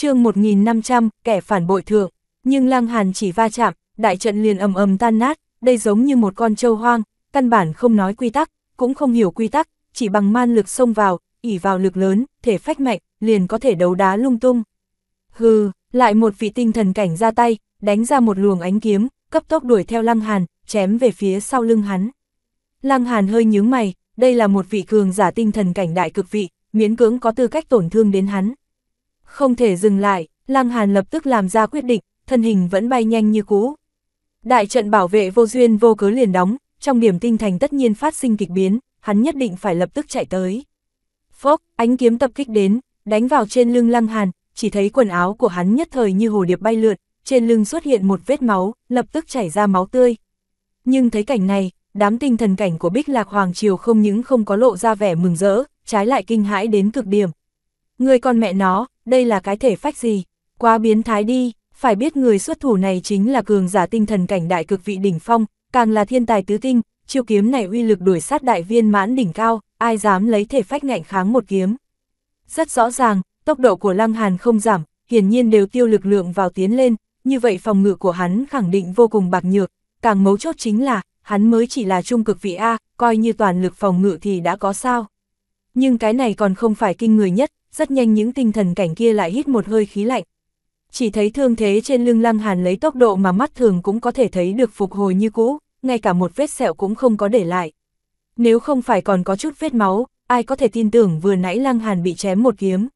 chương 1500, kẻ phản bội thượng, nhưng Lăng Hàn chỉ va chạm, đại trận liền ầm ầm tan nát, đây giống như một con trâu hoang, căn bản không nói quy tắc, cũng không hiểu quy tắc, chỉ bằng man lực xông vào, ỉ vào lực lớn, thể phách mạnh, liền có thể đấu đá lung tung. Hừ, lại một vị tinh thần cảnh ra tay, đánh ra một luồng ánh kiếm, cấp tốc đuổi theo Lăng Hàn, chém về phía sau lưng hắn. Lăng Hàn hơi nhướng mày, đây là một vị cường giả tinh thần cảnh đại cực vị, miễn cưỡng có tư cách tổn thương đến hắn. Không thể dừng lại, Lăng Hàn lập tức làm ra quyết định, thân hình vẫn bay nhanh như cũ. Đại trận bảo vệ vô duyên vô cớ liền đóng, trong điểm tinh thành tất nhiên phát sinh kịch biến, hắn nhất định phải lập tức chạy tới. Phốc, ánh kiếm tập kích đến, đánh vào trên lưng Lăng Hàn, chỉ thấy quần áo của hắn nhất thời như hồ điệp bay lượn, trên lưng xuất hiện một vết máu, lập tức chảy ra máu tươi. Nhưng thấy cảnh này, đám tinh thần cảnh của Bích Lạc Hoàng Triều không những không có lộ ra vẻ mừng rỡ, trái lại kinh hãi đến cực điểm. Người con mẹ nó, đây là cái thể phách gì, quá biến thái đi, phải biết người xuất thủ này chính là cường giả tinh thần cảnh đại cực vị đỉnh phong, càng là thiên tài tứ tinh, chiêu kiếm này uy lực đuổi sát đại viên mãn đỉnh cao, ai dám lấy thể phách ngạnh kháng một kiếm. Rất rõ ràng, tốc độ của Lăng Hàn không giảm, hiển nhiên đều tiêu lực lượng vào tiến lên, như vậy phòng ngự của hắn khẳng định vô cùng bạc nhược, càng mấu chốt chính là, hắn mới chỉ là trung cực vị A, coi như toàn lực phòng ngự thì đã có sao. Nhưng cái này còn không phải kinh người nhất, rất nhanh những tinh thần cảnh kia lại hít một hơi khí lạnh. Chỉ thấy thương thế trên lưng Lăng Hàn lấy tốc độ mà mắt thường cũng có thể thấy được phục hồi như cũ, ngay cả một vết sẹo cũng không có để lại. Nếu không phải còn có chút vết máu, ai có thể tin tưởng vừa nãy Lăng Hàn bị chém một kiếm.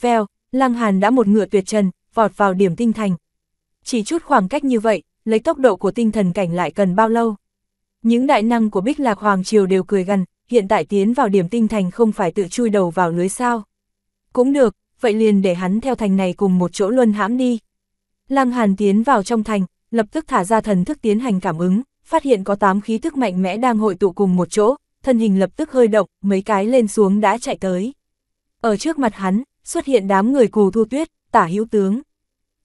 Vèo, Lăng Hàn đã một ngựa tuyệt trần, vọt vào điểm tinh thành. Chỉ chút khoảng cách như vậy, lấy tốc độ của tinh thần cảnh lại cần bao lâu? Những đại năng của Bích Lạc Hoàng Triều đều cười gần, hiện tại tiến vào điểm tinh thành không phải tự chui đầu vào lưới sao. Cũng được, vậy liền để hắn theo thành này cùng một chỗ luân hãm đi. Lăng Hàn tiến vào trong thành, lập tức thả ra thần thức tiến hành cảm ứng, phát hiện có 8 khí thức mạnh mẽ đang hội tụ cùng một chỗ, thân hình lập tức hơi động, mấy cái lên xuống đã chạy tới. Ở trước mặt hắn, xuất hiện đám người cù thu tuyết, tả hữu tướng.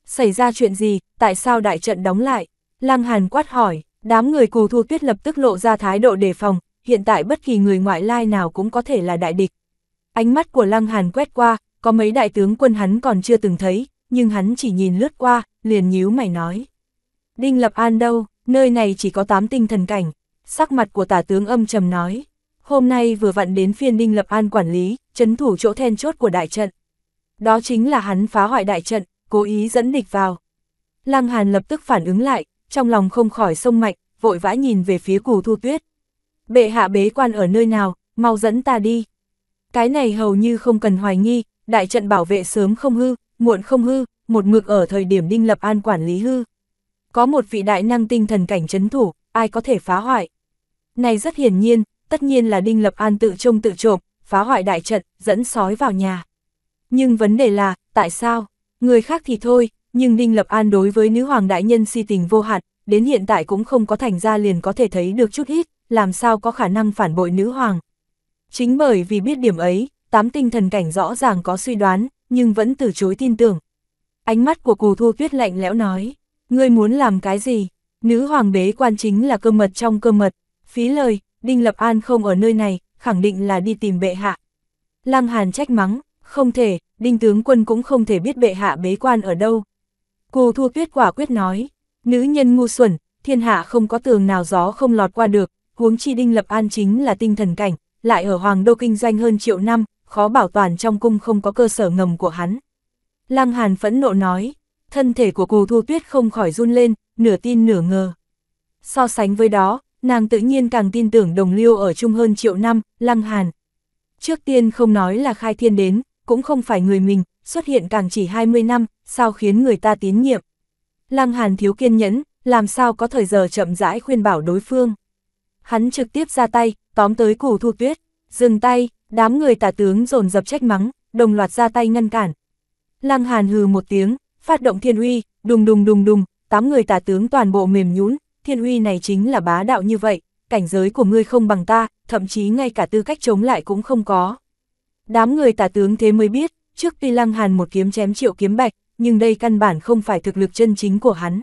Xảy ra chuyện gì, tại sao đại trận đóng lại? Lăng Hàn quát hỏi, đám người cù thu tuyết lập tức lộ ra thái độ đề phòng, hiện tại bất kỳ người ngoại lai nào cũng có thể là đại địch. Ánh mắt của Lăng Hàn quét qua, có mấy đại tướng quân hắn còn chưa từng thấy, nhưng hắn chỉ nhìn lướt qua, liền nhíu mày nói. Đinh Lập An đâu, nơi này chỉ có tám tinh thần cảnh, sắc mặt của tả tướng âm trầm nói. Hôm nay vừa vặn đến phiên Đinh Lập An quản lý, chấn thủ chỗ then chốt của đại trận. Đó chính là hắn phá hoại đại trận, cố ý dẫn địch vào. Lăng Hàn lập tức phản ứng lại, trong lòng không khỏi sông mạnh, vội vã nhìn về phía cù thu tuyết. Bệ hạ bế quan ở nơi nào, mau dẫn ta đi. Cái này hầu như không cần hoài nghi, đại trận bảo vệ sớm không hư, muộn không hư, một mực ở thời điểm Đinh Lập An quản lý hư. Có một vị đại năng tinh thần cảnh chấn thủ, ai có thể phá hoại. Này rất hiển nhiên, tất nhiên là Đinh Lập An tự trông tự trộm, phá hoại đại trận, dẫn sói vào nhà. Nhưng vấn đề là, tại sao? Người khác thì thôi, nhưng Đinh Lập An đối với nữ hoàng đại nhân si tình vô hạn, đến hiện tại cũng không có thành ra liền có thể thấy được chút ít, làm sao có khả năng phản bội nữ hoàng. Chính bởi vì biết điểm ấy, tám tinh thần cảnh rõ ràng có suy đoán, nhưng vẫn từ chối tin tưởng. Ánh mắt của cù thu tuyết lạnh lẽo nói, ngươi muốn làm cái gì? Nữ hoàng bế quan chính là cơ mật trong cơ mật, phí lời, Đinh Lập An không ở nơi này, khẳng định là đi tìm bệ hạ. Lăng Hàn trách mắng, không thể, Đinh tướng quân cũng không thể biết bệ hạ bế quan ở đâu. Cù thu tuyết quả quyết nói, nữ nhân ngu xuẩn, thiên hạ không có tường nào gió không lọt qua được, huống chi Đinh Lập An chính là tinh thần cảnh, lại ở Hoàng Đô kinh doanh hơn triệu năm, khó bảo toàn trong cung không có cơ sở ngầm của hắn. Lăng Hàn phẫn nộ nói, thân thể của Cù Thu Tuyết không khỏi run lên, nửa tin nửa ngờ. So sánh với đó, nàng tự nhiên càng tin tưởng đồng liêu ở chung hơn triệu năm, Lăng Hàn. Trước tiên không nói là khai thiên đến, cũng không phải người mình, xuất hiện càng chỉ 20 năm, sao khiến người ta tín nhiệm. Lăng Hàn thiếu kiên nhẫn, làm sao có thời giờ chậm rãi khuyên bảo đối phương. Hắn trực tiếp ra tay, tóm tới Cù Thu Tuyết. Dừng tay, đám người tả tướng dồn dập trách mắng, đồng loạt ra tay ngăn cản. Lăng Hàn hừ một tiếng, phát động thiên uy, đùng đùng đùng đùng, tám người tả tướng toàn bộ mềm nhũn, thiên uy này chính là bá đạo như vậy, cảnh giới của ngươi không bằng ta, thậm chí ngay cả tư cách chống lại cũng không có. Đám người tả tướng thế mới biết, trước khi Lăng Hàn một kiếm chém triệu kiếm bạch, nhưng đây căn bản không phải thực lực chân chính của hắn.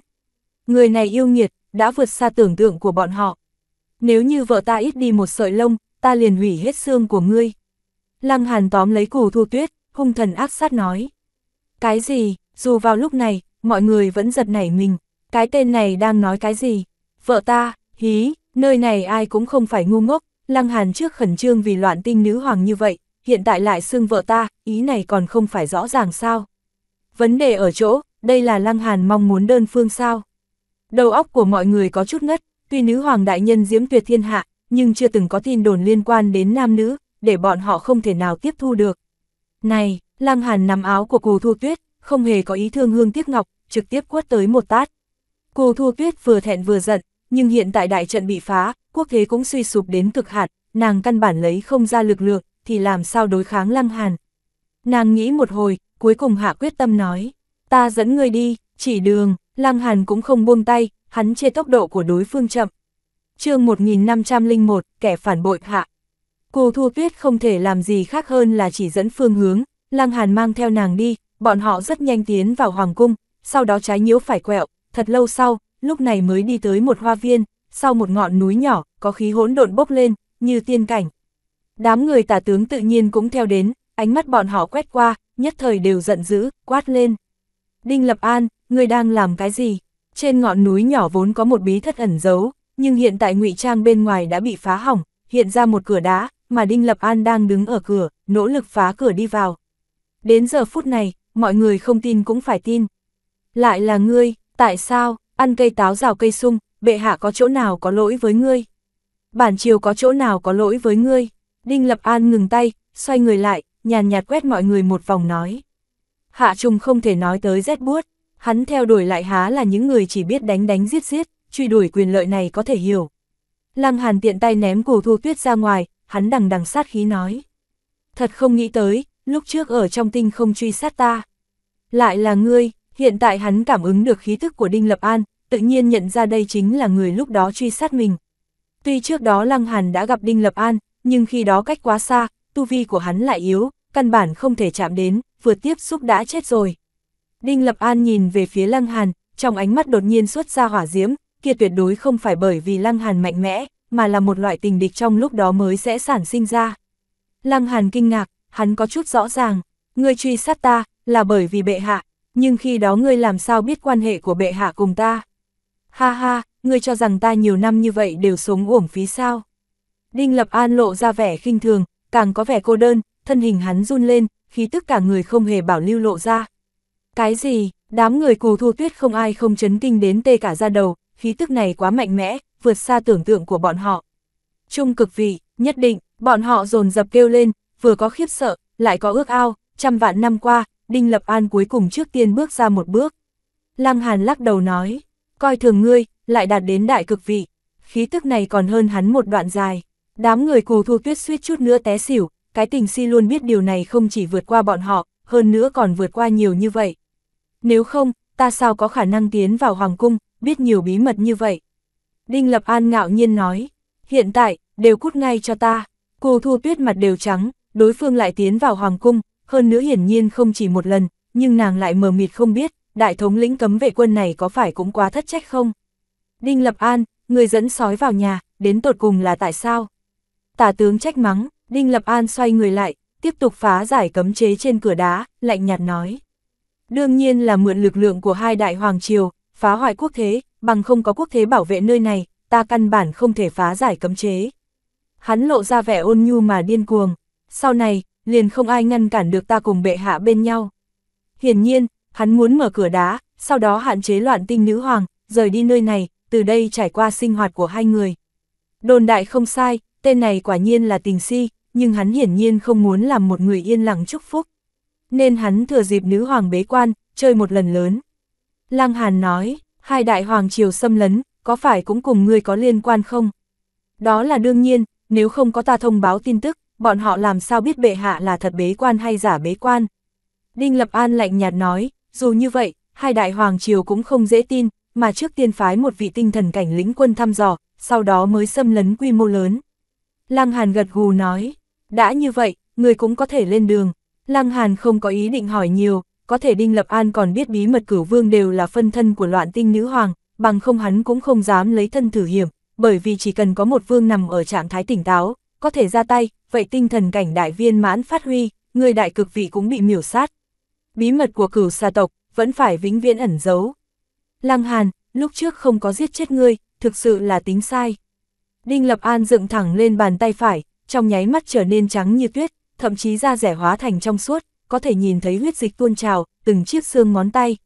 Người này yêu nghiệt, đã vượt xa tưởng tượng của bọn họ. Nếu như vợ ta ít đi một sợi lông, ta liền hủy hết xương của ngươi. Lăng Hàn tóm lấy củ thu tuyết, hung thần ác sát nói. Cái gì, dù vào lúc này, mọi người vẫn giật nảy mình, cái tên này đang nói cái gì? Vợ ta, hí, nơi này ai cũng không phải ngu ngốc, Lăng Hàn trước khẩn trương vì loạn tinh nữ hoàng như vậy, hiện tại lại xương vợ ta, ý này còn không phải rõ ràng sao? Vấn đề ở chỗ, đây là Lăng Hàn mong muốn đơn phương sao? Đầu óc của mọi người có chút ngất, tuy nữ hoàng đại nhân diễm tuyệt thiên hạ, nhưng chưa từng có tin đồn liên quan đến nam nữ, để bọn họ không thể nào tiếp thu được. Này, Lăng Hàn nắm áo của cô Thu Tuyết, không hề có ý thương hương tiếc ngọc, trực tiếp quất tới một tát. cô Thu Tuyết vừa thẹn vừa giận, nhưng hiện tại đại trận bị phá, quốc thế cũng suy sụp đến cực hạn, nàng căn bản lấy không ra lực lượng, thì làm sao đối kháng Lăng Hàn. Nàng nghĩ một hồi, cuối cùng hạ quyết tâm nói, ta dẫn ngươi đi, chỉ đường, Lăng Hàn cũng không buông tay, hắn chê tốc độ của đối phương chậm, chương 1501, kẻ phản bội hạ. Cô thu Tuyết không thể làm gì khác hơn là chỉ dẫn phương hướng, Lăng Hàn mang theo nàng đi, bọn họ rất nhanh tiến vào Hoàng Cung, sau đó trái nhiễu phải quẹo, thật lâu sau, lúc này mới đi tới một hoa viên, sau một ngọn núi nhỏ, có khí hỗn độn bốc lên, như tiên cảnh. Đám người tả tướng tự nhiên cũng theo đến, ánh mắt bọn họ quét qua, nhất thời đều giận dữ, quát lên. Đinh Lập An, người đang làm cái gì? Trên ngọn núi nhỏ vốn có một bí thất ẩn giấu, nhưng hiện tại ngụy trang bên ngoài đã bị phá hỏng, hiện ra một cửa đá, mà Đinh Lập An đang đứng ở cửa, nỗ lực phá cửa đi vào. Đến giờ phút này, mọi người không tin cũng phải tin. Lại là ngươi, tại sao, ăn cây táo rào cây sung, bệ hạ có chỗ nào có lỗi với ngươi? Bản chiều có chỗ nào có lỗi với ngươi? Đinh Lập An ngừng tay, xoay người lại, nhàn nhạt quét mọi người một vòng nói. Hạ Trung không thể nói tới rét buốt, hắn theo đuổi lại há là những người chỉ biết đánh đánh giết giết, truy đuổi quyền lợi này có thể hiểu. Lăng Hàn tiện tay ném cổ thu tuyết ra ngoài, hắn đằng đằng sát khí nói. Thật không nghĩ tới, lúc trước ở trong tinh không truy sát ta. Lại là ngươi, hiện tại hắn cảm ứng được khí thức của Đinh Lập An, tự nhiên nhận ra đây chính là người lúc đó truy sát mình. Tuy trước đó Lăng Hàn đã gặp Đinh Lập An, nhưng khi đó cách quá xa, tu vi của hắn lại yếu, căn bản không thể chạm đến, vừa tiếp xúc đã chết rồi. Đinh Lập An nhìn về phía Lăng Hàn, trong ánh mắt đột nhiên xuất ra hỏa diễm, kia tuyệt đối không phải bởi vì Lăng Hàn mạnh mẽ, mà là một loại tình địch trong lúc đó mới sẽ sản sinh ra. Lăng Hàn kinh ngạc, hắn có chút rõ ràng, ngươi truy sát ta, là bởi vì bệ hạ, nhưng khi đó ngươi làm sao biết quan hệ của bệ hạ cùng ta? Ha ha, ngươi cho rằng ta nhiều năm như vậy đều sống uổng phí sao? Đinh Lập An lộ ra vẻ khinh thường, càng có vẻ cô đơn, thân hình hắn run lên, khí tức cả người không hề bảo lưu lộ ra. Cái gì, đám người cù thu tuyết không ai không chấn kinh đến tê cả ra đầu, khí tức này quá mạnh mẽ, vượt xa tưởng tượng của bọn họ. Trung cực vị, nhất định, bọn họ dồn dập kêu lên, vừa có khiếp sợ, lại có ước ao, trăm vạn năm qua, Đinh Lập An cuối cùng trước tiên bước ra một bước. Lăng Hàn lắc đầu nói, coi thường ngươi, lại đạt đến đại cực vị, khí tức này còn hơn hắn một đoạn dài. Đám người cù thu tuyết suýt chút nữa té xỉu, cái tình si luôn biết điều này không chỉ vượt qua bọn họ, hơn nữa còn vượt qua nhiều như vậy. Nếu không, ta sao có khả năng tiến vào hoàng cung, biết nhiều bí mật như vậy. Đinh Lập An ngạo nhiên nói, hiện tại, đều cút ngay cho ta, cô thu tuyết mặt đều trắng, đối phương lại tiến vào hoàng cung, hơn nữa hiển nhiên không chỉ một lần, nhưng nàng lại mờ mịt không biết, đại thống lĩnh cấm vệ quân này có phải cũng quá thất trách không? Đinh Lập An, người dẫn sói vào nhà, đến tột cùng là tại sao? Tả tướng trách mắng, Đinh Lập An xoay người lại, tiếp tục phá giải cấm chế trên cửa đá, lạnh nhạt nói. Đương nhiên là mượn lực lượng của hai đại hoàng triều, phá hoại quốc thế, bằng không có quốc thế bảo vệ nơi này, ta căn bản không thể phá giải cấm chế. Hắn lộ ra vẻ ôn nhu mà điên cuồng, sau này, liền không ai ngăn cản được ta cùng bệ hạ bên nhau. Hiển nhiên, hắn muốn mở cửa đá, sau đó hạn chế loạn tinh nữ hoàng, rời đi nơi này, từ đây trải qua sinh hoạt của hai người. Đồn đại không sai, tên này quả nhiên là tình si, nhưng hắn hiển nhiên không muốn làm một người yên lặng chúc phúc. Nên hắn thừa dịp nữ hoàng bế quan, chơi một lần lớn. Lăng Hàn nói, hai đại hoàng triều xâm lấn, có phải cũng cùng ngươi có liên quan không? Đó là đương nhiên, nếu không có ta thông báo tin tức, bọn họ làm sao biết bệ hạ là thật bế quan hay giả bế quan? Đinh Lập An lạnh nhạt nói, dù như vậy, hai đại hoàng triều cũng không dễ tin, mà trước tiên phái một vị tinh thần cảnh lĩnh quân thăm dò, sau đó mới xâm lấn quy mô lớn. Lăng Hàn gật gù nói, đã như vậy, người cũng có thể lên đường. Lăng Hàn không có ý định hỏi nhiều, có thể Đinh Lập An còn biết bí mật cửu vương đều là phân thân của loạn tinh nữ hoàng, bằng không hắn cũng không dám lấy thân thử hiểm, bởi vì chỉ cần có một vương nằm ở trạng thái tỉnh táo, có thể ra tay, vậy tinh thần cảnh đại viên mãn phát huy, người đại cực vị cũng bị miểu sát. Bí mật của cửu xa tộc, vẫn phải vĩnh viễn ẩn giấu. Lăng Hàn, lúc trước không có giết chết ngươi, thực sự là tính sai. Đinh Lập An dựng thẳng lên bàn tay phải, trong nháy mắt trở nên trắng như tuyết, thậm chí da rẻ hóa thành trong suốt, có thể nhìn thấy huyết dịch tuôn trào, từng chiếc xương ngón tay.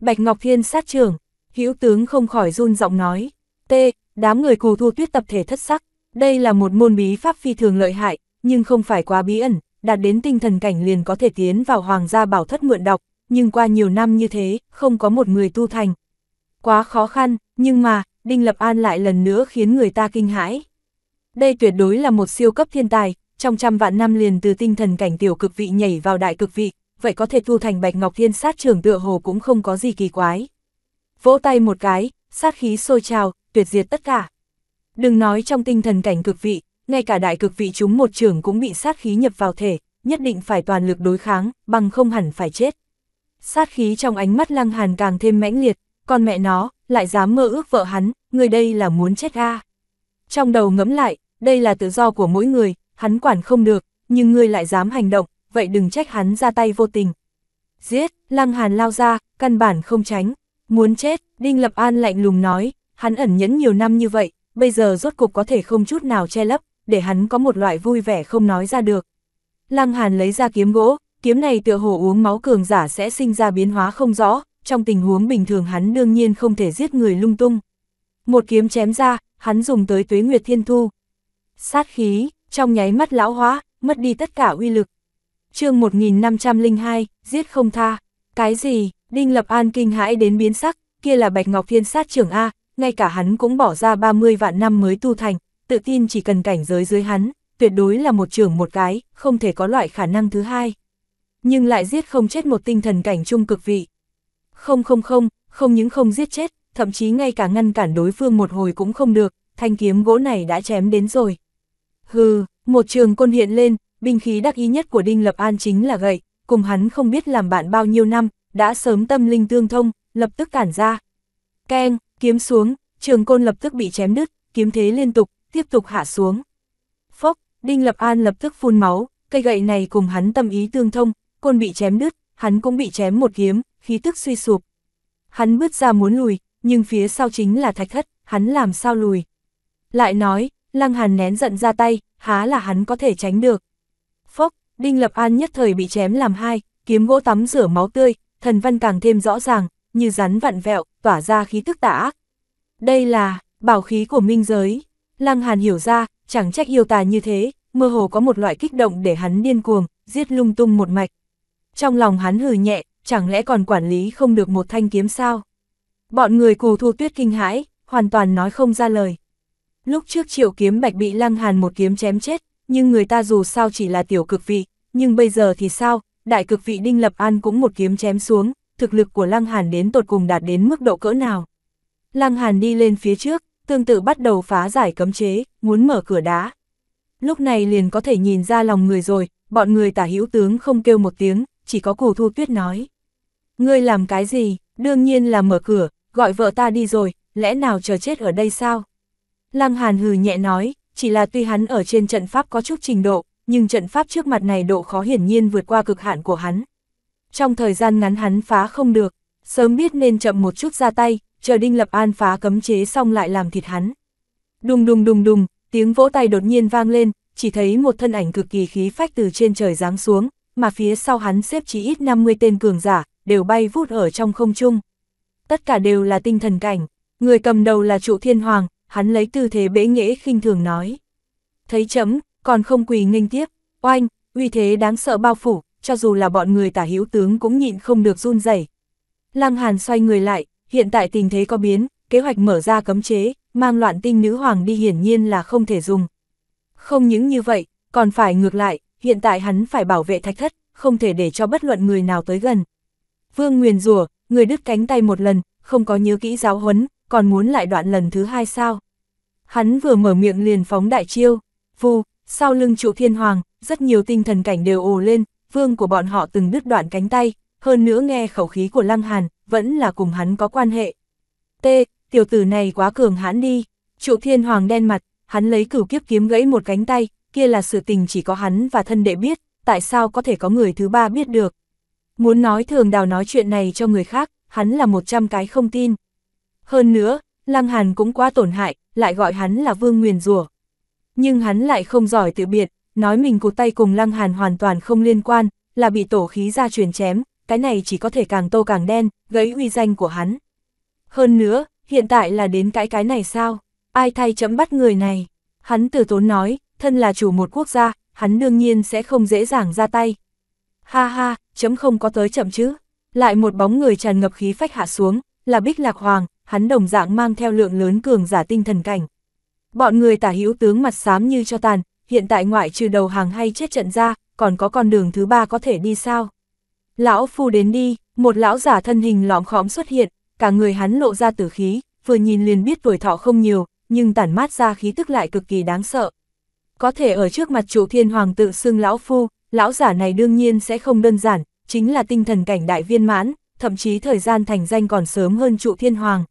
Bạch Ngọc Thiên sát trưởng, hữu tướng không khỏi run giọng nói, T, đám người cù thu tuyết tập thể thất sắc, đây là một môn bí pháp phi thường lợi hại, nhưng không phải quá bí ẩn, đạt đến tinh thần cảnh liền có thể tiến vào hoàng gia bảo thất mượn đọc, nhưng qua nhiều năm như thế, không có một người tu thành. Quá khó khăn, nhưng mà, Đinh Lập An lại lần nữa khiến người ta kinh hãi. Đây tuyệt đối là một siêu cấp thiên tài, trong trăm vạn năm liền từ tinh thần cảnh tiểu cực vị nhảy vào đại cực vị, vậy có thể thu thành bạch ngọc thiên sát trưởng tựa hồ cũng không có gì kỳ quái. Vỗ tay một cái, sát khí sôi trào, tuyệt diệt tất cả. Đừng nói trong tinh thần cảnh cực vị, ngay cả đại cực vị chúng một trưởng cũng bị sát khí nhập vào thể, nhất định phải toàn lực đối kháng, bằng không hẳn phải chết. Sát khí trong ánh mắt lăng hàn càng thêm mãnh liệt, con mẹ nó, lại dám mơ ước vợ hắn, người đây là muốn chết ga Trong đầu ngẫm lại, đây là tự do của mỗi người, hắn quản không được, nhưng ngươi lại dám hành động, vậy đừng trách hắn ra tay vô tình. Giết, Lăng Hàn lao ra, căn bản không tránh, muốn chết, Đinh Lập An lạnh lùng nói, hắn ẩn nhẫn nhiều năm như vậy, bây giờ rốt cục có thể không chút nào che lấp, để hắn có một loại vui vẻ không nói ra được. Lăng Hàn lấy ra kiếm gỗ, kiếm này tựa hồ uống máu cường giả sẽ sinh ra biến hóa không rõ, trong tình huống bình thường hắn đương nhiên không thể giết người lung tung. Một kiếm chém ra, hắn dùng tới tuế nguyệt thiên thu. Sát khí, trong nháy mắt lão hóa, mất đi tất cả uy lực. chương 1502, giết không tha. Cái gì, Đinh Lập An kinh hãi đến biến sắc, kia là Bạch Ngọc Thiên sát trưởng A, ngay cả hắn cũng bỏ ra 30 vạn năm mới tu thành, tự tin chỉ cần cảnh giới dưới hắn, tuyệt đối là một trưởng một cái, không thể có loại khả năng thứ hai. Nhưng lại giết không chết một tinh thần cảnh trung cực vị. Không không không, không những không giết chết, thậm chí ngay cả ngăn cản đối phương một hồi cũng không được, thanh kiếm gỗ này đã chém đến rồi. Hừ, một trường côn hiện lên, binh khí đắc ý nhất của Đinh Lập An chính là gậy, cùng hắn không biết làm bạn bao nhiêu năm, đã sớm tâm linh tương thông, lập tức cản ra. Keng, kiếm xuống, trường côn lập tức bị chém đứt, kiếm thế liên tục, tiếp tục hạ xuống. Phốc, Đinh Lập An lập tức phun máu, cây gậy này cùng hắn tâm ý tương thông, côn bị chém đứt, hắn cũng bị chém một kiếm, khí tức suy sụp. Hắn bước ra muốn lùi, nhưng phía sau chính là thạch thất, hắn làm sao lùi. Lại nói, Lăng Hàn nén giận ra tay, há là hắn có thể tránh được. Phốc, Đinh Lập An nhất thời bị chém làm hai, kiếm gỗ tắm rửa máu tươi, thần văn càng thêm rõ ràng, như rắn vặn vẹo, tỏa ra khí tức tả ác. Đây là bảo khí của minh giới. Lăng Hàn hiểu ra, chẳng trách yêu tà như thế, mơ hồ có một loại kích động để hắn điên cuồng, giết lung tung một mạch. Trong lòng hắn hừ nhẹ, chẳng lẽ còn quản lý không được một thanh kiếm sao? Bọn người cù thu tuyết kinh hãi, hoàn toàn nói không ra lời. Lúc trước triệu kiếm bạch bị lăng hàn một kiếm chém chết, nhưng người ta dù sao chỉ là tiểu cực vị, nhưng bây giờ thì sao, đại cực vị Đinh Lập An cũng một kiếm chém xuống, thực lực của lăng hàn đến tột cùng đạt đến mức độ cỡ nào. Lăng hàn đi lên phía trước, tương tự bắt đầu phá giải cấm chế, muốn mở cửa đá. Lúc này liền có thể nhìn ra lòng người rồi, bọn người tả hữu tướng không kêu một tiếng, chỉ có củ thu tuyết nói. Ngươi làm cái gì, đương nhiên là mở cửa, gọi vợ ta đi rồi, lẽ nào chờ chết ở đây sao? Lăng Hàn hừ nhẹ nói, chỉ là tuy hắn ở trên trận pháp có chút trình độ, nhưng trận pháp trước mặt này độ khó hiển nhiên vượt qua cực hạn của hắn. Trong thời gian ngắn hắn phá không được, sớm biết nên chậm một chút ra tay, chờ Đinh Lập An phá cấm chế xong lại làm thịt hắn. Đùng đùng đùng đùng, tiếng vỗ tay đột nhiên vang lên, chỉ thấy một thân ảnh cực kỳ khí phách từ trên trời giáng xuống, mà phía sau hắn xếp chỉ ít 50 tên cường giả, đều bay vút ở trong không trung. Tất cả đều là tinh thần cảnh, người cầm đầu là trụ thiên hoàng, hắn lấy tư thế bế nghễ khinh thường nói. Thấy chấm, còn không quỳ nghênh tiếp, oanh, uy thế đáng sợ bao phủ, cho dù là bọn người tả hữu tướng cũng nhịn không được run rẩy. Lăng Hàn xoay người lại, hiện tại tình thế có biến, kế hoạch mở ra cấm chế, mang loạn tinh nữ hoàng đi hiển nhiên là không thể dùng. Không những như vậy, còn phải ngược lại, hiện tại hắn phải bảo vệ thạch thất, không thể để cho bất luận người nào tới gần. Vương Nguyền rủa, người đứt cánh tay một lần, không có nhớ kỹ giáo huấn, còn muốn lại đoạn lần thứ hai sao? Hắn vừa mở miệng liền phóng đại chiêu, vù, sau lưng trụ thiên hoàng, rất nhiều tinh thần cảnh đều ồ lên, vương của bọn họ từng đứt đoạn cánh tay, hơn nữa nghe khẩu khí của Lăng Hàn, vẫn là cùng hắn có quan hệ. T, tiểu tử này quá cường hãn đi, trụ thiên hoàng đen mặt, hắn lấy cửu kiếp kiếm gãy một cánh tay, kia là sự tình chỉ có hắn và thân đệ biết, tại sao có thể có người thứ ba biết được. Muốn nói thường đào nói chuyện này cho người khác, hắn là một trăm cái không tin. Hơn nữa, Lăng Hàn cũng quá tổn hại, lại gọi hắn là Vương Nguyền Rùa. Nhưng hắn lại không giỏi tự biệt, nói mình cụt tay cùng Lăng Hàn hoàn toàn không liên quan, là bị tổ khí ra truyền chém, cái này chỉ có thể càng tô càng đen, gấy uy danh của hắn. Hơn nữa, hiện tại là đến cái cái này sao? Ai thay chấm bắt người này? Hắn từ tốn nói, thân là chủ một quốc gia, hắn đương nhiên sẽ không dễ dàng ra tay. Ha ha, chấm không có tới chậm chứ. Lại một bóng người tràn ngập khí phách hạ xuống, là Bích Lạc Hoàng, hắn đồng dạng mang theo lượng lớn cường giả tinh thần cảnh. Bọn người tả hữu tướng mặt xám như cho tàn, hiện tại ngoại trừ đầu hàng hay chết trận ra, còn có con đường thứ ba có thể đi sao? Lão phu đến đi, một lão giả thân hình lõm khóm xuất hiện, cả người hắn lộ ra tử khí, vừa nhìn liền biết tuổi thọ không nhiều, nhưng tản mát ra khí tức lại cực kỳ đáng sợ. Có thể ở trước mặt chủ thiên hoàng tự xưng lão phu, lão giả này đương nhiên sẽ không đơn giản, chính là tinh thần cảnh đại viên mãn, thậm chí thời gian thành danh còn sớm hơn trụ thiên hoàng.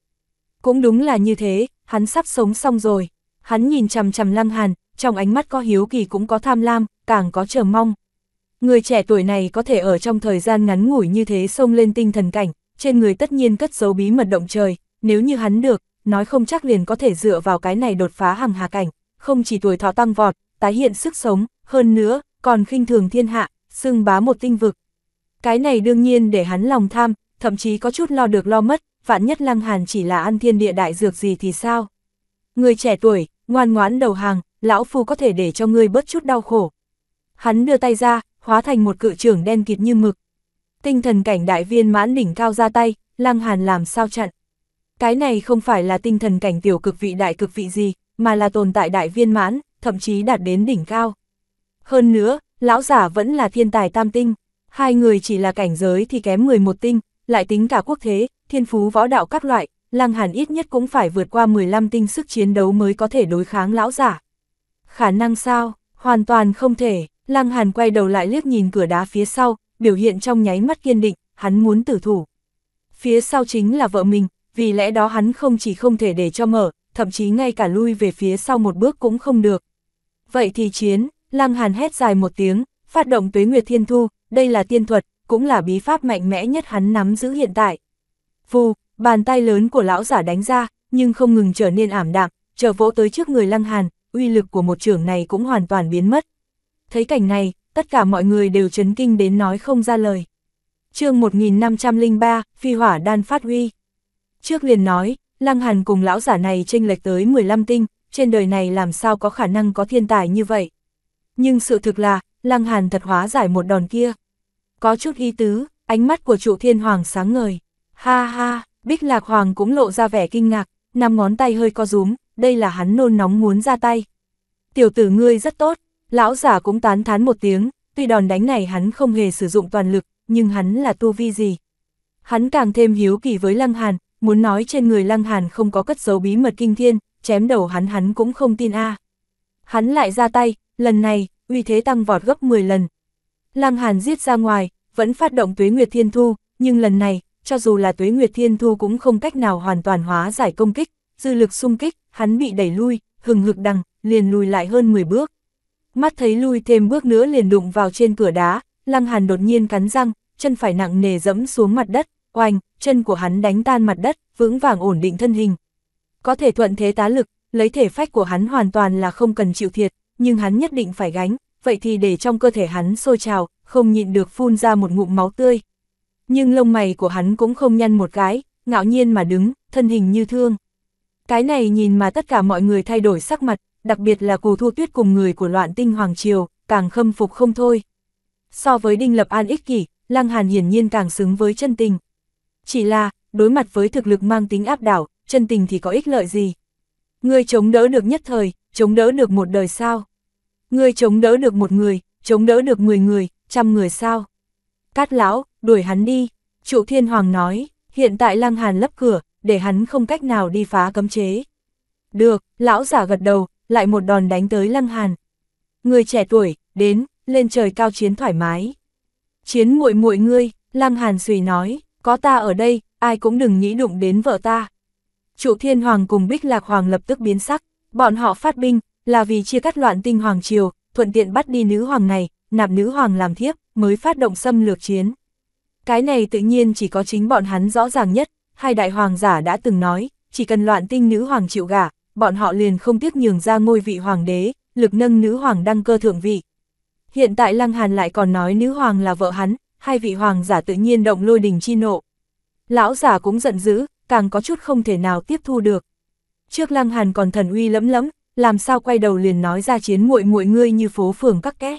Cũng đúng là như thế, hắn sắp sống xong rồi. Hắn nhìn chằm chằm lăng hàn, trong ánh mắt có hiếu kỳ cũng có tham lam, càng có chờ mong. Người trẻ tuổi này có thể ở trong thời gian ngắn ngủi như thế xông lên tinh thần cảnh, trên người tất nhiên cất dấu bí mật động trời, nếu như hắn được, nói không chắc liền có thể dựa vào cái này đột phá hàng hà cảnh, không chỉ tuổi thọ tăng vọt, tái hiện sức sống, hơn nữa, còn khinh thường thiên hạ, xưng bá một tinh vực, cái này đương nhiên để hắn lòng tham, thậm chí có chút lo được lo mất, vạn nhất Lăng Hàn chỉ là ăn thiên địa đại dược gì thì sao? Người trẻ tuổi, ngoan ngoãn đầu hàng, lão phu có thể để cho ngươi bớt chút đau khổ. Hắn đưa tay ra, hóa thành một cự trưởng đen kịt như mực. Tinh thần cảnh đại viên mãn đỉnh cao ra tay, Lăng Hàn làm sao chặn. Cái này không phải là tinh thần cảnh tiểu cực vị đại cực vị gì, mà là tồn tại đại viên mãn, thậm chí đạt đến đỉnh cao. Hơn nữa, lão giả vẫn là thiên tài tam tinh hai người chỉ là cảnh giới thì kém người một tinh, lại tính cả quốc thế, thiên phú võ đạo các loại, Lăng Hàn ít nhất cũng phải vượt qua 15 tinh sức chiến đấu mới có thể đối kháng lão giả. Khả năng sao? Hoàn toàn không thể, Lăng Hàn quay đầu lại liếc nhìn cửa đá phía sau, biểu hiện trong nháy mắt kiên định, hắn muốn tử thủ. Phía sau chính là vợ mình, vì lẽ đó hắn không chỉ không thể để cho mở, thậm chí ngay cả lui về phía sau một bước cũng không được. Vậy thì chiến, Lăng Hàn hét dài một tiếng, Phát động tuế nguyệt thiên thu, đây là tiên thuật, cũng là bí pháp mạnh mẽ nhất hắn nắm giữ hiện tại. Vù, bàn tay lớn của lão giả đánh ra, nhưng không ngừng trở nên ảm đạm, trở vỗ tới trước người lăng hàn, uy lực của một trưởng này cũng hoàn toàn biến mất. Thấy cảnh này, tất cả mọi người đều chấn kinh đến nói không ra lời. chương 1503, phi hỏa đan phát huy. Trước liền nói, lăng hàn cùng lão giả này tranh lệch tới 15 tinh, trên đời này làm sao có khả năng có thiên tài như vậy. Nhưng sự thực là, Lăng Hàn thật hóa giải một đòn kia. Có chút ý tứ, ánh mắt của trụ thiên hoàng sáng ngời. Ha ha, Bích Lạc Hoàng cũng lộ ra vẻ kinh ngạc, năm ngón tay hơi co rúm, đây là hắn nôn nóng muốn ra tay. Tiểu tử ngươi rất tốt, lão giả cũng tán thán một tiếng, tuy đòn đánh này hắn không hề sử dụng toàn lực, nhưng hắn là tu vi gì. Hắn càng thêm hiếu kỳ với Lăng Hàn, muốn nói trên người Lăng Hàn không có cất dấu bí mật kinh thiên, chém đầu hắn hắn cũng không tin a. Hắn lại ra tay, lần này, uy thế tăng vọt gấp 10 lần. Lăng Hàn giết ra ngoài, vẫn phát động Tuế Nguyệt Thiên Thu, nhưng lần này, cho dù là Tuế Nguyệt Thiên Thu cũng không cách nào hoàn toàn hóa giải công kích, dư lực xung kích, hắn bị đẩy lui, hừng hực đằng, liền lùi lại hơn 10 bước. Mắt thấy lui thêm bước nữa liền đụng vào trên cửa đá, Lăng Hàn đột nhiên cắn răng, chân phải nặng nề dẫm xuống mặt đất, oanh, chân của hắn đánh tan mặt đất, vững vàng ổn định thân hình. Có thể thuận thế tá lực, lấy thể phách của hắn hoàn toàn là không cần chịu thiệt, nhưng hắn nhất định phải gánh, vậy thì để trong cơ thể hắn sôi trào, không nhịn được phun ra một ngụm máu tươi. Nhưng lông mày của hắn cũng không nhăn một cái, ngạo nhiên mà đứng, thân hình như thương. Cái này nhìn mà tất cả mọi người thay đổi sắc mặt, đặc biệt là cù thu tuyết cùng người của loạn tinh Hoàng Triều, càng khâm phục không thôi. So với Đinh Lập An ích kỷ, Lăng Hàn hiển nhiên càng xứng với chân tình. Chỉ là, đối mặt với thực lực mang tính áp đảo, chân tình thì có ích lợi gì? Người chống đỡ được nhất thời, chống đỡ được một đời sao? Ngươi chống đỡ được một người, chống đỡ được 10 người, trăm người sao? Cát lão, đuổi hắn đi, trụ thiên hoàng nói, hiện tại lăng hàn lấp cửa, để hắn không cách nào đi phá cấm chế. Được, lão giả gật đầu, lại một đòn đánh tới lăng hàn. Người trẻ tuổi, đến, lên trời cao chiến thoải mái. Chiến muội muội ngươi, lăng hàn xùy nói, có ta ở đây, ai cũng đừng nghĩ đụng đến vợ ta. Trụ thiên hoàng cùng bích lạc hoàng lập tức biến sắc. Bọn họ phát binh, là vì chia cắt loạn tinh hoàng triều, thuận tiện bắt đi nữ hoàng này, nạp nữ hoàng làm thiếp, mới phát động xâm lược chiến. Cái này tự nhiên chỉ có chính bọn hắn rõ ràng nhất, hai đại hoàng giả đã từng nói, chỉ cần loạn tinh nữ hoàng chịu gả, bọn họ liền không tiếc nhường ra ngôi vị hoàng đế, lực nâng nữ hoàng đăng cơ thượng vị. Hiện tại Lăng Hàn lại còn nói nữ hoàng là vợ hắn, hai vị hoàng giả tự nhiên động lôi đình chi nộ. Lão giả cũng giận dữ, càng có chút không thể nào tiếp thu được. Trước Lăng Hàn còn thần uy lẫm lẫm, làm sao quay đầu liền nói ra chiến muội muội ngươi như phố phường các kẽ.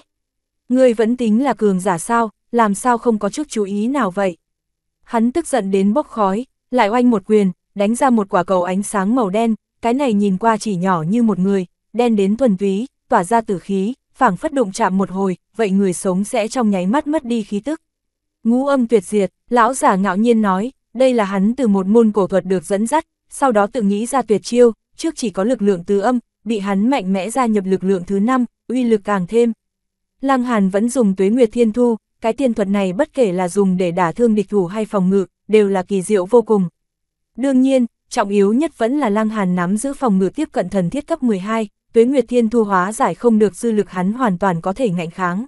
Ngươi vẫn tính là cường giả sao, làm sao không có chút chú ý nào vậy? Hắn tức giận đến bốc khói, lại oanh một quyền, đánh ra một quả cầu ánh sáng màu đen, cái này nhìn qua chỉ nhỏ như một người, đen đến thuần túy, tỏa ra tử khí, phảng phất đụng chạm một hồi, vậy người sống sẽ trong nháy mắt mất đi khí tức. Ngũ âm tuyệt diệt, lão giả ngạo nhiên nói, đây là hắn từ một môn cổ thuật được dẫn dắt, sau đó tự nghĩ ra tuyệt chiêu, trước chỉ có lực lượng tứ âm, bị hắn mạnh mẽ gia nhập lực lượng thứ năm, uy lực càng thêm. Lăng Hàn vẫn dùng tuế nguyệt thiên thu, cái tiên thuật này bất kể là dùng để đả thương địch thủ hay phòng ngự, đều là kỳ diệu vô cùng. Đương nhiên, trọng yếu nhất vẫn là Lăng Hàn nắm giữ phòng ngự tiếp cận thần thiết cấp 12, tuế nguyệt thiên thu hóa giải không được dư lực hắn hoàn toàn có thể ngạnh kháng.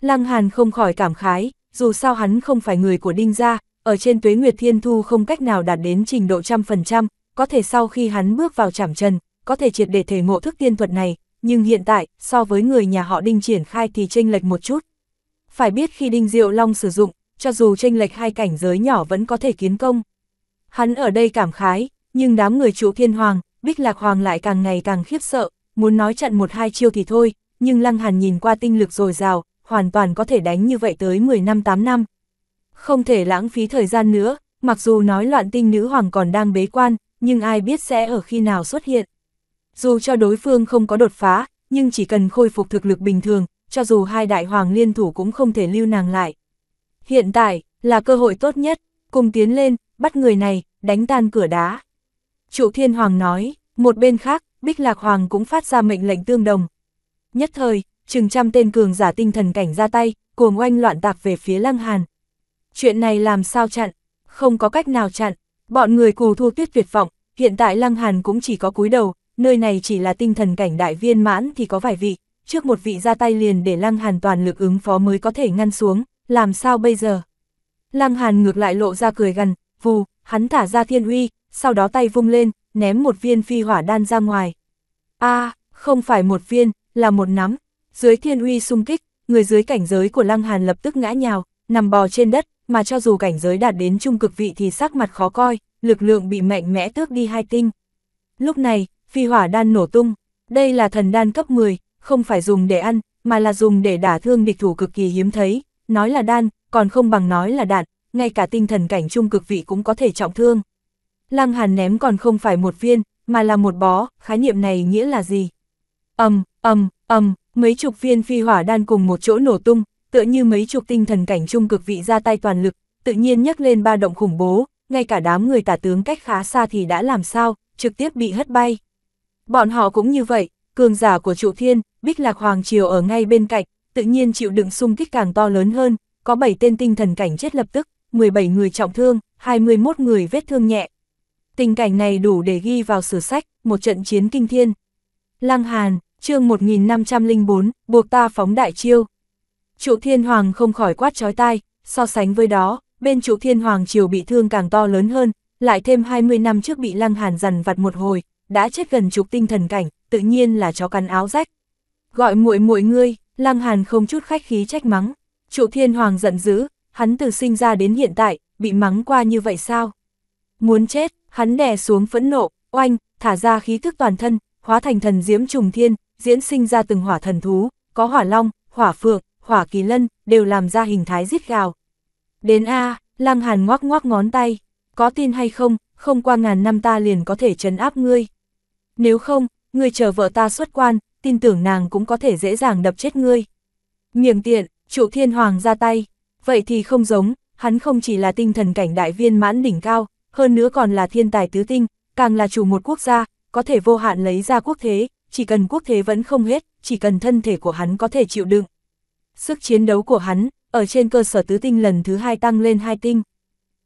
Lăng Hàn không khỏi cảm khái, dù sao hắn không phải người của Đinh Gia, ở trên tuế nguyệt thiên thu không cách nào đạt đến trình độ trăm phần trăm, có thể sau khi hắn bước vào trảm trần, có thể triệt để thể ngộ thức tiên thuật này, nhưng hiện tại, so với người nhà họ Đinh triển khai thì chênh lệch một chút. Phải biết khi Đinh Diệu Long sử dụng, cho dù chênh lệch hai cảnh giới nhỏ vẫn có thể kiến công. Hắn ở đây cảm khái, nhưng đám người chủ thiên hoàng, bích lạc hoàng lại càng ngày càng khiếp sợ, muốn nói chặn một hai chiêu thì thôi, nhưng Lăng Hàn nhìn qua tinh lực dồi dào, hoàn toàn có thể đánh như vậy tới 10 năm 8 năm, không thể lãng phí thời gian nữa, mặc dù nói loạn tinh nữ hoàng còn đang bế quan, nhưng ai biết sẽ ở khi nào xuất hiện. Dù cho đối phương không có đột phá, nhưng chỉ cần khôi phục thực lực bình thường, cho dù hai đại hoàng liên thủ cũng không thể lưu nàng lại. Hiện tại, là cơ hội tốt nhất, cùng tiến lên, bắt người này, đánh tan cửa đá. chủ thiên hoàng nói, một bên khác, Bích Lạc Hoàng cũng phát ra mệnh lệnh tương đồng. Nhất thời, chừng trăm tên cường giả tinh thần cảnh ra tay, cuồng oanh loạn tạc về phía Lăng Hàn. Chuyện này làm sao chặn, không có cách nào chặn, bọn người cù thu tuyết tuyệt vọng, hiện tại Lăng Hàn cũng chỉ có cúi đầu, nơi này chỉ là tinh thần cảnh đại viên mãn thì có vài vị, trước một vị ra tay liền để Lăng Hàn toàn lực ứng phó mới có thể ngăn xuống, làm sao bây giờ? Lăng Hàn ngược lại lộ ra cười gần, vù, hắn thả ra thiên uy, sau đó tay vung lên, ném một viên phi hỏa đan ra ngoài. a không phải một viên, là một nắm, dưới thiên uy xung kích, người dưới cảnh giới của Lăng Hàn lập tức ngã nhào, nằm bò trên đất, mà cho dù cảnh giới đạt đến trung cực vị thì sắc mặt khó coi, lực lượng bị mạnh mẽ tước đi hai tinh. Lúc này, phi hỏa đan nổ tung, đây là thần đan cấp 10, không phải dùng để ăn, mà là dùng để đả thương địch thủ cực kỳ hiếm thấy, nói là đan, còn không bằng nói là đạn, ngay cả tinh thần cảnh trung cực vị cũng có thể trọng thương. Lăng Hàn ném còn không phải một viên, mà là một bó, khái niệm này nghĩa là gì? Ầm, um, ầm, ầm, mấy chục viên phi hỏa đan cùng một chỗ nổ tung, tựa như mấy chục tinh thần cảnh trung cực vị ra tay toàn lực, tự nhiên nhắc lên ba động khủng bố, ngay cả đám người tả tướng cách khá xa thì đã làm sao, trực tiếp bị hất bay. Bọn họ cũng như vậy, cường giả của trụ thiên, bích lạc hoàng triều ở ngay bên cạnh, tự nhiên chịu đựng xung kích càng to lớn hơn, có 7 tên tinh thần cảnh chết lập tức, 17 người trọng thương, 21 người vết thương nhẹ. Tình cảnh này đủ để ghi vào sử sách, một trận chiến kinh thiên. Lăng Hàn, chương 1504, buộc ta phóng đại chiêu. Chủ Thiên Hoàng không khỏi quát trói tai, so sánh với đó, bên Chủ Thiên Hoàng chiều bị thương càng to lớn hơn, lại thêm 20 năm trước bị Lăng Hàn dằn vặt một hồi, đã chết gần chục tinh thần cảnh, tự nhiên là chó cắn áo rách. Gọi muội muội ngươi, Lăng Hàn không chút khách khí trách mắng. Chủ Thiên Hoàng giận dữ, hắn từ sinh ra đến hiện tại, bị mắng qua như vậy sao? Muốn chết, hắn đè xuống phẫn nộ, oanh, thả ra khí thức toàn thân, hóa thành thần diễm trùng thiên, diễn sinh ra từng hỏa thần thú, có hỏa long, hỏa phượng, Hỏa kỳ lân, đều làm ra hình thái giết gào. Đến A, à, Lăng Hàn ngoác ngoác ngón tay, có tin hay không, không qua ngàn năm ta liền có thể trấn áp ngươi. Nếu không, ngươi chờ vợ ta xuất quan, tin tưởng nàng cũng có thể dễ dàng đập chết ngươi. Miệng tiện, trụ thiên hoàng ra tay, vậy thì không giống, hắn không chỉ là tinh thần cảnh đại viên mãn đỉnh cao, hơn nữa còn là thiên tài tứ tinh, càng là chủ một quốc gia, có thể vô hạn lấy ra quốc thế, chỉ cần quốc thế vẫn không hết, chỉ cần thân thể của hắn có thể chịu đựng, Sức chiến đấu của hắn, ở trên cơ sở tứ tinh lần thứ hai tăng lên hai tinh.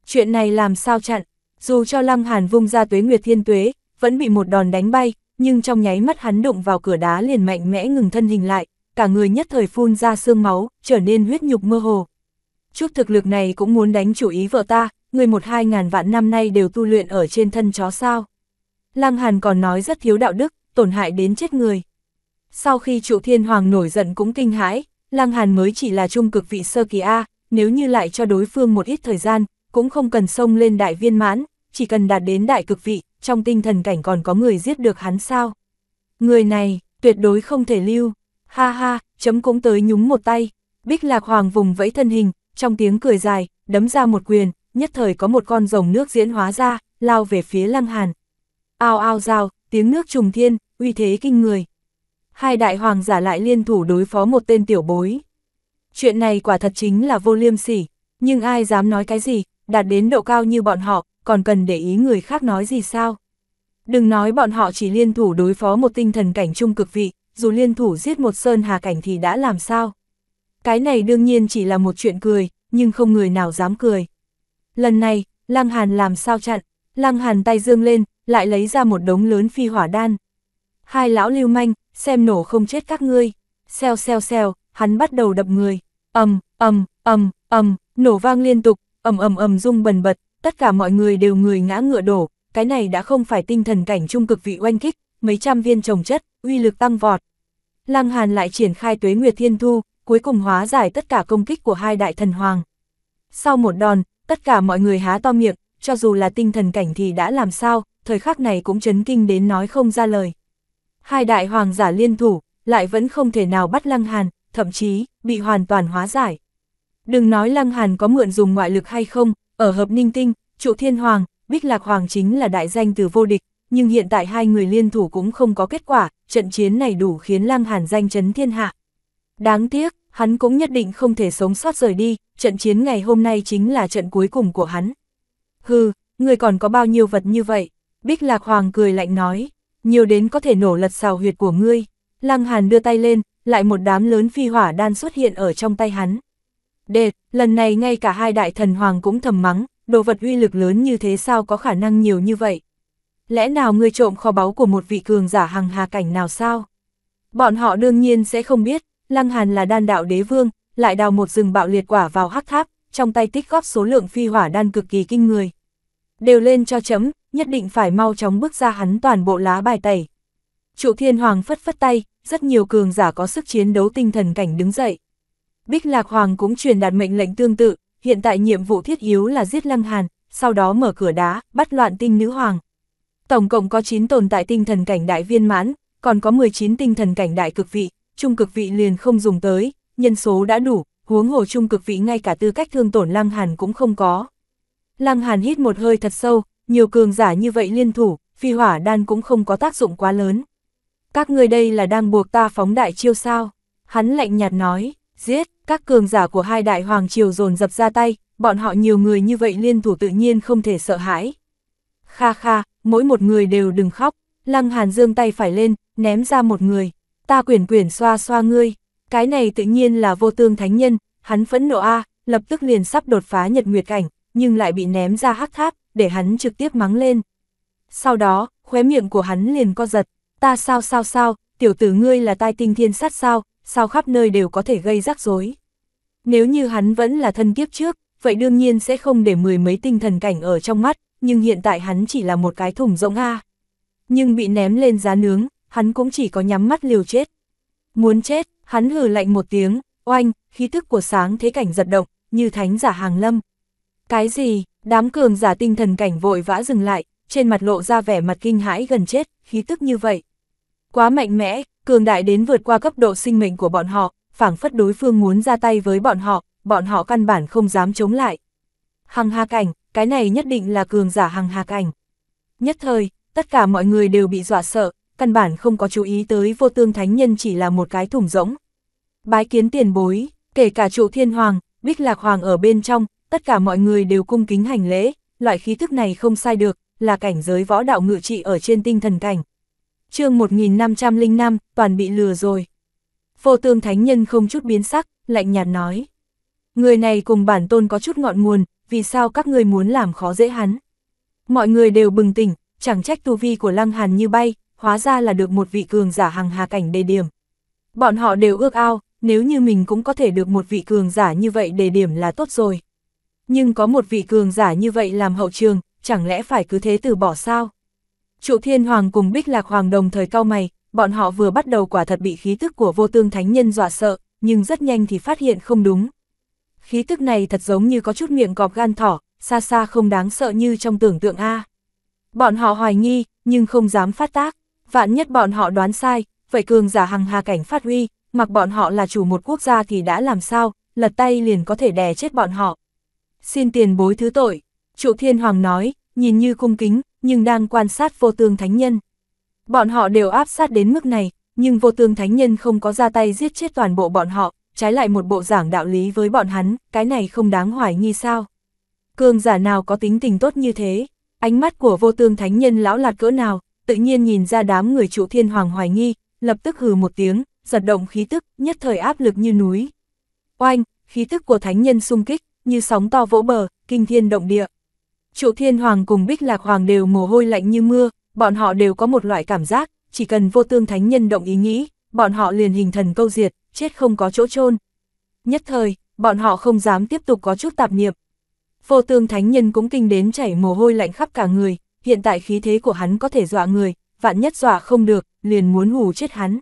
Chuyện này làm sao chặn, dù cho Lăng Hàn vung ra tuế nguyệt thiên tuế, vẫn bị một đòn đánh bay, nhưng trong nháy mắt hắn đụng vào cửa đá liền mạnh mẽ ngừng thân hình lại, cả người nhất thời phun ra sương máu, trở nên huyết nhục mơ hồ. Chút thực lực này cũng muốn đánh chủ ý vợ ta, người một hai ngàn vạn năm nay đều tu luyện ở trên thân chó sao. Lăng Hàn còn nói rất thiếu đạo đức, tổn hại đến chết người. Sau khi trụ thiên hoàng nổi giận cũng kinh hãi, Lăng Hàn mới chỉ là trung cực vị sơ kỳ A, nếu như lại cho đối phương một ít thời gian, cũng không cần xông lên đại viên mãn, chỉ cần đạt đến đại cực vị, trong tinh thần cảnh còn có người giết được hắn sao. Người này, tuyệt đối không thể lưu, ha ha, chấm cũng tới nhúng một tay, bích lạc hoàng vùng vẫy thân hình, trong tiếng cười dài, đấm ra một quyền, nhất thời có một con rồng nước diễn hóa ra, lao về phía lăng hàn. Ao ao rào, tiếng nước trùng thiên, uy thế kinh người hai đại hoàng giả lại liên thủ đối phó một tên tiểu bối. Chuyện này quả thật chính là vô liêm sỉ, nhưng ai dám nói cái gì, đạt đến độ cao như bọn họ, còn cần để ý người khác nói gì sao? Đừng nói bọn họ chỉ liên thủ đối phó một tinh thần cảnh trung cực vị, dù liên thủ giết một sơn hà cảnh thì đã làm sao? Cái này đương nhiên chỉ là một chuyện cười, nhưng không người nào dám cười. Lần này, Lăng Hàn làm sao chặn, Lăng Hàn tay dương lên, lại lấy ra một đống lớn phi hỏa đan hai lão lưu manh, xem nổ không chết các ngươi. xeo xeo xeo hắn bắt đầu đập người. Ầm, ầm, ầm, ầm, nổ vang liên tục, ầm ầm ầm rung bần bật, tất cả mọi người đều người ngã ngựa đổ, cái này đã không phải tinh thần cảnh trung cực vị oanh kích, mấy trăm viên trồng chất, uy lực tăng vọt. Lăng Hàn lại triển khai Tuế Nguyệt Thiên Thu, cuối cùng hóa giải tất cả công kích của hai đại thần hoàng. Sau một đòn, tất cả mọi người há to miệng, cho dù là tinh thần cảnh thì đã làm sao, thời khắc này cũng chấn kinh đến nói không ra lời hai đại hoàng giả liên thủ, lại vẫn không thể nào bắt Lăng Hàn, thậm chí, bị hoàn toàn hóa giải. Đừng nói Lăng Hàn có mượn dùng ngoại lực hay không, ở hợp ninh tinh, trụ thiên hoàng, bích lạc hoàng chính là đại danh từ vô địch, nhưng hiện tại hai người liên thủ cũng không có kết quả, trận chiến này đủ khiến Lăng Hàn danh chấn thiên hạ. Đáng tiếc, hắn cũng nhất định không thể sống sót rời đi, trận chiến ngày hôm nay chính là trận cuối cùng của hắn. Hừ, người còn có bao nhiêu vật như vậy? Bích Lạc Hoàng cười lạnh nói, nhiều đến có thể nổ lật xào huyệt của ngươi. Lăng Hàn đưa tay lên, lại một đám lớn phi hỏa đan xuất hiện ở trong tay hắn. Đệt, lần này ngay cả hai đại thần hoàng cũng thầm mắng, đồ vật uy lực lớn như thế sao có khả năng nhiều như vậy. Lẽ nào ngươi trộm kho báu của một vị cường giả hàng hà cảnh nào sao? Bọn họ đương nhiên sẽ không biết, Lăng Hàn là đan đạo đế vương, lại đào một rừng bạo liệt quả vào hắc tháp, trong tay tích góp số lượng phi hỏa đan cực kỳ kinh người. Đều lên cho chấm, nhất định phải mau chóng bước ra hắn toàn bộ lá bài tẩy. Trụ thiên hoàng phất phất tay, rất nhiều cường giả có sức chiến đấu tinh thần cảnh đứng dậy. Bích Lạc Hoàng cũng truyền đạt mệnh lệnh tương tự, hiện tại nhiệm vụ thiết yếu là giết Lăng Hàn, sau đó mở cửa đá, bắt loạn tinh nữ hoàng. Tổng cộng có 9 tồn tại tinh thần cảnh đại viên mãn, còn có 19 tinh thần cảnh đại cực vị, trung cực vị liền không dùng tới, nhân số đã đủ, huống hồ trung cực vị ngay cả tư cách thương tổn Lăng Hàn cũng không có. Lăng Hàn hít một hơi thật sâu, nhiều cường giả như vậy liên thủ, phi hỏa đan cũng không có tác dụng quá lớn. Các người đây là đang buộc ta phóng đại chiêu sao? Hắn lạnh nhạt nói, giết, các cường giả của hai đại hoàng triều dồn dập ra tay, bọn họ nhiều người như vậy liên thủ tự nhiên không thể sợ hãi. Kha kha, mỗi một người đều đừng khóc, lăng hàn dương tay phải lên, ném ra một người, ta quyển quyển xoa xoa ngươi, cái này tự nhiên là vô tương thánh nhân, hắn phẫn nộ a, lập tức liền sắp đột phá nhật nguyệt cảnh, nhưng lại bị ném ra hắc tháp, để hắn trực tiếp mắng lên. Sau đó, khóe miệng của hắn liền co giật, ta sao sao sao, tiểu tử ngươi là tai tinh thiên sát sao, sao khắp nơi đều có thể gây rắc rối. Nếu như hắn vẫn là thân kiếp trước, vậy đương nhiên sẽ không để mười mấy tinh thần cảnh ở trong mắt, nhưng hiện tại hắn chỉ là một cái thùng rỗng a. Nhưng bị ném lên giá nướng, hắn cũng chỉ có nhắm mắt liều chết. Muốn chết, hắn hừ lạnh một tiếng, oanh, khí thức của sáng thế cảnh giật động, như thánh giả hàng lâm, cái gì? Đám cường giả tinh thần cảnh vội vã dừng lại, trên mặt lộ ra vẻ mặt kinh hãi gần chết, khí tức như vậy. Quá mạnh mẽ, cường đại đến vượt qua cấp độ sinh mệnh của bọn họ, phảng phất đối phương muốn ra tay với bọn họ, bọn họ căn bản không dám chống lại. Hằng hà cảnh, cái này nhất định là cường giả hằng hà cảnh. Nhất thời, tất cả mọi người đều bị dọa sợ, căn bản không có chú ý tới vô tương thánh nhân chỉ là một cái thủng rỗng. Bái kiến tiền bối, kể cả trụ thiên hoàng, bích lạc hoàng ở bên trong, tất cả mọi người đều cung kính hành lễ, loại khí thức này không sai được, là cảnh giới võ đạo ngự trị ở trên tinh thần cảnh. chương 1505, toàn bị lừa rồi. phô tương thánh nhân không chút biến sắc, lạnh nhạt nói. Người này cùng bản tôn có chút ngọn nguồn, vì sao các người muốn làm khó dễ hắn. Mọi người đều bừng tỉnh, chẳng trách tu vi của lăng hàn như bay, hóa ra là được một vị cường giả hàng hà cảnh đề điểm. Bọn họ đều ước ao, nếu như mình cũng có thể được một vị cường giả như vậy đề điểm là tốt rồi. Nhưng có một vị cường giả như vậy làm hậu trường, chẳng lẽ phải cứ thế từ bỏ sao? Trụ Thiên Hoàng cùng Bích Lạc Hoàng đồng thời cao mày, bọn họ vừa bắt đầu quả thật bị khí tức của vô tương thánh nhân dọa sợ, nhưng rất nhanh thì phát hiện không đúng. Khí tức này thật giống như có chút miệng cọp gan thỏ, xa xa không đáng sợ như trong tưởng tượng A. Bọn họ hoài nghi, nhưng không dám phát tác, vạn nhất bọn họ đoán sai, vậy cường giả hằng hà cảnh phát huy, mặc bọn họ là chủ một quốc gia thì đã làm sao, lật tay liền có thể đè chết bọn họ xin tiền bối thứ tội. chủ thiên hoàng nói, nhìn như cung kính, nhưng đang quan sát vô tương thánh nhân. Bọn họ đều áp sát đến mức này, nhưng vô tương thánh nhân không có ra tay giết chết toàn bộ bọn họ, trái lại một bộ giảng đạo lý với bọn hắn, cái này không đáng hoài nghi sao. Cường giả nào có tính tình tốt như thế, ánh mắt của vô tương thánh nhân lão lạt cỡ nào, tự nhiên nhìn ra đám người trụ thiên hoàng hoài nghi, lập tức hừ một tiếng, giật động khí tức, nhất thời áp lực như núi. Oanh, khí tức của thánh nhân xung kích, như sóng to vỗ bờ, kinh thiên động địa. Chủ thiên hoàng cùng bích lạc hoàng đều mồ hôi lạnh như mưa, bọn họ đều có một loại cảm giác, chỉ cần vô tương thánh nhân động ý nghĩ, bọn họ liền hình thần câu diệt, chết không có chỗ chôn Nhất thời, bọn họ không dám tiếp tục có chút tạp niệm. Vô tương thánh nhân cũng kinh đến chảy mồ hôi lạnh khắp cả người, hiện tại khí thế của hắn có thể dọa người, vạn nhất dọa không được, liền muốn hù chết hắn.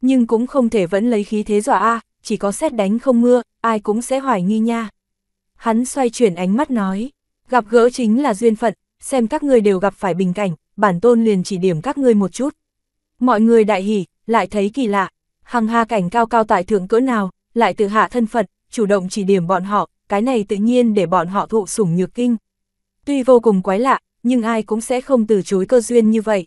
Nhưng cũng không thể vẫn lấy khí thế dọa a, chỉ có xét đánh không mưa, ai cũng sẽ hoài nghi nha hắn xoay chuyển ánh mắt nói, gặp gỡ chính là duyên phận, xem các người đều gặp phải bình cảnh, bản tôn liền chỉ điểm các ngươi một chút. Mọi người đại hỉ, lại thấy kỳ lạ, hằng hà cảnh cao cao tại thượng cỡ nào, lại tự hạ thân phận, chủ động chỉ điểm bọn họ, cái này tự nhiên để bọn họ thụ sủng nhược kinh. Tuy vô cùng quái lạ, nhưng ai cũng sẽ không từ chối cơ duyên như vậy.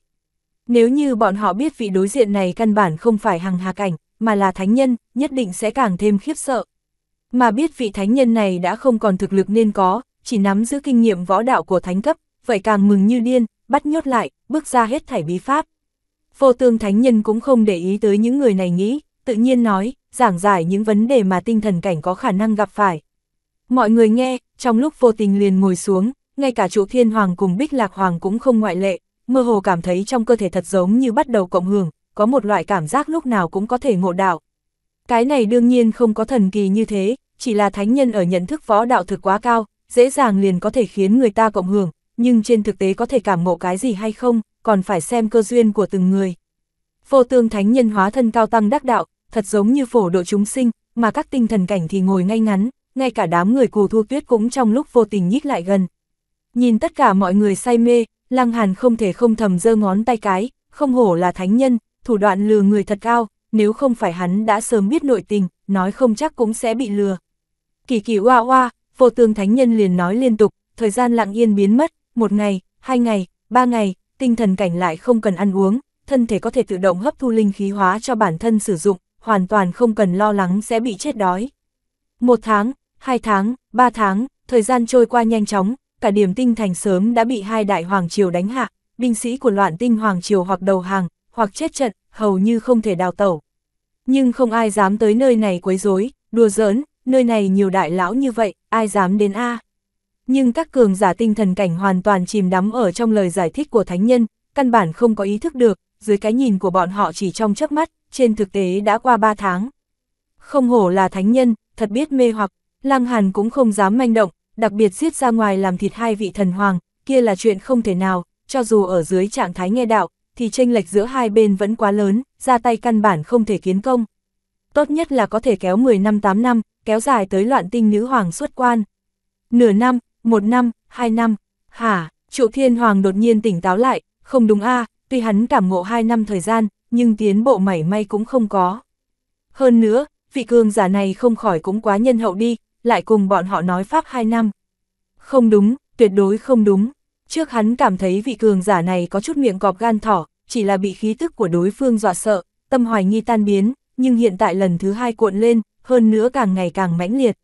Nếu như bọn họ biết vị đối diện này căn bản không phải hằng hà cảnh, mà là thánh nhân, nhất định sẽ càng thêm khiếp sợ. Mà biết vị thánh nhân này đã không còn thực lực nên có, chỉ nắm giữ kinh nghiệm võ đạo của thánh cấp, vậy càng mừng như điên, bắt nhốt lại, bước ra hết thảy bí pháp. Vô tương thánh nhân cũng không để ý tới những người này nghĩ, tự nhiên nói, giảng giải những vấn đề mà tinh thần cảnh có khả năng gặp phải. Mọi người nghe, trong lúc vô tình liền ngồi xuống, ngay cả chủ thiên hoàng cùng bích lạc hoàng cũng không ngoại lệ, mơ hồ cảm thấy trong cơ thể thật giống như bắt đầu cộng hưởng, có một loại cảm giác lúc nào cũng có thể ngộ đạo, cái này đương nhiên không có thần kỳ như thế, chỉ là thánh nhân ở nhận thức võ đạo thực quá cao, dễ dàng liền có thể khiến người ta cộng hưởng, nhưng trên thực tế có thể cảm ngộ cái gì hay không, còn phải xem cơ duyên của từng người. Vô tương thánh nhân hóa thân cao tăng đắc đạo, thật giống như phổ độ chúng sinh, mà các tinh thần cảnh thì ngồi ngay ngắn, ngay cả đám người cù thua tuyết cũng trong lúc vô tình nhích lại gần. Nhìn tất cả mọi người say mê, Lăng Hàn không thể không thầm giơ ngón tay cái, không hổ là thánh nhân, thủ đoạn lừa người thật cao, nếu không phải hắn đã sớm biết nội tình, nói không chắc cũng sẽ bị lừa. Kỳ kỳ oa oa, vô tương thánh nhân liền nói liên tục, thời gian lặng yên biến mất, một ngày, hai ngày, ba ngày, tinh thần cảnh lại không cần ăn uống, thân thể có thể tự động hấp thu linh khí hóa cho bản thân sử dụng, hoàn toàn không cần lo lắng sẽ bị chết đói. Một tháng, hai tháng, ba tháng, thời gian trôi qua nhanh chóng, cả điểm tinh thành sớm đã bị hai đại hoàng triều đánh hạ, binh sĩ của loạn tinh hoàng triều hoặc đầu hàng, hoặc chết trận, hầu như không thể đào tẩu. Nhưng không ai dám tới nơi này quấy rối, đùa giỡn, nơi này nhiều đại lão như vậy, ai dám đến a? Nhưng các cường giả tinh thần cảnh hoàn toàn chìm đắm ở trong lời giải thích của thánh nhân, căn bản không có ý thức được, dưới cái nhìn của bọn họ chỉ trong chớp mắt, trên thực tế đã qua 3 tháng. Không hổ là thánh nhân, thật biết mê hoặc, Lăng Hàn cũng không dám manh động, đặc biệt giết ra ngoài làm thịt hai vị thần hoàng, kia là chuyện không thể nào, cho dù ở dưới trạng thái nghe đạo, thì tranh lệch giữa hai bên vẫn quá lớn, ra tay căn bản không thể kiến công. Tốt nhất là có thể kéo 10 năm 8 năm, kéo dài tới loạn tinh nữ hoàng xuất quan. Nửa năm, một năm, hai năm, hả, trụ thiên hoàng đột nhiên tỉnh táo lại, không đúng a tuy hắn cảm ngộ hai năm thời gian, nhưng tiến bộ mảy may cũng không có. Hơn nữa, vị cường giả này không khỏi cũng quá nhân hậu đi, lại cùng bọn họ nói pháp hai năm. Không đúng, tuyệt đối không đúng. Trước hắn cảm thấy vị cường giả này có chút miệng cọp gan thỏ, chỉ là bị khí tức của đối phương dọa sợ, tâm hoài nghi tan biến, nhưng hiện tại lần thứ hai cuộn lên, hơn nữa càng ngày càng mãnh liệt.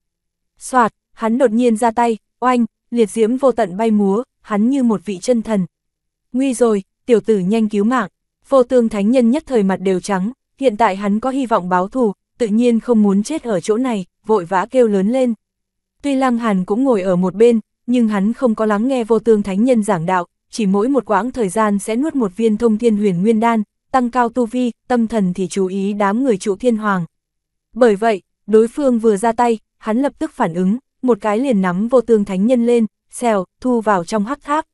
Soạt, hắn đột nhiên ra tay, oanh, liệt diễm vô tận bay múa, hắn như một vị chân thần. Nguy rồi, tiểu tử nhanh cứu mạng, vô tương thánh nhân nhất thời mặt đều trắng, hiện tại hắn có hy vọng báo thù, tự nhiên không muốn chết ở chỗ này, vội vã kêu lớn lên. Tuy Lăng Hàn cũng ngồi ở một bên, nhưng hắn không có lắng nghe vô tương thánh nhân giảng đạo, chỉ mỗi một quãng thời gian sẽ nuốt một viên thông thiên huyền nguyên đan, tăng cao tu vi, tâm thần thì chú ý đám người trụ thiên hoàng. Bởi vậy, đối phương vừa ra tay, hắn lập tức phản ứng, một cái liền nắm vô tương thánh nhân lên, xèo, thu vào trong hắc tháp.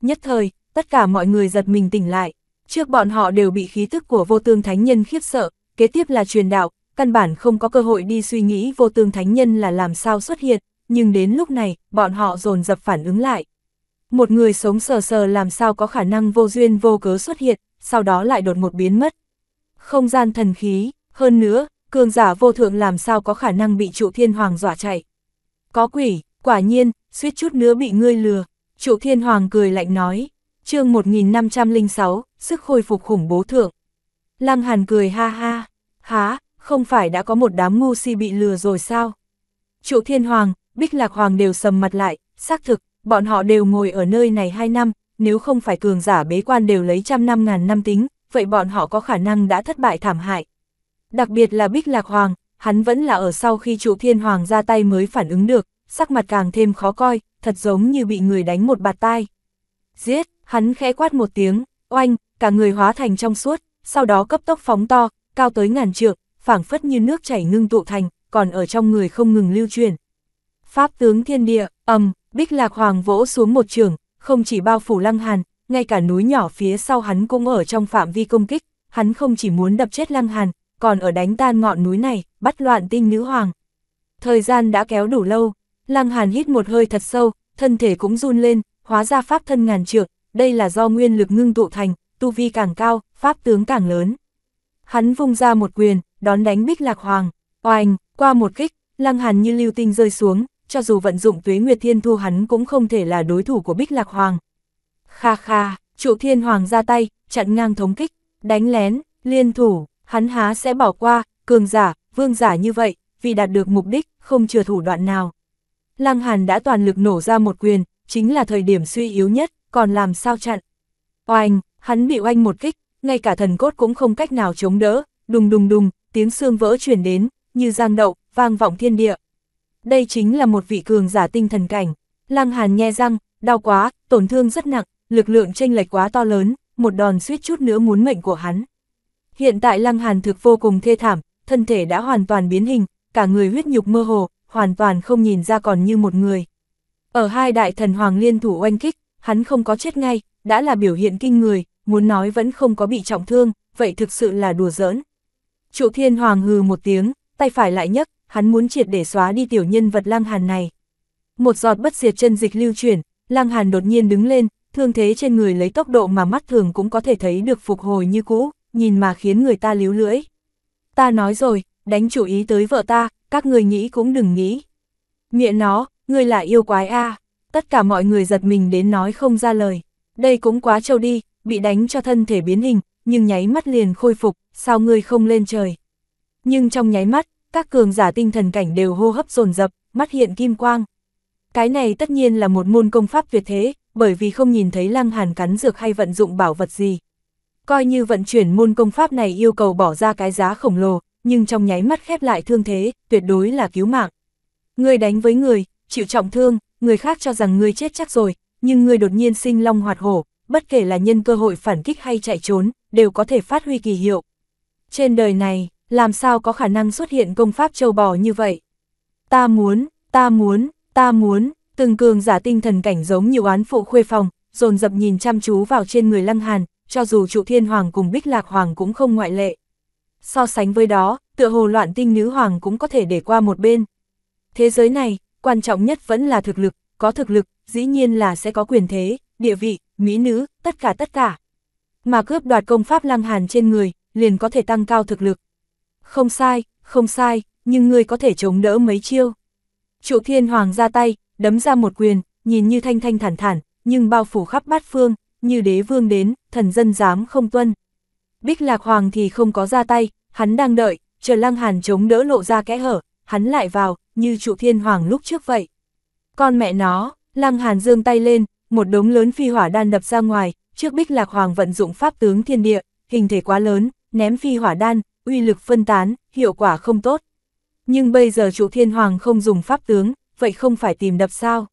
Nhất thời, tất cả mọi người giật mình tỉnh lại, trước bọn họ đều bị khí tức của vô tương thánh nhân khiếp sợ, kế tiếp là truyền đạo, căn bản không có cơ hội đi suy nghĩ vô tương thánh nhân là làm sao xuất hiện, nhưng đến lúc này, bọn họ dồn dập phản ứng lại. Một người sống sờ sờ làm sao có khả năng vô duyên vô cớ xuất hiện, sau đó lại đột ngột biến mất. Không gian thần khí, hơn nữa, cường giả vô thượng làm sao có khả năng bị trụ thiên hoàng dọa chạy. Có quỷ, quả nhiên, suýt chút nữa bị ngươi lừa. Trụ thiên hoàng cười lạnh nói, chương 1506, sức khôi phục khủng bố thượng. Lăng hàn cười ha ha, há, không phải đã có một đám ngu si bị lừa rồi sao? Trụ thiên hoàng, Bích Lạc Hoàng đều sầm mặt lại, xác thực, bọn họ đều ngồi ở nơi này 2 năm, nếu không phải cường giả bế quan đều lấy trăm năm ngàn năm tính, vậy bọn họ có khả năng đã thất bại thảm hại. Đặc biệt là Bích Lạc Hoàng, hắn vẫn là ở sau khi trụ thiên hoàng ra tay mới phản ứng được, sắc mặt càng thêm khó coi, thật giống như bị người đánh một bạt tai. Giết, hắn khẽ quát một tiếng, oanh, cả người hóa thành trong suốt, sau đó cấp tốc phóng to, cao tới ngàn trượng, phảng phất như nước chảy ngưng tụ thành, còn ở trong người không ngừng lưu truyền pháp tướng thiên địa, ầm, bích lạc hoàng vỗ xuống một trường, không chỉ bao phủ lăng hàn, ngay cả núi nhỏ phía sau hắn cũng ở trong phạm vi công kích, hắn không chỉ muốn đập chết lăng hàn, còn ở đánh tan ngọn núi này, bắt loạn tinh nữ hoàng. Thời gian đã kéo đủ lâu, lăng hàn hít một hơi thật sâu, thân thể cũng run lên, hóa ra pháp thân ngàn trượng, đây là do nguyên lực ngưng tụ thành, tu vi càng cao, pháp tướng càng lớn. Hắn vung ra một quyền, đón đánh bích lạc hoàng, oanh, qua một kích, lăng hàn như lưu tinh rơi xuống, cho dù vận dụng tuế Nguyệt Thiên Thu hắn cũng không thể là đối thủ của Bích Lạc Hoàng. Kha kha, trụ Thiên Hoàng ra tay, chặn ngang thống kích, đánh lén, liên thủ, hắn há sẽ bỏ qua, cường giả, vương giả như vậy, vì đạt được mục đích, không chừa thủ đoạn nào. Lăng Hàn đã toàn lực nổ ra một quyền, chính là thời điểm suy yếu nhất, còn làm sao chặn. Oanh, hắn bị oanh một kích, ngay cả thần cốt cũng không cách nào chống đỡ, đùng đùng đùng, tiếng xương vỡ chuyển đến, như giang đậu, vang vọng thiên địa đây chính là một vị cường giả tinh thần cảnh. Lăng Hàn nhe răng, đau quá, tổn thương rất nặng, lực lượng chênh lệch quá to lớn, một đòn suýt chút nữa muốn mệnh của hắn. Hiện tại Lăng Hàn thực vô cùng thê thảm, thân thể đã hoàn toàn biến hình, cả người huyết nhục mơ hồ, hoàn toàn không nhìn ra còn như một người. Ở hai đại thần hoàng liên thủ oanh kích, hắn không có chết ngay, đã là biểu hiện kinh người, muốn nói vẫn không có bị trọng thương, vậy thực sự là đùa giỡn. Trụ thiên hoàng hừ một tiếng, tay phải lại nhấc, hắn muốn triệt để xóa đi tiểu nhân vật Lăng Hàn này. Một giọt bất diệt chân dịch lưu chuyển, Lăng Hàn đột nhiên đứng lên, thương thế trên người lấy tốc độ mà mắt thường cũng có thể thấy được phục hồi như cũ, nhìn mà khiến người ta líu lưỡi. Ta nói rồi, đánh chủ ý tới vợ ta, các người nghĩ cũng đừng nghĩ. Miệng nó, người là yêu quái a Tất cả mọi người giật mình đến nói không ra lời. Đây cũng quá trâu đi, bị đánh cho thân thể biến hình, nhưng nháy mắt liền khôi phục, sao ngươi không lên trời. Nhưng trong nháy mắt, các cường giả tinh thần cảnh đều hô hấp dồn dập, mắt hiện kim quang. Cái này tất nhiên là một môn công pháp tuyệt thế, bởi vì không nhìn thấy lăng hàn cắn dược hay vận dụng bảo vật gì. Coi như vận chuyển môn công pháp này yêu cầu bỏ ra cái giá khổng lồ, nhưng trong nháy mắt khép lại thương thế, tuyệt đối là cứu mạng. Người đánh với người, chịu trọng thương, người khác cho rằng người chết chắc rồi, nhưng người đột nhiên sinh long hoạt hổ, bất kể là nhân cơ hội phản kích hay chạy trốn, đều có thể phát huy kỳ hiệu. Trên đời này, làm sao có khả năng xuất hiện công pháp châu bò như vậy. Ta muốn, ta muốn, ta muốn, từng cường giả tinh thần cảnh giống như oán phụ khuê phòng, dồn dập nhìn chăm chú vào trên người Lăng Hàn, cho dù trụ thiên hoàng cùng bích lạc hoàng cũng không ngoại lệ. So sánh với đó, tựa hồ loạn tinh nữ hoàng cũng có thể để qua một bên. Thế giới này, quan trọng nhất vẫn là thực lực, có thực lực, dĩ nhiên là sẽ có quyền thế, địa vị, mỹ nữ, tất cả tất cả. Mà cướp đoạt công pháp lăng hàn trên người, liền có thể tăng cao thực lực. Không sai, không sai, nhưng ngươi có thể chống đỡ mấy chiêu. Trụ thiên hoàng ra tay, đấm ra một quyền, nhìn như thanh thanh thản thản, nhưng bao phủ khắp bát phương, như đế vương đến, thần dân dám không tuân. Bích lạc hoàng thì không có ra tay, hắn đang đợi, chờ lăng hàn chống đỡ lộ ra kẽ hở, hắn lại vào, như trụ thiên hoàng lúc trước vậy. Con mẹ nó, lăng hàn dương tay lên, một đống lớn phi hỏa đan đập ra ngoài, trước bích lạc hoàng vận dụng pháp tướng thiên địa, hình thể quá lớn, ném phi hỏa đan, uy lực phân tán, hiệu quả không tốt. Nhưng bây giờ chủ thiên hoàng không dùng pháp tướng, vậy không phải tìm đập sao.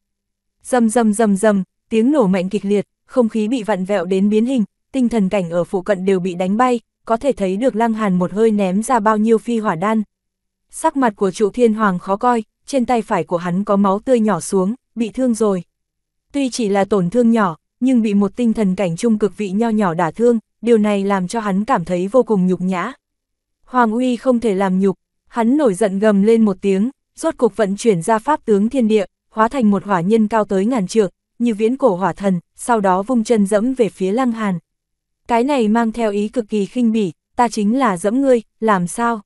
Dầm dầm dầm dầm, tiếng nổ mạnh kịch liệt, không khí bị vặn vẹo đến biến hình, tinh thần cảnh ở phụ cận đều bị đánh bay, có thể thấy được lăng hàn một hơi ném ra bao nhiêu phi hỏa đan. Sắc mặt của trụ thiên hoàng khó coi, trên tay phải của hắn có máu tươi nhỏ xuống, bị thương rồi. Tuy chỉ là tổn thương nhỏ, nhưng bị một tinh thần cảnh trung cực vị nho nhỏ đả thương, điều này làm cho hắn cảm thấy vô cùng nhục nhã. Hoàng uy không thể làm nhục, hắn nổi giận gầm lên một tiếng, rốt cục vận chuyển ra pháp tướng thiên địa, hóa thành một hỏa nhân cao tới ngàn trượng, như viễn cổ hỏa thần, sau đó vung chân dẫm về phía Lăng Hàn. Cái này mang theo ý cực kỳ khinh bỉ, ta chính là dẫm ngươi, làm sao?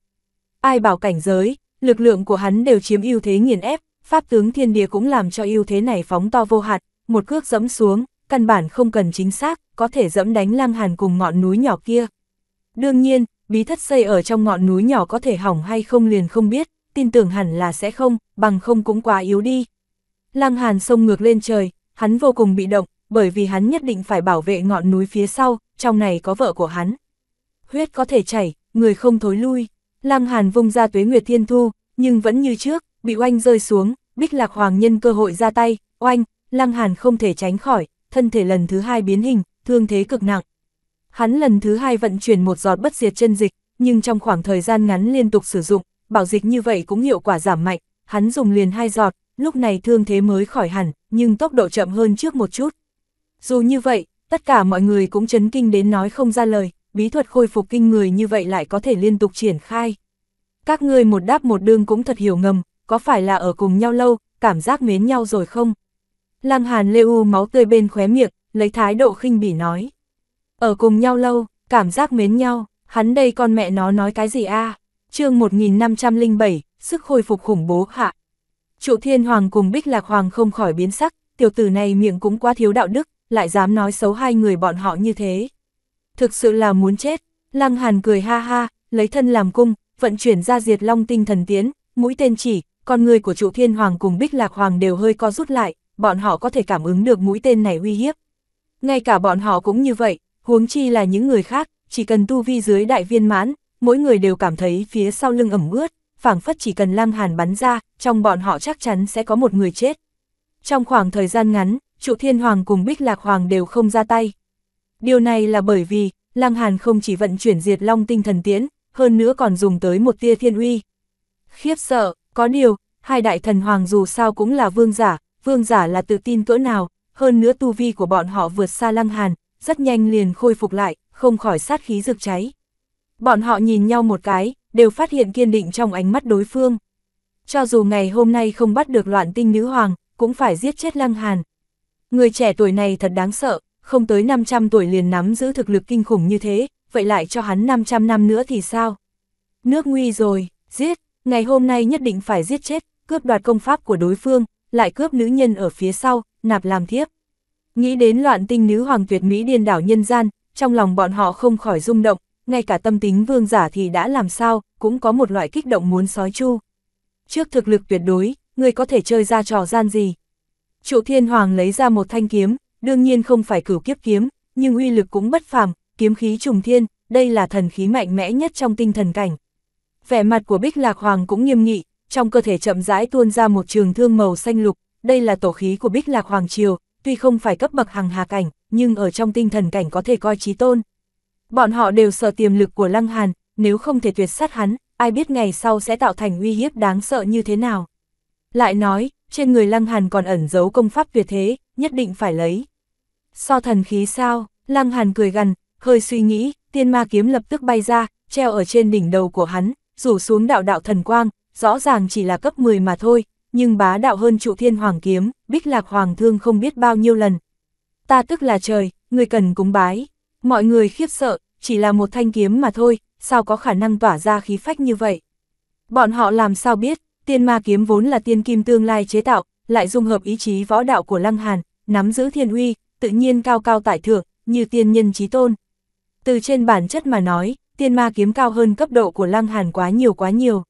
Ai bảo cảnh giới, lực lượng của hắn đều chiếm ưu thế nghiền ép, pháp tướng thiên địa cũng làm cho ưu thế này phóng to vô hạn, một cước dẫm xuống, căn bản không cần chính xác, có thể dẫm đánh Lăng Hàn cùng ngọn núi nhỏ kia. Đương nhiên, bí thất xây ở trong ngọn núi nhỏ có thể hỏng hay không liền không biết, tin tưởng hẳn là sẽ không, bằng không cũng quá yếu đi. Lăng Hàn sông ngược lên trời, hắn vô cùng bị động, bởi vì hắn nhất định phải bảo vệ ngọn núi phía sau, trong này có vợ của hắn. Huyết có thể chảy, người không thối lui. Lăng Hàn vung ra tuế nguyệt thiên thu, nhưng vẫn như trước, bị oanh rơi xuống, bích lạc hoàng nhân cơ hội ra tay, oanh, Lăng Hàn không thể tránh khỏi, thân thể lần thứ hai biến hình, thương thế cực nặng. Hắn lần thứ hai vận chuyển một giọt bất diệt chân dịch, nhưng trong khoảng thời gian ngắn liên tục sử dụng, bảo dịch như vậy cũng hiệu quả giảm mạnh, hắn dùng liền hai giọt, lúc này thương thế mới khỏi hẳn, nhưng tốc độ chậm hơn trước một chút. Dù như vậy, tất cả mọi người cũng chấn kinh đến nói không ra lời, bí thuật khôi phục kinh người như vậy lại có thể liên tục triển khai. Các ngươi một đáp một đương cũng thật hiểu ngầm, có phải là ở cùng nhau lâu, cảm giác mến nhau rồi không? Lăng Hàn Lê U máu tươi bên khóe miệng, lấy thái độ khinh bỉ nói. Ở cùng nhau lâu, cảm giác mến nhau, hắn đây con mẹ nó nói cái gì a à? chương 1507, sức hồi phục khủng bố hạ. Trụ thiên hoàng cùng bích lạc hoàng không khỏi biến sắc, tiểu tử này miệng cũng quá thiếu đạo đức, lại dám nói xấu hai người bọn họ như thế. Thực sự là muốn chết, lăng hàn cười ha ha, lấy thân làm cung, vận chuyển ra diệt long tinh thần tiến, mũi tên chỉ, con người của trụ thiên hoàng cùng bích lạc hoàng đều hơi co rút lại, bọn họ có thể cảm ứng được mũi tên này uy hiếp. Ngay cả bọn họ cũng như vậy, huống chi là những người khác, chỉ cần tu vi dưới đại viên mãn, mỗi người đều cảm thấy phía sau lưng ẩm ướt, phảng phất chỉ cần Lang hàn bắn ra, trong bọn họ chắc chắn sẽ có một người chết. Trong khoảng thời gian ngắn, trụ thiên hoàng cùng bích lạc hoàng đều không ra tay. Điều này là bởi vì, Lang hàn không chỉ vận chuyển diệt long tinh thần tiễn, hơn nữa còn dùng tới một tia thiên uy. Khiếp sợ, có điều, hai đại thần hoàng dù sao cũng là vương giả, vương giả là tự tin cỡ nào, hơn nữa tu vi của bọn họ vượt xa Lang hàn, rất nhanh liền khôi phục lại, không khỏi sát khí rực cháy. Bọn họ nhìn nhau một cái, đều phát hiện kiên định trong ánh mắt đối phương. Cho dù ngày hôm nay không bắt được loạn tinh nữ hoàng, cũng phải giết chết Lăng Hàn. Người trẻ tuổi này thật đáng sợ, không tới 500 tuổi liền nắm giữ thực lực kinh khủng như thế, vậy lại cho hắn 500 năm nữa thì sao? Nước nguy rồi, giết, ngày hôm nay nhất định phải giết chết, cướp đoạt công pháp của đối phương, lại cướp nữ nhân ở phía sau, nạp làm thiếp. Nghĩ đến loạn tinh nữ hoàng tuyệt mỹ điên đảo nhân gian, trong lòng bọn họ không khỏi rung động, ngay cả tâm tính vương giả thì đã làm sao, cũng có một loại kích động muốn sói chu. Trước thực lực tuyệt đối, người có thể chơi ra trò gian gì. chủ thiên hoàng lấy ra một thanh kiếm, đương nhiên không phải cửu kiếp kiếm, nhưng uy lực cũng bất phàm, kiếm khí trùng thiên, đây là thần khí mạnh mẽ nhất trong tinh thần cảnh. Vẻ mặt của Bích Lạc Hoàng cũng nghiêm nghị, trong cơ thể chậm rãi tuôn ra một trường thương màu xanh lục, đây là tổ khí của Bích Lạc Hoàng Triều, tuy không phải cấp bậc hàng hà cảnh, nhưng ở trong tinh thần cảnh có thể coi trí tôn. Bọn họ đều sợ tiềm lực của Lăng Hàn, nếu không thể tuyệt sát hắn, ai biết ngày sau sẽ tạo thành uy hiếp đáng sợ như thế nào. Lại nói, trên người Lăng Hàn còn ẩn giấu công pháp tuyệt thế, nhất định phải lấy. So thần khí sao, Lăng Hàn cười gằn, hơi suy nghĩ, tiên ma kiếm lập tức bay ra, treo ở trên đỉnh đầu của hắn, rủ xuống đạo đạo thần quang, rõ ràng chỉ là cấp 10 mà thôi, nhưng bá đạo hơn trụ thiên hoàng kiếm, bích lạc hoàng thương không biết bao nhiêu lần. Ta tức là trời, người cần cúng bái. Mọi người khiếp sợ, chỉ là một thanh kiếm mà thôi, sao có khả năng tỏa ra khí phách như vậy. Bọn họ làm sao biết, tiên ma kiếm vốn là tiên kim tương lai chế tạo, lại dung hợp ý chí võ đạo của Lăng Hàn, nắm giữ thiên uy, tự nhiên cao cao tại thượng, như tiên nhân trí tôn. Từ trên bản chất mà nói, tiên ma kiếm cao hơn cấp độ của Lăng Hàn quá nhiều quá nhiều.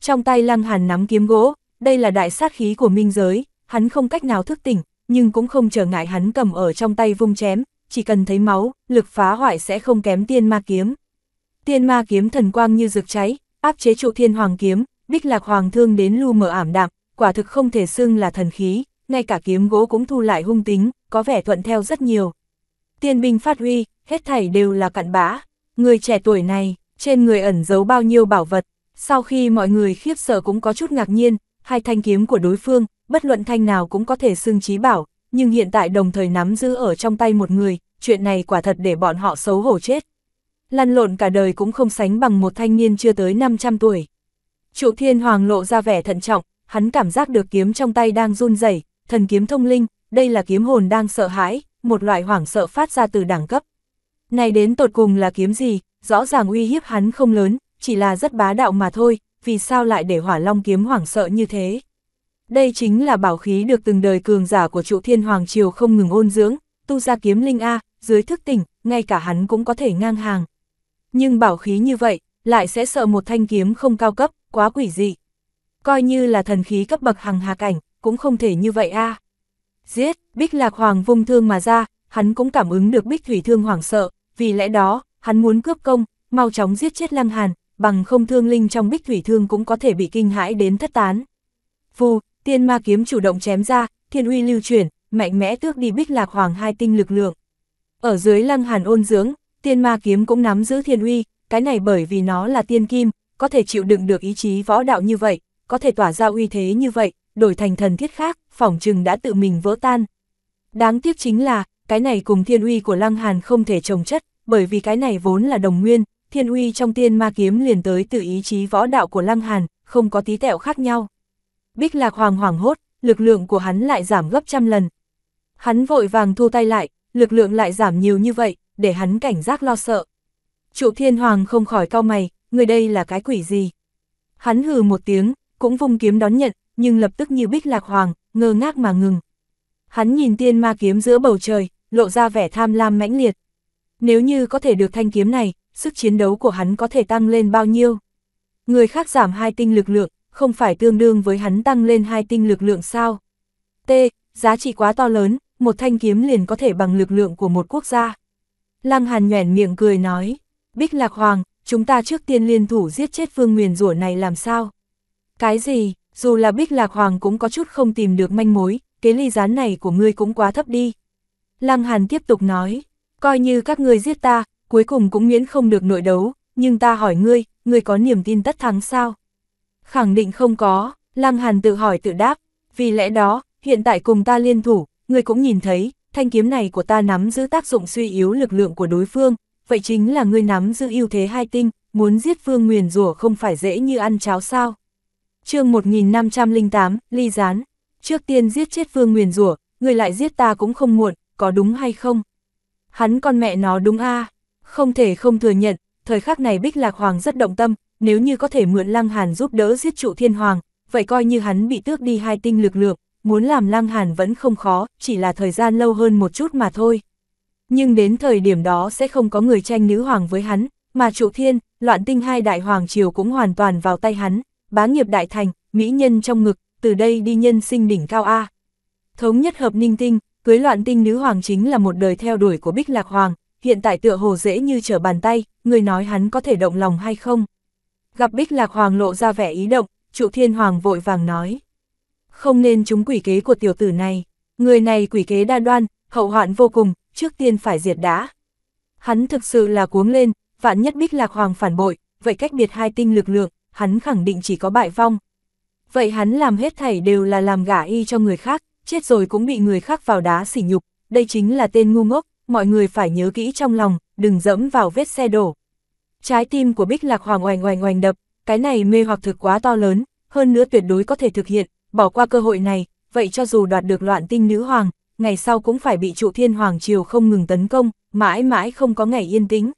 Trong tay Lăng Hàn nắm kiếm gỗ, đây là đại sát khí của minh giới, hắn không cách nào thức tỉnh, nhưng cũng không trở ngại hắn cầm ở trong tay vung chém, chỉ cần thấy máu, lực phá hoại sẽ không kém tiên ma kiếm. Tiên ma kiếm thần quang như rực cháy, áp chế trụ thiên hoàng kiếm, bích lạc hoàng thương đến lu mở ảm đạm, quả thực không thể xưng là thần khí, ngay cả kiếm gỗ cũng thu lại hung tính, có vẻ thuận theo rất nhiều. Tiên binh phát huy, hết thảy đều là cặn bã. Người trẻ tuổi này, trên người ẩn giấu bao nhiêu bảo vật, sau khi mọi người khiếp sợ cũng có chút ngạc nhiên, hai thanh kiếm của đối phương, bất luận thanh nào cũng có thể xưng trí bảo, nhưng hiện tại đồng thời nắm giữ ở trong tay một người, chuyện này quả thật để bọn họ xấu hổ chết. Lăn lộn cả đời cũng không sánh bằng một thanh niên chưa tới 500 tuổi. Trụ thiên hoàng lộ ra vẻ thận trọng, hắn cảm giác được kiếm trong tay đang run rẩy, thần kiếm thông linh, đây là kiếm hồn đang sợ hãi, một loại hoảng sợ phát ra từ đẳng cấp. Này đến tột cùng là kiếm gì, rõ ràng uy hiếp hắn không lớn, chỉ là rất bá đạo mà thôi, vì sao lại để hỏa long kiếm hoảng sợ như thế. Đây chính là bảo khí được từng đời cường giả của trụ thiên hoàng triều không ngừng ôn dưỡng, tu ra kiếm linh A, dưới thức tỉnh, ngay cả hắn cũng có thể ngang hàng. Nhưng bảo khí như vậy, lại sẽ sợ một thanh kiếm không cao cấp, quá quỷ dị. Coi như là thần khí cấp bậc hàng hà cảnh, cũng không thể như vậy a. Giết, Bích Lạc Hoàng vung thương mà ra, hắn cũng cảm ứng được Bích Thủy Thương hoảng sợ, vì lẽ đó, hắn muốn cướp công, mau chóng giết chết Lăng Hàn, bằng không thương linh trong bích thủy thương cũng có thể bị kinh hãi đến thất tán. Phù, tiên ma kiếm chủ động chém ra, thiên uy lưu chuyển, mạnh mẽ tước đi bích lạc hoàng hai tinh lực lượng. Ở dưới lăng hàn ôn dưỡng, tiên ma kiếm cũng nắm giữ thiên uy, cái này bởi vì nó là tiên kim, có thể chịu đựng được ý chí võ đạo như vậy, có thể tỏa ra uy thế như vậy, đổi thành thần thiết khác, phỏng chừng đã tự mình vỡ tan. Đáng tiếc chính là, cái này cùng thiên uy của lăng hàn không thể chồng chất, bởi vì cái này vốn là đồng nguyên, thiên uy trong tiên ma kiếm liền tới từ ý chí võ đạo của Lăng Hàn, không có tí tẹo khác nhau. Bích Lạc Hoàng hoảng hốt, lực lượng của hắn lại giảm gấp trăm lần. Hắn vội vàng thu tay lại, lực lượng lại giảm nhiều như vậy, để hắn cảnh giác lo sợ. Trụ Thiên Hoàng không khỏi cau mày, người đây là cái quỷ gì? Hắn hừ một tiếng, cũng vung kiếm đón nhận, nhưng lập tức như Bích Lạc Hoàng, ngơ ngác mà ngừng. Hắn nhìn tiên ma kiếm giữa bầu trời, lộ ra vẻ tham lam mãnh liệt. Nếu như có thể được thanh kiếm này, sức chiến đấu của hắn có thể tăng lên bao nhiêu. Người khác giảm hai tinh lực lượng, không phải tương đương với hắn tăng lên hai tinh lực lượng sao. T. Giá trị quá to lớn, một thanh kiếm liền có thể bằng lực lượng của một quốc gia. Lăng Hàn nhoẻn miệng cười nói, Bích Lạc Hoàng, chúng ta trước tiên liên thủ giết chết phương nguyền rủa này làm sao? Cái gì, dù là Bích Lạc Hoàng cũng có chút không tìm được manh mối, kế ly gián này của ngươi cũng quá thấp đi. Lăng Hàn tiếp tục nói, coi như các ngươi giết ta, cuối cùng cũng miễn không được nội đấu, nhưng ta hỏi ngươi, ngươi có niềm tin tất thắng sao? Khẳng định không có, Lăng Hàn tự hỏi tự đáp, vì lẽ đó, hiện tại cùng ta liên thủ, ngươi cũng nhìn thấy, thanh kiếm này của ta nắm giữ tác dụng suy yếu lực lượng của đối phương, vậy chính là ngươi nắm giữ ưu thế hai tinh, muốn giết Phương Nguyền rủa không phải dễ như ăn cháo sao? Chương 1508, ly gián. Trước tiên giết chết Phương Nguyền rủa, người lại giết ta cũng không muộn, có đúng hay không? Hắn con mẹ nó đúng a, không thể không thừa nhận, thời khắc này Bích Lạc Hoàng rất động tâm, nếu như có thể mượn Lăng Hàn giúp đỡ giết trụ thiên hoàng, vậy coi như hắn bị tước đi hai tinh lực lượng, muốn làm Lăng Hàn vẫn không khó, chỉ là thời gian lâu hơn một chút mà thôi. Nhưng đến thời điểm đó sẽ không có người tranh nữ hoàng với hắn, mà trụ thiên, loạn tinh hai đại hoàng triều cũng hoàn toàn vào tay hắn, bá nghiệp đại thành, mỹ nhân trong ngực, từ đây đi nhân sinh đỉnh cao A. Thống nhất hợp ninh tinh, cưới loạn tinh nữ hoàng chính là một đời theo đuổi của Bích Lạc Hoàng, hiện tại tựa hồ dễ như trở bàn tay, người nói hắn có thể động lòng hay không. Gặp Bích Lạc Hoàng lộ ra vẻ ý động, trụ thiên hoàng vội vàng nói. Không nên chúng quỷ kế của tiểu tử này, người này quỷ kế đa đoan, hậu hoạn vô cùng, trước tiên phải diệt đã. Hắn thực sự là cuống lên, vạn nhất Bích Lạc Hoàng phản bội, vậy cách biệt hai tinh lực lượng, hắn khẳng định chỉ có bại vong. Vậy hắn làm hết thảy đều là làm gả y cho người khác, chết rồi cũng bị người khác vào đá sỉ nhục, đây chính là tên ngu ngốc, mọi người phải nhớ kỹ trong lòng, đừng dẫm vào vết xe đổ. Trái tim của Bích Lạc Hoàng oành oành oành đập, cái này mê hoặc thực quá to lớn, hơn nữa tuyệt đối có thể thực hiện, bỏ qua cơ hội này, vậy cho dù đoạt được loạn tinh nữ hoàng, ngày sau cũng phải bị trụ thiên hoàng triều không ngừng tấn công, mãi mãi không có ngày yên tĩnh.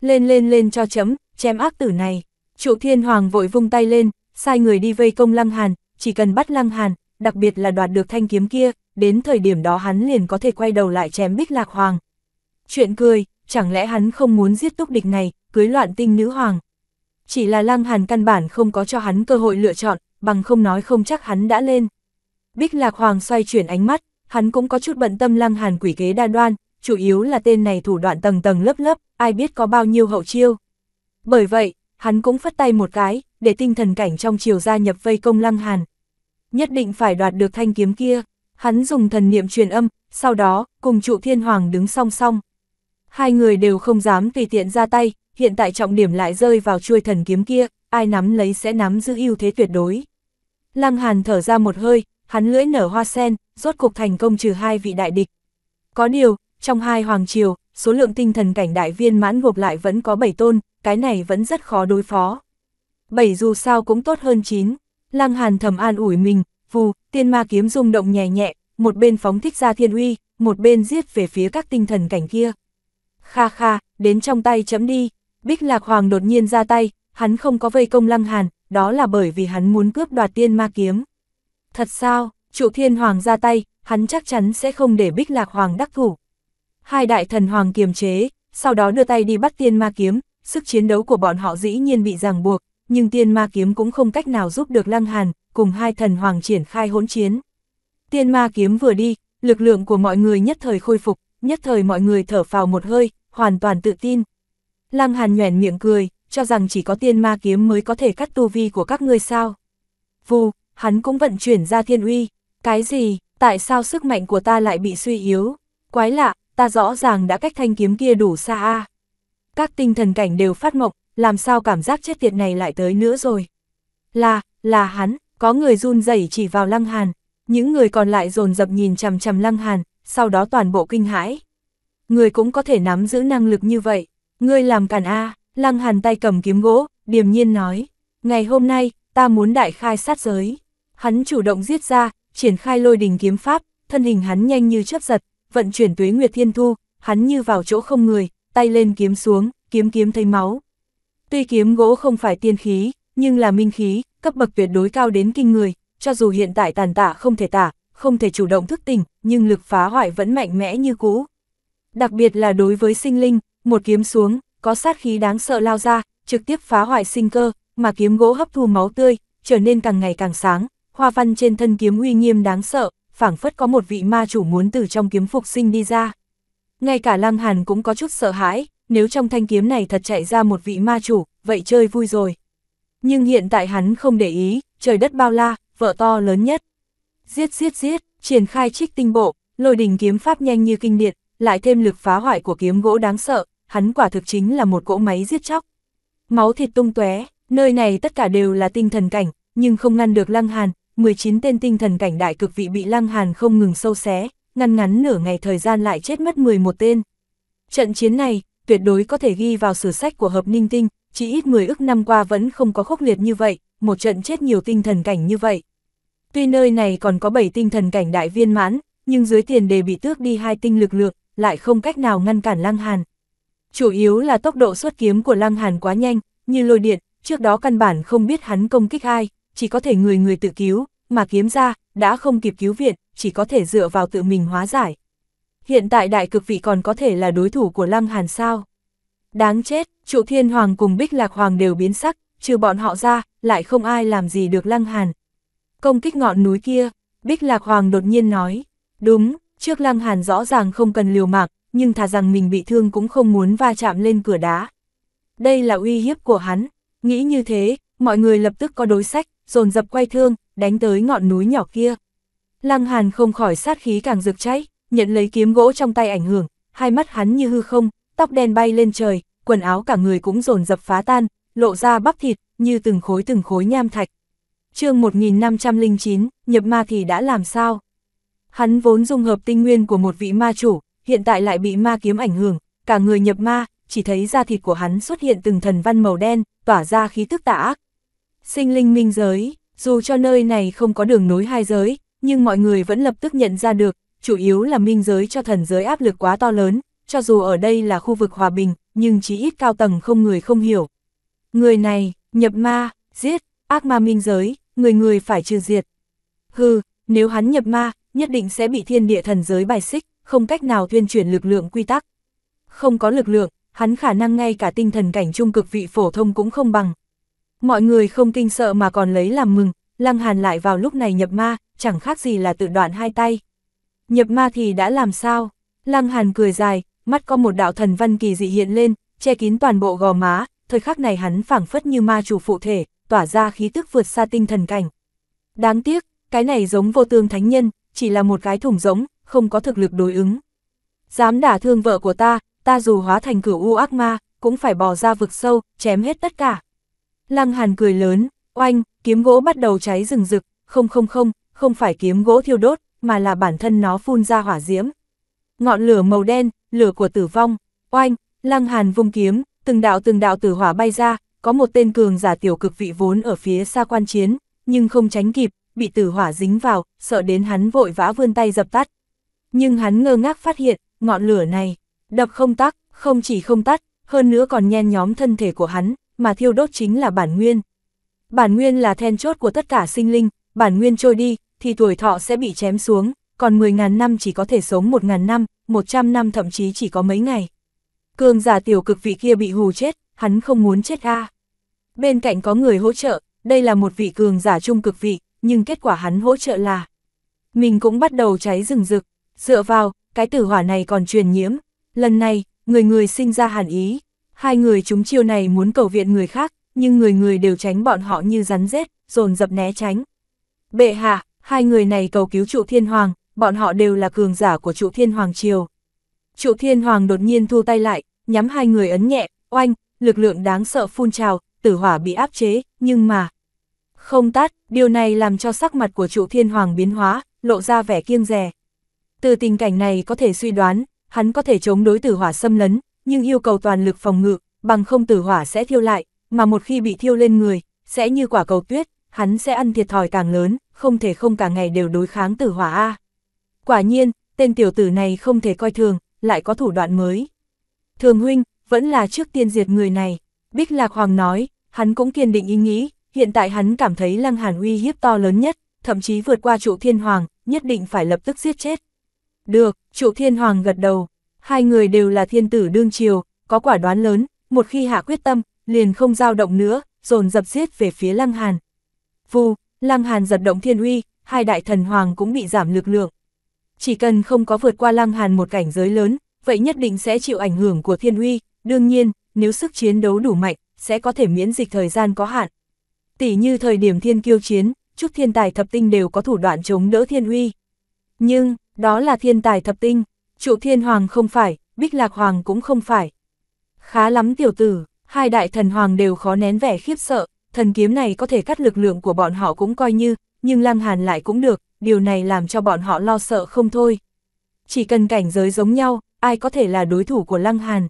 Lên lên lên cho chấm, chém ác tử này. Trụ thiên hoàng vội vung tay lên, sai người đi vây công lăng hàn, chỉ cần bắt lăng hàn, đặc biệt là đoạt được thanh kiếm kia, đến thời điểm đó hắn liền có thể quay đầu lại chém bích lạc hoàng. Chuyện cười, chẳng lẽ hắn không muốn giết túc địch này, cưới loạn tinh nữ hoàng. Chỉ là lăng hàn căn bản không có cho hắn cơ hội lựa chọn, bằng không nói không chắc hắn đã lên. Bích lạc hoàng xoay chuyển ánh mắt, hắn cũng có chút bận tâm lăng hàn quỷ kế đa đoan, chủ yếu là tên này thủ đoạn tầng tầng lớp lớp, ai biết có bao nhiêu hậu chiêu. Bởi vậy, hắn cũng phất tay một cái, để tinh thần cảnh trong chiều gia nhập vây công lăng hàn. Nhất định phải đoạt được thanh kiếm kia. Hắn dùng thần niệm truyền âm, sau đó, cùng trụ thiên hoàng đứng song song. Hai người đều không dám tùy tiện ra tay, hiện tại trọng điểm lại rơi vào chuôi thần kiếm kia, ai nắm lấy sẽ nắm giữ ưu thế tuyệt đối. Lăng Hàn thở ra một hơi, hắn lưỡi nở hoa sen, rốt cục thành công trừ hai vị đại địch. Có điều, trong hai hoàng triều, số lượng tinh thần cảnh đại viên mãn gộp lại vẫn có bảy tôn, cái này vẫn rất khó đối phó. bảy dù sao cũng tốt hơn chín Lăng Hàn thầm an ủi mình, vù, tiên ma kiếm rung động nhẹ nhẹ, một bên phóng thích ra thiên uy, một bên giết về phía các tinh thần cảnh kia. Kha kha, đến trong tay chấm đi, Bích Lạc Hoàng đột nhiên ra tay, hắn không có vây công Lăng Hàn, đó là bởi vì hắn muốn cướp đoạt tiên ma kiếm. Thật sao, trụ thiên hoàng ra tay, hắn chắc chắn sẽ không để Bích Lạc Hoàng đắc thủ. Hai đại thần hoàng kiềm chế, sau đó đưa tay đi bắt tiên ma kiếm, sức chiến đấu của bọn họ dĩ nhiên bị ràng buộc, nhưng tiên ma kiếm cũng không cách nào giúp được Lăng Hàn, cùng hai thần hoàng triển khai hỗn chiến. Tiên ma kiếm vừa đi, lực lượng của mọi người nhất thời khôi phục, nhất thời mọi người thở phào một hơi, hoàn toàn tự tin. Lăng Hàn nhoẻn miệng cười, cho rằng chỉ có tiên ma kiếm mới có thể cắt tu vi của các ngươi sao. Vù, hắn cũng vận chuyển ra thiên uy, cái gì, tại sao sức mạnh của ta lại bị suy yếu, quái lạ, ta rõ ràng đã cách thanh kiếm kia đủ xa a. Các tinh thần cảnh đều phát mộng, làm sao cảm giác chết tiệt này lại tới nữa rồi. Là, là hắn, có người run rẩy chỉ vào Lăng Hàn, những người còn lại dồn dập nhìn chằm chằm Lăng Hàn, sau đó toàn bộ kinh hãi. Người cũng có thể nắm giữ năng lực như vậy, ngươi làm càn a, Lăng Hàn tay cầm kiếm gỗ, điềm nhiên nói, ngày hôm nay, ta muốn đại khai sát giới. Hắn chủ động giết ra, triển khai lôi đình kiếm pháp, thân hình hắn nhanh như chớp giật, vận chuyển tuế nguyệt thiên thu, hắn như vào chỗ không người, tay lên kiếm xuống, kiếm kiếm thấy máu, Tuy kiếm gỗ không phải tiên khí, nhưng là minh khí, cấp bậc tuyệt đối cao đến kinh người, cho dù hiện tại tàn tạ không thể tả, không thể chủ động thức tỉnh, nhưng lực phá hoại vẫn mạnh mẽ như cũ. Đặc biệt là đối với sinh linh, một kiếm xuống, có sát khí đáng sợ lao ra, trực tiếp phá hoại sinh cơ, mà kiếm gỗ hấp thu máu tươi, trở nên càng ngày càng sáng, hoa văn trên thân kiếm uy nghiêm đáng sợ, phảng phất có một vị ma chủ muốn từ trong kiếm phục sinh đi ra. Ngay cả Lăng Hàn cũng có chút sợ hãi, nếu trong thanh kiếm này thật chạy ra một vị ma chủ, vậy chơi vui rồi. Nhưng hiện tại hắn không để ý, trời đất bao la, vợ to lớn nhất. Giết giết giết, triển khai trích tinh bộ, lôi đình kiếm pháp nhanh như kinh điện, lại thêm lực phá hoại của kiếm gỗ đáng sợ, hắn quả thực chính là một cỗ máy giết chóc. Máu thịt tung tóe, nơi này tất cả đều là tinh thần cảnh, nhưng không ngăn được Lăng Hàn, 19 tên tinh thần cảnh đại cực vị bị Lăng Hàn không ngừng sâu xé, ngăn ngắn nửa ngày thời gian lại chết mất 11 tên. Trận chiến này, tuyệt đối có thể ghi vào sử sách của hợp ninh tinh, chỉ ít 10 ức năm qua vẫn không có khốc liệt như vậy, một trận chết nhiều tinh thần cảnh như vậy. Tuy nơi này còn có 7 tinh thần cảnh đại viên mãn, nhưng dưới tiền đề bị tước đi hai tinh lực lượng, lại không cách nào ngăn cản Lăng Hàn. Chủ yếu là tốc độ xuất kiếm của Lăng Hàn quá nhanh, như lôi điện, trước đó căn bản không biết hắn công kích ai, chỉ có thể người người tự cứu, mà kiếm ra, đã không kịp cứu viện, chỉ có thể dựa vào tự mình hóa giải hiện tại đại cực vị còn có thể là đối thủ của Lăng Hàn sao. Đáng chết, trụ thiên hoàng cùng bích lạc hoàng đều biến sắc, trừ bọn họ ra, lại không ai làm gì được Lăng Hàn. Công kích ngọn núi kia, bích lạc hoàng đột nhiên nói, đúng, trước Lăng Hàn rõ ràng không cần liều mạng, nhưng thà rằng mình bị thương cũng không muốn va chạm lên cửa đá. Đây là uy hiếp của hắn, nghĩ như thế, mọi người lập tức có đối sách, dồn dập quay thương, đánh tới ngọn núi nhỏ kia. Lăng Hàn không khỏi sát khí càng rực cháy, nhận lấy kiếm gỗ trong tay ảnh hưởng, hai mắt hắn như hư không, tóc đen bay lên trời, quần áo cả người cũng dồn dập phá tan, lộ ra bắp thịt, như từng khối từng khối nham thạch. chương 1509, nhập ma thì đã làm sao? Hắn vốn dung hợp tinh nguyên của một vị ma chủ, hiện tại lại bị ma kiếm ảnh hưởng, cả người nhập ma, chỉ thấy da thịt của hắn xuất hiện từng thần văn màu đen, tỏa ra khí tức tà ác. Sinh linh minh giới, dù cho nơi này không có đường nối hai giới, nhưng mọi người vẫn lập tức nhận ra được, chủ yếu là minh giới cho thần giới áp lực quá to lớn, cho dù ở đây là khu vực hòa bình, nhưng chỉ ít cao tầng không người không hiểu. Người này, nhập ma, giết, ác ma minh giới, người người phải trừ diệt. Hừ, nếu hắn nhập ma, nhất định sẽ bị thiên địa thần giới bài xích, không cách nào tuyên truyền lực lượng quy tắc. Không có lực lượng, hắn khả năng ngay cả tinh thần cảnh trung cực vị phổ thông cũng không bằng. Mọi người không kinh sợ mà còn lấy làm mừng, Lăng Hàn lại vào lúc này nhập ma, chẳng khác gì là tự đoạn hai tay, Nhập ma thì đã làm sao? Lăng Hàn cười dài, mắt có một đạo thần văn kỳ dị hiện lên, che kín toàn bộ gò má, thời khắc này hắn phảng phất như ma chủ phụ thể, tỏa ra khí tức vượt xa tinh thần cảnh. Đáng tiếc, cái này giống vô tương thánh nhân, chỉ là một cái thủng giống, không có thực lực đối ứng. Dám đả thương vợ của ta, ta dù hóa thành cửu u ác ma, cũng phải bò ra vực sâu, chém hết tất cả. Lăng Hàn cười lớn, oanh, kiếm gỗ bắt đầu cháy rừng rực, không không không, không phải kiếm gỗ thiêu đốt, mà là bản thân nó phun ra hỏa diễm. Ngọn lửa màu đen, lửa của tử vong, oanh, lăng hàn vung kiếm, từng đạo từng đạo tử hỏa bay ra, có một tên cường giả tiểu cực vị vốn ở phía xa quan chiến, nhưng không tránh kịp, bị tử hỏa dính vào, sợ đến hắn vội vã vươn tay dập tắt. Nhưng hắn ngơ ngác phát hiện, ngọn lửa này, đập không tắt, không chỉ không tắt, hơn nữa còn nhen nhóm thân thể của hắn, mà thiêu đốt chính là bản nguyên. Bản nguyên là then chốt của tất cả sinh linh, bản nguyên trôi đi, thì tuổi thọ sẽ bị chém xuống, còn 10.000 năm chỉ có thể sống 1.000 năm, 100 năm thậm chí chỉ có mấy ngày. Cường giả tiểu cực vị kia bị hù chết, hắn không muốn chết a. Bên cạnh có người hỗ trợ, đây là một vị cường giả trung cực vị, nhưng kết quả hắn hỗ trợ là mình cũng bắt đầu cháy rừng rực, dựa vào, cái tử hỏa này còn truyền nhiễm. Lần này, người người sinh ra hàn ý, hai người chúng chiêu này muốn cầu viện người khác, nhưng người người đều tránh bọn họ như rắn rết, dồn dập né tránh. Bệ hạ, hai người này cầu cứu trụ thiên hoàng, bọn họ đều là cường giả của trụ thiên hoàng triều. Trụ thiên hoàng đột nhiên thu tay lại, nhắm hai người ấn nhẹ, oanh, lực lượng đáng sợ phun trào, tử hỏa bị áp chế, nhưng mà... Không tát, điều này làm cho sắc mặt của trụ thiên hoàng biến hóa, lộ ra vẻ kiêng rè. Từ tình cảnh này có thể suy đoán, hắn có thể chống đối tử hỏa xâm lấn, nhưng yêu cầu toàn lực phòng ngự, bằng không tử hỏa sẽ thiêu lại, mà một khi bị thiêu lên người, sẽ như quả cầu tuyết, hắn sẽ ăn thiệt thòi càng lớn, không thể không cả ngày đều đối kháng tử hỏa A. Quả nhiên, tên tiểu tử này không thể coi thường, lại có thủ đoạn mới. Thường huynh, vẫn là trước tiên diệt người này. Bích Lạc Hoàng nói, hắn cũng kiên định ý nghĩ, hiện tại hắn cảm thấy Lăng Hàn uy hiếp to lớn nhất, thậm chí vượt qua trụ thiên hoàng, nhất định phải lập tức giết chết. Được, trụ thiên hoàng gật đầu, hai người đều là thiên tử đương triều, có quả đoán lớn, một khi hạ quyết tâm, liền không dao động nữa, dồn dập giết về phía Lăng Hàn. Vù, Lăng Hàn giật động thiên uy, hai đại thần hoàng cũng bị giảm lực lượng. Chỉ cần không có vượt qua Lăng Hàn một cảnh giới lớn, vậy nhất định sẽ chịu ảnh hưởng của thiên uy, đương nhiên, nếu sức chiến đấu đủ mạnh, sẽ có thể miễn dịch thời gian có hạn. Tỷ như thời điểm thiên kiêu chiến, chúc thiên tài thập tinh đều có thủ đoạn chống đỡ thiên uy. Nhưng, đó là thiên tài thập tinh, trụ thiên hoàng không phải, bích lạc hoàng cũng không phải. Khá lắm tiểu tử, hai đại thần hoàng đều khó nén vẻ khiếp sợ thần kiếm này có thể cắt lực lượng của bọn họ cũng coi như, nhưng Lăng Hàn lại cũng được, điều này làm cho bọn họ lo sợ không thôi. Chỉ cần cảnh giới giống nhau, ai có thể là đối thủ của Lăng Hàn.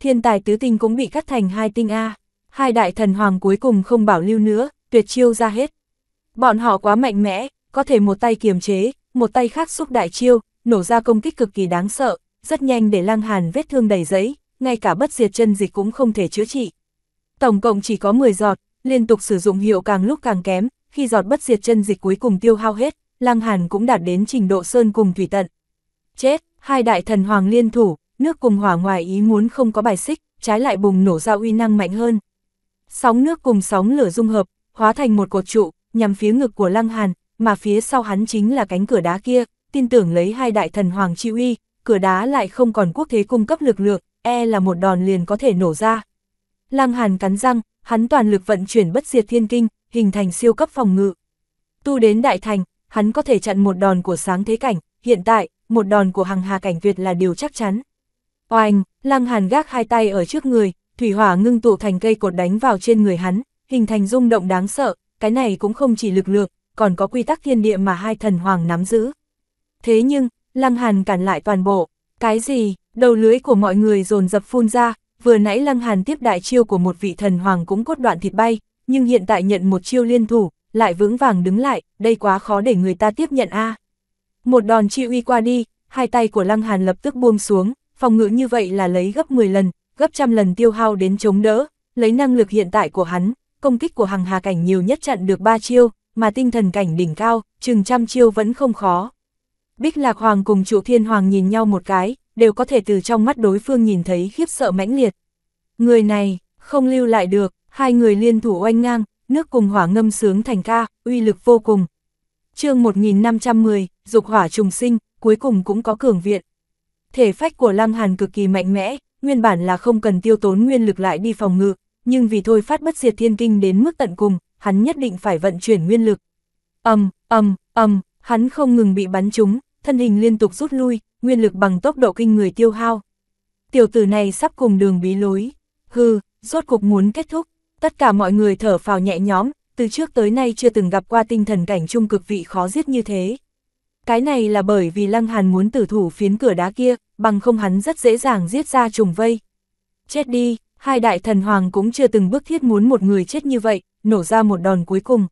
Thiên tài tứ tinh cũng bị cắt thành hai tinh A, hai đại thần hoàng cuối cùng không bảo lưu nữa, tuyệt chiêu ra hết. Bọn họ quá mạnh mẽ, có thể một tay kiềm chế, một tay khác xúc đại chiêu, nổ ra công kích cực kỳ đáng sợ, rất nhanh để Lăng Hàn vết thương đầy giấy, ngay cả bất diệt chân dịch cũng không thể chữa trị. Tổng cộng chỉ có 10 giọt, liên tục sử dụng hiệu càng lúc càng kém, khi giọt bất diệt chân dịch cuối cùng tiêu hao hết, Lăng Hàn cũng đạt đến trình độ sơn cùng thủy tận. Chết, hai đại thần hoàng liên thủ, nước cùng hỏa ngoài ý muốn không có bài xích, trái lại bùng nổ ra uy năng mạnh hơn. Sóng nước cùng sóng lửa dung hợp, hóa thành một cột trụ, nhằm phía ngực của Lăng Hàn, mà phía sau hắn chính là cánh cửa đá kia, tin tưởng lấy hai đại thần hoàng chi uy, cửa đá lại không còn quốc thế cung cấp lực lượng, e là một đòn liền có thể nổ ra. Lăng Hàn cắn răng, hắn toàn lực vận chuyển bất diệt thiên kinh, hình thành siêu cấp phòng ngự. Tu đến đại thành, hắn có thể chặn một đòn của sáng thế cảnh, hiện tại, một đòn của hằng hà cảnh Việt là điều chắc chắn. Oanh, lăng hàn gác hai tay ở trước người, thủy hỏa ngưng tụ thành cây cột đánh vào trên người hắn, hình thành rung động đáng sợ, cái này cũng không chỉ lực lượng, còn có quy tắc thiên địa mà hai thần hoàng nắm giữ. Thế nhưng, lăng hàn cản lại toàn bộ, cái gì, đầu lưới của mọi người dồn dập phun ra, vừa nãy Lăng Hàn tiếp đại chiêu của một vị thần hoàng cũng cốt đoạn thịt bay, nhưng hiện tại nhận một chiêu liên thủ, lại vững vàng đứng lại, đây quá khó để người ta tiếp nhận a. À. Một đòn chi uy qua đi, hai tay của Lăng Hàn lập tức buông xuống, phòng ngự như vậy là lấy gấp 10 lần, gấp trăm lần tiêu hao đến chống đỡ, lấy năng lực hiện tại của hắn, công kích của hàng hà cảnh nhiều nhất chặn được 3 chiêu, mà tinh thần cảnh đỉnh cao, chừng trăm chiêu vẫn không khó. Bích Lạc Hoàng cùng Trụ Thiên Hoàng nhìn nhau một cái, đều có thể từ trong mắt đối phương nhìn thấy khiếp sợ mãnh liệt. Người này, không lưu lại được, hai người liên thủ oanh ngang, nước cùng hỏa ngâm sướng thành ca, uy lực vô cùng. chương 1510, dục hỏa trùng sinh, cuối cùng cũng có cường viện. Thể phách của Lăng Hàn cực kỳ mạnh mẽ, nguyên bản là không cần tiêu tốn nguyên lực lại đi phòng ngự, nhưng vì thôi phát bất diệt thiên kinh đến mức tận cùng, hắn nhất định phải vận chuyển nguyên lực. Âm, âm, âm, hắn không ngừng bị bắn trúng, thân hình liên tục rút lui, nguyên lực bằng tốc độ kinh người tiêu hao. Tiểu tử này sắp cùng đường bí lối, hừ, rốt cục muốn kết thúc, tất cả mọi người thở phào nhẹ nhõm, từ trước tới nay chưa từng gặp qua tinh thần cảnh trung cực vị khó giết như thế. Cái này là bởi vì Lăng Hàn muốn tử thủ phiến cửa đá kia, bằng không hắn rất dễ dàng giết ra trùng vây. Chết đi, hai đại thần hoàng cũng chưa từng bước thiết muốn một người chết như vậy, nổ ra một đòn cuối cùng.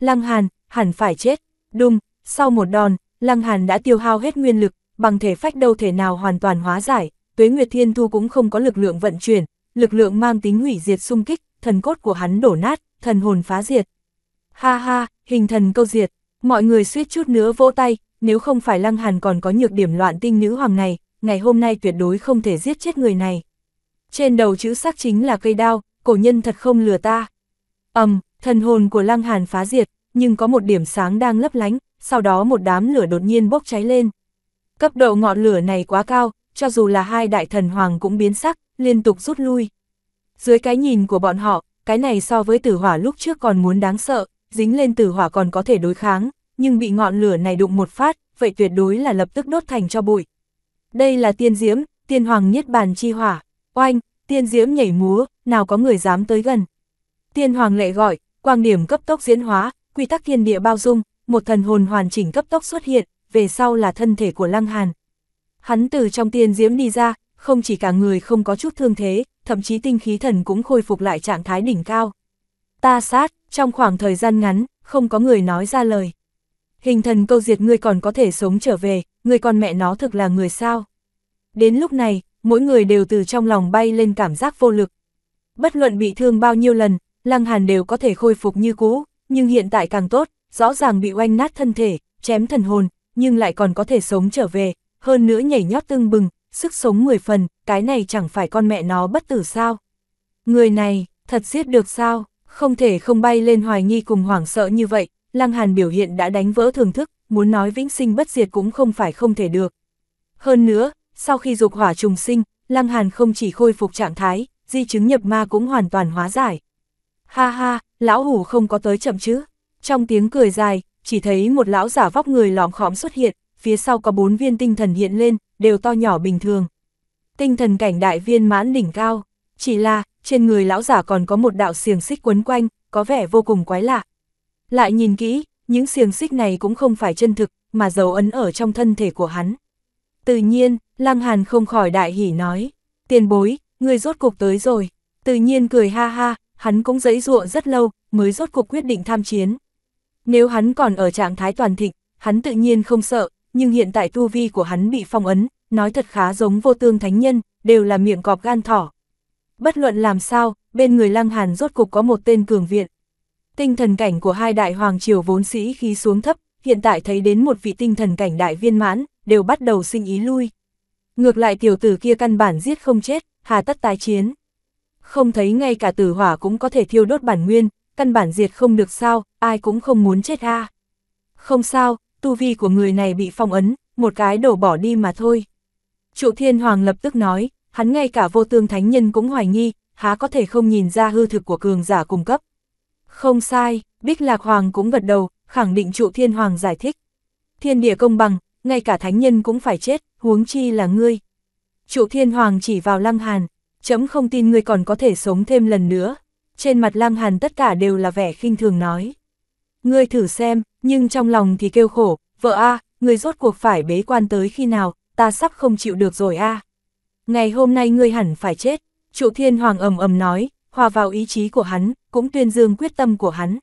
Lăng Hàn, hẳn phải chết, đùng, sau một đòn, Lăng Hàn đã tiêu hao hết nguyên lực, bằng thể phách đâu thể nào hoàn toàn hóa giải, Tuế Nguyệt Thiên Thu cũng không có lực lượng vận chuyển, lực lượng mang tính hủy diệt xung kích, thần cốt của hắn đổ nát, thần hồn phá diệt. Ha ha, hình thần câu diệt, mọi người suýt chút nữa vỗ tay, nếu không phải Lăng Hàn còn có nhược điểm loạn tinh nữ hoàng này, ngày hôm nay tuyệt đối không thể giết chết người này. Trên đầu chữ sắc chính là cây đao, cổ nhân thật không lừa ta. Ầm, um, thần hồn của Lăng Hàn phá diệt, nhưng có một điểm sáng đang lấp lánh, sau đó một đám lửa đột nhiên bốc cháy lên. Cấp độ ngọn lửa này quá cao, cho dù là hai đại thần hoàng cũng biến sắc, liên tục rút lui. Dưới cái nhìn của bọn họ, cái này so với tử hỏa lúc trước còn muốn đáng sợ, dính lên tử hỏa còn có thể đối kháng, nhưng bị ngọn lửa này đụng một phát, vậy tuyệt đối là lập tức đốt thành cho bụi. Đây là tiên diễm, tiên hoàng nhất bàn chi hỏa, oanh, tiên diễm nhảy múa, nào có người dám tới gần. Tiên hoàng lệ gọi, quang điểm cấp tốc diễn hóa, quy tắc thiên địa bao dung, một thần hồn hoàn chỉnh cấp tốc xuất hiện, về sau là thân thể của Lăng Hàn. Hắn từ trong tiên diễm đi ra, không chỉ cả người không có chút thương thế, thậm chí tinh khí thần cũng khôi phục lại trạng thái đỉnh cao. Ta sát, trong khoảng thời gian ngắn, không có người nói ra lời. Hình thần câu diệt người còn có thể sống trở về, người con mẹ nó thực là người sao. Đến lúc này, mỗi người đều từ trong lòng bay lên cảm giác vô lực. Bất luận bị thương bao nhiêu lần, Lăng Hàn đều có thể khôi phục như cũ, nhưng hiện tại càng tốt, rõ ràng bị oanh nát thân thể, chém thần hồn, nhưng lại còn có thể sống trở về, hơn nữa nhảy nhót tương bừng, sức sống 10 phần, cái này chẳng phải con mẹ nó bất tử sao. Người này, thật giết được sao, không thể không bay lên hoài nghi cùng hoảng sợ như vậy, Lăng Hàn biểu hiện đã đánh vỡ thưởng thức, muốn nói vĩnh sinh bất diệt cũng không phải không thể được. Hơn nữa, sau khi dục hỏa trùng sinh, Lăng Hàn không chỉ khôi phục trạng thái, di chứng nhập ma cũng hoàn toàn hóa giải. Ha ha, lão hủ không có tới chậm chứ. Trong tiếng cười dài, chỉ thấy một lão giả vóc người lõm khóm xuất hiện, phía sau có bốn viên tinh thần hiện lên, đều to nhỏ bình thường. Tinh thần cảnh đại viên mãn đỉnh cao, chỉ là, trên người lão giả còn có một đạo xiềng xích quấn quanh, có vẻ vô cùng quái lạ. Lại nhìn kỹ, những xiềng xích này cũng không phải chân thực, mà dấu ấn ở trong thân thể của hắn. Tự nhiên, Lăng Hàn không khỏi đại hỉ nói, tiền bối, người rốt cục tới rồi. Tự nhiên cười ha ha, hắn cũng giấy ruộng rất lâu, mới rốt cục quyết định tham chiến. Nếu hắn còn ở trạng thái toàn thịnh, hắn tự nhiên không sợ, nhưng hiện tại tu vi của hắn bị phong ấn, nói thật khá giống vô tương thánh nhân, đều là miệng cọp gan thỏ. Bất luận làm sao, bên người Lăng Hàn rốt cục có một tên cường viện. Tinh thần cảnh của hai đại hoàng triều vốn sĩ khi xuống thấp, hiện tại thấy đến một vị tinh thần cảnh đại viên mãn, đều bắt đầu sinh ý lui. Ngược lại tiểu tử kia căn bản giết không chết, hà tất tái chiến. Không thấy ngay cả tử hỏa cũng có thể thiêu đốt bản nguyên, căn bản diệt không được sao, ai cũng không muốn chết a. Không sao, tu vi của người này bị phong ấn, một cái đổ bỏ đi mà thôi. Trụ Thiên Hoàng lập tức nói, hắn ngay cả vô tương thánh nhân cũng hoài nghi, há có thể không nhìn ra hư thực của cường giả cung cấp. Không sai, Bích Lạc Hoàng cũng gật đầu, khẳng định trụ Thiên Hoàng giải thích. Thiên địa công bằng, ngay cả thánh nhân cũng phải chết, huống chi là ngươi. Trụ Thiên Hoàng chỉ vào Lăng Hàn, chấm không tin ngươi còn có thể sống thêm lần nữa, trên mặt lang Hàn tất cả đều là vẻ khinh thường nói. Ngươi thử xem, nhưng trong lòng thì kêu khổ, vợ a, à, ngươi rốt cuộc phải bế quan tới khi nào, ta sắp không chịu được rồi a. Ngày hôm nay ngươi hẳn phải chết, trụ thiên hoàng ầm ầm nói, hòa vào ý chí của hắn, cũng tuyên dương quyết tâm của hắn.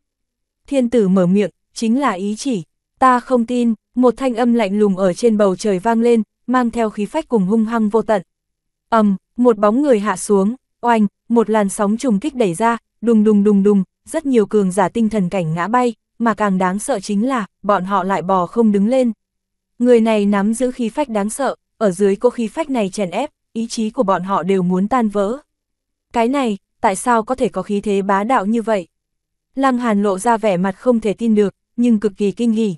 Thiên tử mở miệng, chính là ý chỉ, ta không tin, một thanh âm lạnh lùng ở trên bầu trời vang lên, mang theo khí phách cùng hung hăng vô tận. ầm, một bóng người hạ xuống, oanh, một làn sóng trùng kích đẩy ra, đùng đùng đùng đùng, rất nhiều cường giả tinh thần cảnh ngã bay, mà càng đáng sợ chính là, bọn họ lại bò không đứng lên. Người này nắm giữ khí phách đáng sợ, ở dưới cô khí phách này chèn ép, ý chí của bọn họ đều muốn tan vỡ. Cái này, tại sao có thể có khí thế bá đạo như vậy? Lăng Hàn lộ ra vẻ mặt không thể tin được, nhưng cực kỳ kinh hỉ.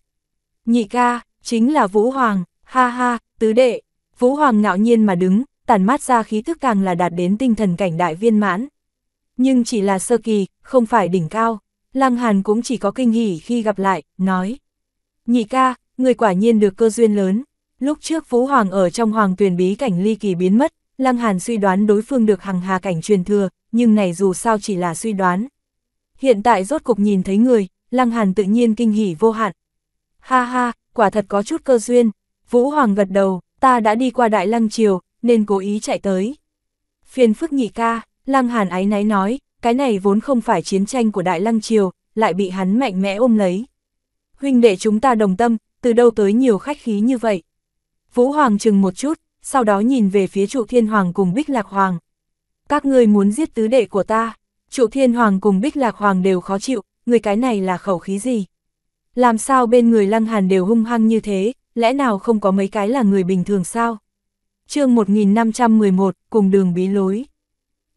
Nhị ca, chính là Vũ Hoàng, ha ha, tứ đệ. Vũ Hoàng ngạo nhiên mà đứng, tàn mát ra khí thức càng là đạt đến tinh thần cảnh đại viên mãn. Nhưng chỉ là sơ kỳ, không phải đỉnh cao. Lăng Hàn cũng chỉ có kinh hỉ khi gặp lại, nói. Nhị ca, người quả nhiên được cơ duyên lớn. Lúc trước Phú Hoàng ở trong hoàng tuyển bí cảnh ly kỳ biến mất, Lăng Hàn suy đoán đối phương được hằng hà cảnh truyền thừa, nhưng này dù sao chỉ là suy đoán. Hiện tại rốt cục nhìn thấy người, Lăng Hàn tự nhiên kinh hỉ vô hạn. Ha ha, quả thật có chút cơ duyên. Vũ Hoàng gật đầu, ta đã đi qua Đại Lăng Triều, nên cố ý chạy tới. Phiền phức nhị ca, Lăng Hàn ái náy nói, cái này vốn không phải chiến tranh của Đại Lăng Triều, lại bị hắn mạnh mẽ ôm lấy. Huynh đệ chúng ta đồng tâm, từ đâu tới nhiều khách khí như vậy. Vũ Hoàng chừng một chút, sau đó nhìn về phía trụ thiên hoàng cùng Bích Lạc Hoàng. Các ngươi muốn giết tứ đệ của ta, trụ thiên hoàng cùng Bích Lạc Hoàng đều khó chịu, người cái này là khẩu khí gì? Làm sao bên người Lăng Hàn đều hung hăng như thế, lẽ nào không có mấy cái là người bình thường sao? chương 1511, cùng đường bí lối.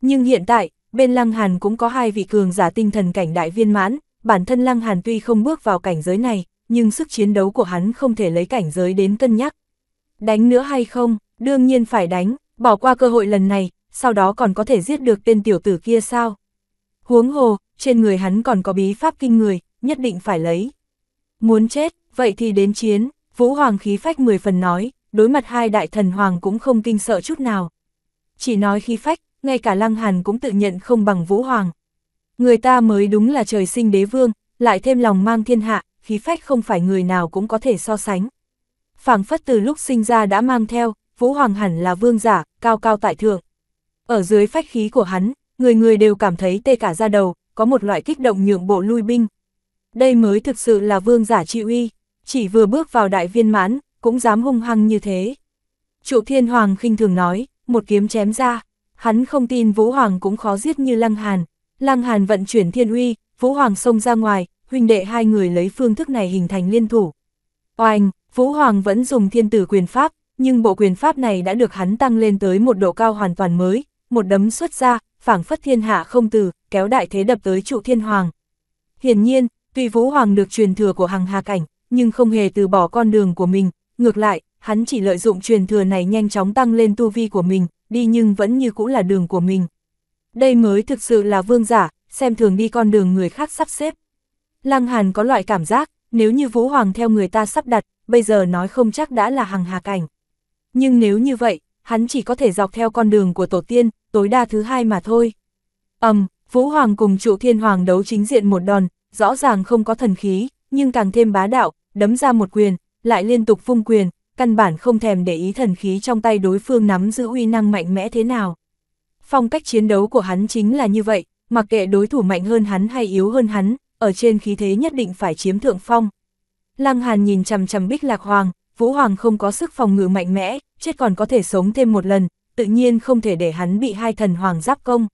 Nhưng hiện tại, bên Lăng Hàn cũng có hai vị cường giả tinh thần cảnh đại viên mãn, bản thân Lăng Hàn tuy không bước vào cảnh giới này, nhưng sức chiến đấu của hắn không thể lấy cảnh giới đến cân nhắc. Đánh nữa hay không, đương nhiên phải đánh, bỏ qua cơ hội lần này, sau đó còn có thể giết được tên tiểu tử kia sao? Huống hồ, trên người hắn còn có bí pháp kinh người, nhất định phải lấy. Muốn chết, vậy thì đến chiến, Vũ Hoàng khí phách 10 phần nói, đối mặt hai đại thần hoàng cũng không kinh sợ chút nào. Chỉ nói khí phách, ngay cả Lăng Hàn cũng tự nhận không bằng Vũ Hoàng. Người ta mới đúng là trời sinh đế vương, lại thêm lòng mang thiên hạ, khí phách không phải người nào cũng có thể so sánh. phảng phất từ lúc sinh ra đã mang theo, Vũ Hoàng hẳn là vương giả, cao cao tại thượng. Ở dưới phách khí của hắn, người người đều cảm thấy tê cả da đầu, có một loại kích động nhượng bộ lui binh. Đây mới thực sự là vương giả chịu uy, chỉ vừa bước vào đại viên mãn, cũng dám hung hăng như thế. Trụ Thiên Hoàng khinh thường nói, một kiếm chém ra. Hắn không tin Vũ Hoàng cũng khó giết như Lăng Hàn. Lăng Hàn vận chuyển thiên uy, Vũ Hoàng xông ra ngoài, huynh đệ hai người lấy phương thức này hình thành liên thủ. Oanh, Vũ Hoàng vẫn dùng thiên tử quyền pháp, nhưng bộ quyền pháp này đã được hắn tăng lên tới một độ cao hoàn toàn mới, một đấm xuất ra, phảng phất thiên hạ không từ, kéo đại thế đập tới trụ thiên hoàng. Hiển nhiên, tuy Vũ Hoàng được truyền thừa của hàng hà cảnh, nhưng không hề từ bỏ con đường của mình, ngược lại, hắn chỉ lợi dụng truyền thừa này nhanh chóng tăng lên tu vi của mình, đi nhưng vẫn như cũ là đường của mình. Đây mới thực sự là vương giả, xem thường đi con đường người khác sắp xếp. Lăng Hàn có loại cảm giác, nếu như Vũ Hoàng theo người ta sắp đặt, bây giờ nói không chắc đã là hàng hà cảnh. Nhưng nếu như vậy, hắn chỉ có thể dọc theo con đường của tổ tiên, tối đa thứ hai mà thôi. Ầm, Vũ Hoàng cùng trụ thiên hoàng đấu chính diện một đòn, rõ ràng không có thần khí, nhưng càng thêm bá đạo, đấm ra một quyền, lại liên tục phung quyền, căn bản không thèm để ý thần khí trong tay đối phương nắm giữ uy năng mạnh mẽ thế nào. Phong cách chiến đấu của hắn chính là như vậy, mặc kệ đối thủ mạnh hơn hắn hay yếu hơn hắn, ở trên khí thế nhất định phải chiếm thượng phong. Lăng Hàn nhìn chằm chằm Bích Lạc Hoàng, Vũ Hoàng không có sức phòng ngự mạnh mẽ, chết còn có thể sống thêm một lần, tự nhiên không thể để hắn bị hai thần hoàng giáp công.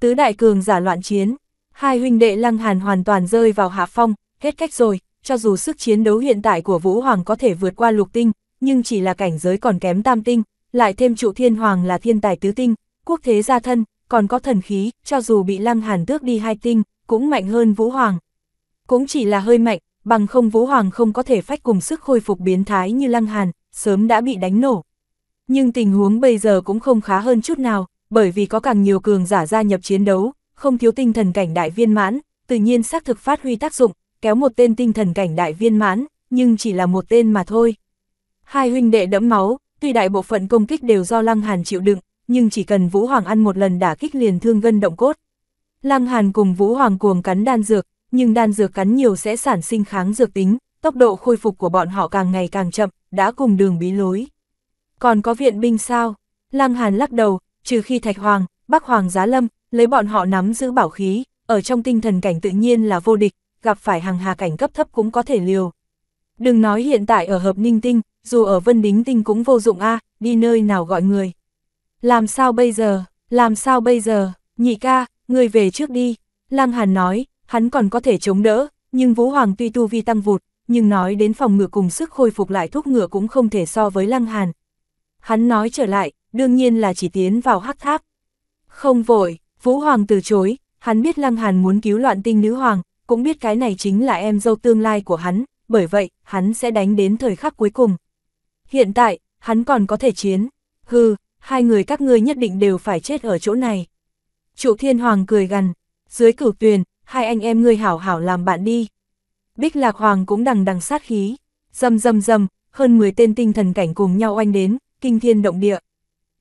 Tứ đại cường giả loạn chiến, hai huynh đệ Lăng Hàn hoàn toàn rơi vào hạ phong, hết cách rồi, cho dù sức chiến đấu hiện tại của Vũ Hoàng có thể vượt qua lục tinh, nhưng chỉ là cảnh giới còn kém tam tinh, lại thêm trụ thiên hoàng là thiên tài tứ tinh, quốc thế gia thân, còn có thần khí, cho dù bị lăng hàn tước đi hai tinh, cũng mạnh hơn vũ hoàng. Cũng chỉ là hơi mạnh, bằng không vũ hoàng không có thể phách cùng sức khôi phục biến thái như lăng hàn, sớm đã bị đánh nổ. Nhưng tình huống bây giờ cũng không khá hơn chút nào, bởi vì có càng nhiều cường giả gia nhập chiến đấu, không thiếu tinh thần cảnh đại viên mãn, tự nhiên xác thực phát huy tác dụng, kéo một tên tinh thần cảnh đại viên mãn, nhưng chỉ là một tên mà thôi. Hai huynh đệ đẫm máu, tuy đại bộ phận công kích đều do Lăng Hàn chịu đựng, nhưng chỉ cần Vũ Hoàng ăn một lần đả kích liền thương gân động cốt. Lăng Hàn cùng Vũ Hoàng cuồng cắn đan dược, nhưng đan dược cắn nhiều sẽ sản sinh kháng dược tính, tốc độ khôi phục của bọn họ càng ngày càng chậm, đã cùng đường bí lối. Còn có viện binh sao? Lăng Hàn lắc đầu, trừ khi Thạch Hoàng, Bắc Hoàng Giá Lâm, lấy bọn họ nắm giữ bảo khí, ở trong tinh thần cảnh tự nhiên là vô địch, gặp phải hàng hà cảnh cấp thấp cũng có thể liều, Đừng nói hiện tại ở hợp ninh tinh, dù ở vân đính tinh cũng vô dụng a đi nơi nào gọi người. Làm sao bây giờ, làm sao bây giờ, nhị ca, người về trước đi. Lăng Hàn nói, hắn còn có thể chống đỡ, nhưng Vũ Hoàng tuy tu vi tăng vụt, nhưng nói đến phòng ngựa cùng sức khôi phục lại thuốc ngựa cũng không thể so với Lăng Hàn. Hắn nói trở lại, đương nhiên là chỉ tiến vào hắc tháp. Không vội, Vũ Hoàng từ chối, hắn biết Lăng Hàn muốn cứu loạn tinh nữ hoàng, cũng biết cái này chính là em dâu tương lai của hắn, bởi vậy, hắn sẽ đánh đến thời khắc cuối cùng. Hiện tại, hắn còn có thể chiến. Hừ, hai người các ngươi nhất định đều phải chết ở chỗ này. Trụ thiên hoàng cười gằn, dưới cửu tuyền, hai anh em ngươi hảo hảo làm bạn đi. Bích lạc hoàng cũng đằng đằng sát khí, dầm dầm dầm, hơn 10 tên tinh thần cảnh cùng nhau oanh đến, kinh thiên động địa.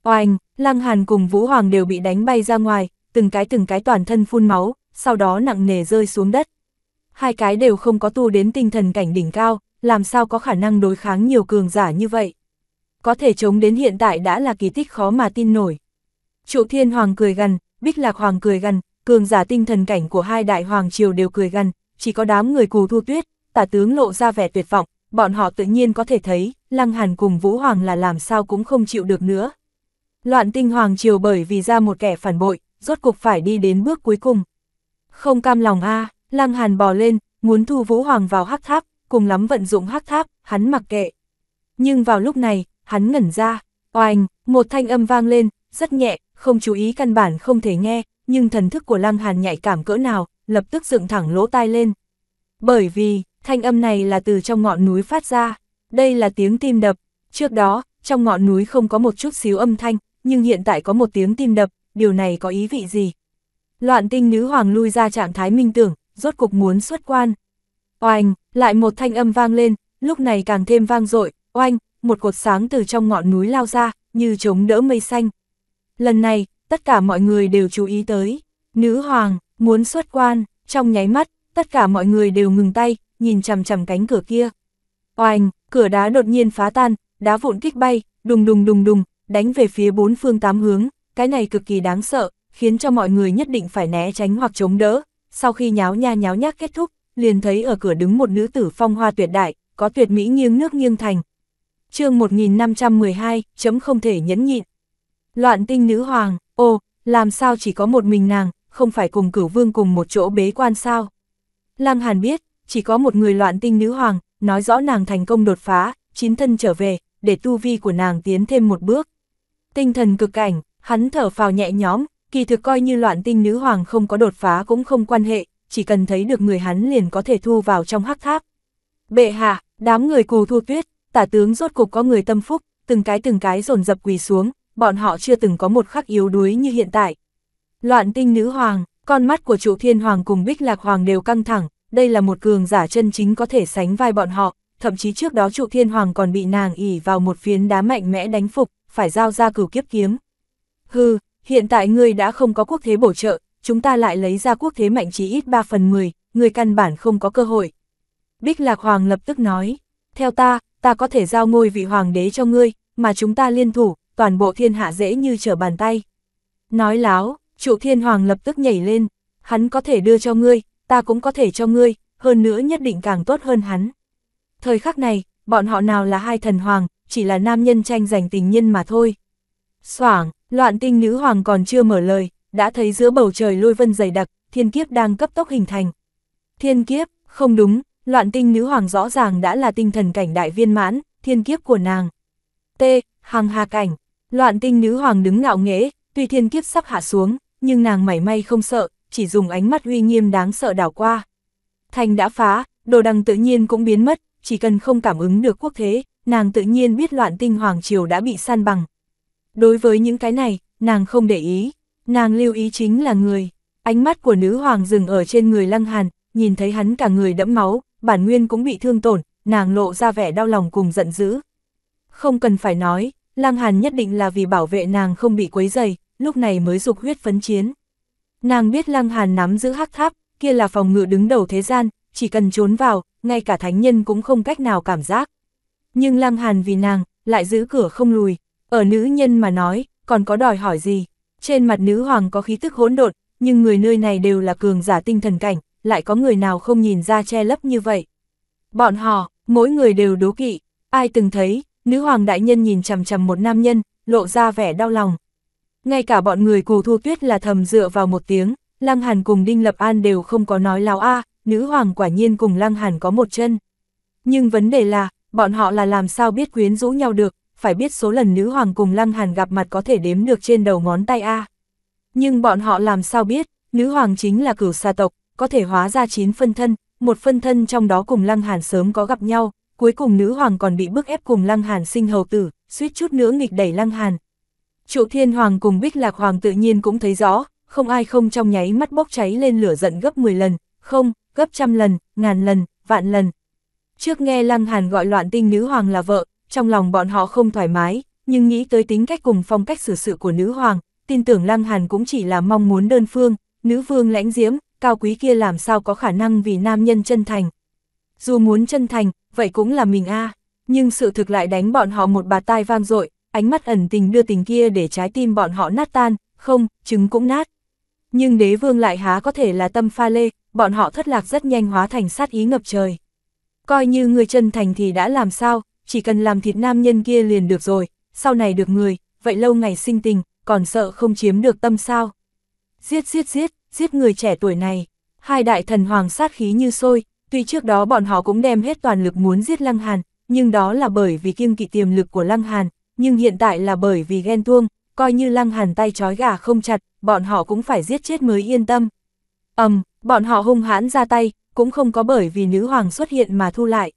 Oanh, Lăng Hàn cùng Vũ Hoàng đều bị đánh bay ra ngoài, từng cái từng cái toàn thân phun máu, sau đó nặng nề rơi xuống đất hai cái đều không có tu đến tinh thần cảnh đỉnh cao, làm sao có khả năng đối kháng nhiều cường giả như vậy. Có thể chống đến hiện tại đã là kỳ tích khó mà tin nổi. Trụ Thiên Hoàng cười gần, Bích Lạc Hoàng cười gần, cường giả tinh thần cảnh của hai đại hoàng triều đều cười gần, chỉ có đám người cù thu tuyết, tả tướng lộ ra vẻ tuyệt vọng, bọn họ tự nhiên có thể thấy, Lăng Hàn cùng Vũ Hoàng là làm sao cũng không chịu được nữa. Loạn tinh hoàng triều bởi vì ra một kẻ phản bội, rốt cuộc phải đi đến bước cuối cùng. Không cam lòng a à. Lăng Hàn bò lên, muốn thu Vũ Hoàng vào hắc tháp, cùng lắm vận dụng hắc tháp, hắn mặc kệ. Nhưng vào lúc này, hắn ngẩn ra, oanh, một thanh âm vang lên, rất nhẹ, không chú ý căn bản không thể nghe, nhưng thần thức của Lăng Hàn nhạy cảm cỡ nào, lập tức dựng thẳng lỗ tai lên. Bởi vì, thanh âm này là từ trong ngọn núi phát ra, đây là tiếng tim đập, trước đó, trong ngọn núi không có một chút xíu âm thanh, nhưng hiện tại có một tiếng tim đập, điều này có ý vị gì? Loạn tinh nữ hoàng lui ra trạng thái minh tưởng, rốt cục muốn xuất quan. Oanh, lại một thanh âm vang lên, lúc này càng thêm vang dội oanh, một cột sáng từ trong ngọn núi lao ra, như chống đỡ mây xanh. Lần này, tất cả mọi người đều chú ý tới, nữ hoàng, muốn xuất quan, trong nháy mắt, tất cả mọi người đều ngừng tay, nhìn chằm chằm cánh cửa kia. Oanh, cửa đá đột nhiên phá tan, đá vụn kích bay, đùng đùng đùng đùng, đánh về phía bốn phương tám hướng, cái này cực kỳ đáng sợ, khiến cho mọi người nhất định phải né tránh hoặc chống đỡ, sau khi nháo nha nháo nhác kết thúc, liền thấy ở cửa đứng một nữ tử phong hoa tuyệt đại, có tuyệt mỹ nghiêng nước nghiêng thành. chương 1512, chấm không thể nhẫn nhịn. Loạn tinh nữ hoàng, ô, làm sao chỉ có một mình nàng, không phải cùng cửu vương cùng một chỗ bế quan sao. Lăng Hàn biết, chỉ có một người loạn tinh nữ hoàng, nói rõ nàng thành công đột phá, chín thân trở về, để tu vi của nàng tiến thêm một bước. Tinh thần cực cảnh, hắn thở phào nhẹ nhõm, Kỳ thực coi như loạn tinh nữ hoàng không có đột phá cũng không quan hệ, chỉ cần thấy được người hắn liền có thể thu vào trong hắc tháp. Bệ hạ, đám người cù thu tuyết, tả tướng rốt cục có người tâm phúc, từng cái từng cái dồn dập quỳ xuống, bọn họ chưa từng có một khắc yếu đuối như hiện tại. Loạn tinh nữ hoàng, con mắt của trụ thiên hoàng cùng bích lạc hoàng đều căng thẳng, đây là một cường giả chân chính có thể sánh vai bọn họ, thậm chí trước đó trụ thiên hoàng còn bị nàng ỉ vào một phiến đá mạnh mẽ đánh phục, phải giao ra cửu kiếp kiếm. Hừ, hiện tại ngươi đã không có quốc thế bổ trợ, chúng ta lại lấy ra quốc thế mạnh chỉ ít 3 phần 10, ngươi căn bản không có cơ hội. Bích Lạc Hoàng lập tức nói, theo ta, ta có thể giao ngôi vị hoàng đế cho ngươi, mà chúng ta liên thủ, toàn bộ thiên hạ dễ như trở bàn tay. Nói láo, trụ thiên hoàng lập tức nhảy lên, hắn có thể đưa cho ngươi, ta cũng có thể cho ngươi, hơn nữa nhất định càng tốt hơn hắn. Thời khắc này, bọn họ nào là hai thần hoàng, chỉ là nam nhân tranh giành tình nhân mà thôi. Soảng, loạn tinh nữ hoàng còn chưa mở lời, đã thấy giữa bầu trời lôi vân dày đặc, thiên kiếp đang cấp tốc hình thành. Thiên kiếp, không đúng, loạn tinh nữ hoàng rõ ràng đã là tinh thần cảnh đại viên mãn, thiên kiếp của nàng. T, hàng hà cảnh, loạn tinh nữ hoàng đứng ngạo nghễ, tuy thiên kiếp sắp hạ xuống, nhưng nàng mảy may không sợ, chỉ dùng ánh mắt uy nghiêm đáng sợ đảo qua. Thành đã phá, đồ đằng tự nhiên cũng biến mất, chỉ cần không cảm ứng được quốc thế, nàng tự nhiên biết loạn tinh hoàng triều đã bị san bằng, Đối với những cái này, nàng không để ý, nàng lưu ý chính là người. Ánh mắt của nữ hoàng dừng ở trên người Lăng Hàn, nhìn thấy hắn cả người đẫm máu, bản nguyên cũng bị thương tổn, nàng lộ ra vẻ đau lòng cùng giận dữ. Không cần phải nói, Lăng Hàn nhất định là vì bảo vệ nàng không bị quấy dày, lúc này mới dục huyết phấn chiến. Nàng biết Lăng Hàn nắm giữ hắc tháp, kia là phòng ngự đứng đầu thế gian, chỉ cần trốn vào, ngay cả thánh nhân cũng không cách nào cảm giác. Nhưng Lăng Hàn vì nàng, lại giữ cửa không lùi, ở nữ nhân mà nói, còn có đòi hỏi gì? Trên mặt nữ hoàng có khí tức hỗn độn, nhưng người nơi này đều là cường giả tinh thần cảnh, lại có người nào không nhìn ra che lấp như vậy. Bọn họ, mỗi người đều đố kỵ, ai từng thấy, nữ hoàng đại nhân nhìn chằm chằm một nam nhân, lộ ra vẻ đau lòng. Ngay cả bọn người cù thu tuyết là thầm dựa vào một tiếng, Lăng Hàn cùng Đinh Lập An đều không có nói lao a, nữ hoàng quả nhiên cùng Lăng Hàn có một chân. Nhưng vấn đề là, bọn họ là làm sao biết quyến rũ nhau được, phải biết số lần nữ hoàng cùng Lăng Hàn gặp mặt có thể đếm được trên đầu ngón tay A. Nhưng bọn họ làm sao biết, nữ hoàng chính là cửu xa tộc, có thể hóa ra 9 phân thân, một phân thân trong đó cùng Lăng Hàn sớm có gặp nhau, cuối cùng nữ hoàng còn bị bức ép cùng Lăng Hàn sinh hầu tử, suýt chút nữa nghịch đẩy Lăng Hàn. Trụ Thiên Hoàng cùng Bích Lạc Hoàng tự nhiên cũng thấy rõ, không ai không trong nháy mắt bốc cháy lên lửa giận gấp 10 lần, không, gấp trăm lần, ngàn lần, vạn lần. Trước nghe Lăng Hàn gọi loạn tinh nữ hoàng là vợ, trong lòng bọn họ không thoải mái, nhưng nghĩ tới tính cách cùng phong cách xử sự của nữ hoàng, tin tưởng Lăng Hàn cũng chỉ là mong muốn đơn phương, nữ vương lãnh diễm, cao quý kia làm sao có khả năng vì nam nhân chân thành. Dù muốn chân thành, vậy cũng là mình a nhưng sự thực lại đánh bọn họ một bà tai vang dội ánh mắt ẩn tình đưa tình kia để trái tim bọn họ nát tan, không, trứng cũng nát. Nhưng đế vương lại há có thể là tâm pha lê, bọn họ thất lạc rất nhanh hóa thành sát ý ngập trời. Coi như người chân thành thì đã làm sao, chỉ cần làm thịt nam nhân kia liền được rồi, sau này được người, vậy lâu ngày sinh tình, còn sợ không chiếm được tâm sao. Giết giết giết, giết người trẻ tuổi này, hai đại thần hoàng sát khí như sôi, tuy trước đó bọn họ cũng đem hết toàn lực muốn giết Lăng Hàn, nhưng đó là bởi vì kiêng kỵ tiềm lực của Lăng Hàn, nhưng hiện tại là bởi vì ghen tuông, coi như Lăng Hàn tay trói gà không chặt, bọn họ cũng phải giết chết mới yên tâm. Ầm, um, bọn họ hung hãn ra tay, cũng không có bởi vì nữ hoàng xuất hiện mà thu lại,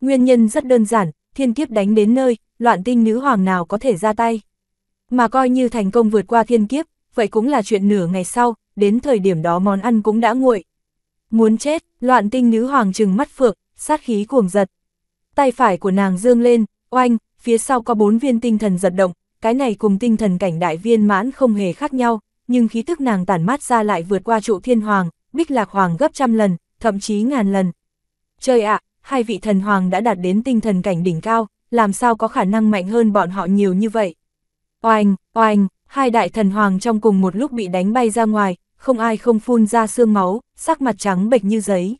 Nguyên nhân rất đơn giản, thiên kiếp đánh đến nơi, loạn tinh nữ hoàng nào có thể ra tay. Mà coi như thành công vượt qua thiên kiếp, vậy cũng là chuyện nửa ngày sau, đến thời điểm đó món ăn cũng đã nguội. Muốn chết, loạn tinh nữ hoàng trừng mắt phượng, sát khí cuồng giật. Tay phải của nàng dương lên, oanh, phía sau có bốn viên tinh thần giật động, cái này cùng tinh thần cảnh đại viên mãn không hề khác nhau, nhưng khí tức nàng tản mát ra lại vượt qua trụ thiên hoàng, bích lạc hoàng gấp trăm lần, thậm chí ngàn lần. Trời ạ, hai vị thần hoàng đã đạt đến tinh thần cảnh đỉnh cao, làm sao có khả năng mạnh hơn bọn họ nhiều như vậy. Oanh, oanh, hai đại thần hoàng trong cùng một lúc bị đánh bay ra ngoài, không ai không phun ra xương máu, sắc mặt trắng bệch như giấy.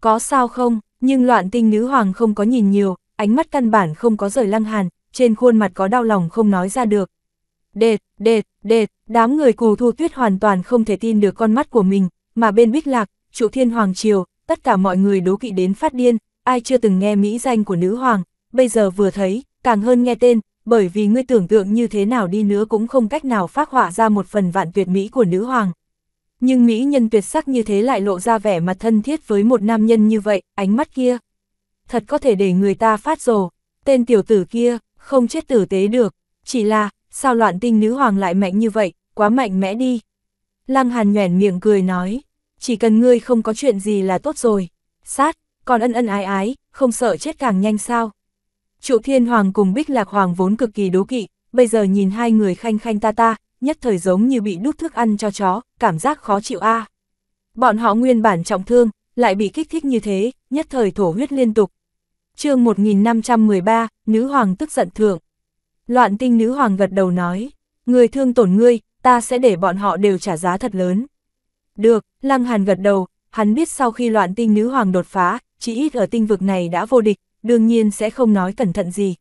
Có sao không, nhưng loạn tinh nữ hoàng không có nhìn nhiều, ánh mắt căn bản không có rời lăng hàn, trên khuôn mặt có đau lòng không nói ra được. Đệt, đệt, đệt, đám người cù thu tuyết hoàn toàn không thể tin được con mắt của mình, mà bên bích lạc, trụ thiên hoàng triều, tất cả mọi người đố kỵ đến phát điên, ai chưa từng nghe mỹ danh của nữ hoàng, bây giờ vừa thấy, càng hơn nghe tên, bởi vì ngươi tưởng tượng như thế nào đi nữa cũng không cách nào phát họa ra một phần vạn tuyệt mỹ của nữ hoàng. Nhưng mỹ nhân tuyệt sắc như thế lại lộ ra vẻ mặt thân thiết với một nam nhân như vậy, ánh mắt kia. Thật có thể để người ta phát rồ, tên tiểu tử kia, không chết tử tế được, chỉ là, sao loạn tinh nữ hoàng lại mạnh như vậy, quá mạnh mẽ đi. Lăng Hàn nhoẻn miệng cười nói, chỉ cần ngươi không có chuyện gì là tốt rồi. Sát, còn ân ân ái ái, không sợ chết càng nhanh sao. Trụ Thiên Hoàng cùng Bích Lạc Hoàng vốn cực kỳ đố kỵ, bây giờ nhìn hai người khanh khanh ta ta, nhất thời giống như bị đút thức ăn cho chó, cảm giác khó chịu a. Bọn họ nguyên bản trọng thương, lại bị kích thích như thế, nhất thời thổ huyết liên tục. chương 1513, Nữ Hoàng tức giận thượng. Loạn tinh Nữ Hoàng gật đầu nói, người thương tổn ngươi, ta sẽ để bọn họ đều trả giá thật lớn. Được, Lăng Hàn gật đầu, hắn biết sau khi loạn tinh Nữ Hoàng đột phá, chỉ ít ở tinh vực này đã vô địch, đương nhiên sẽ không nói cẩn thận gì.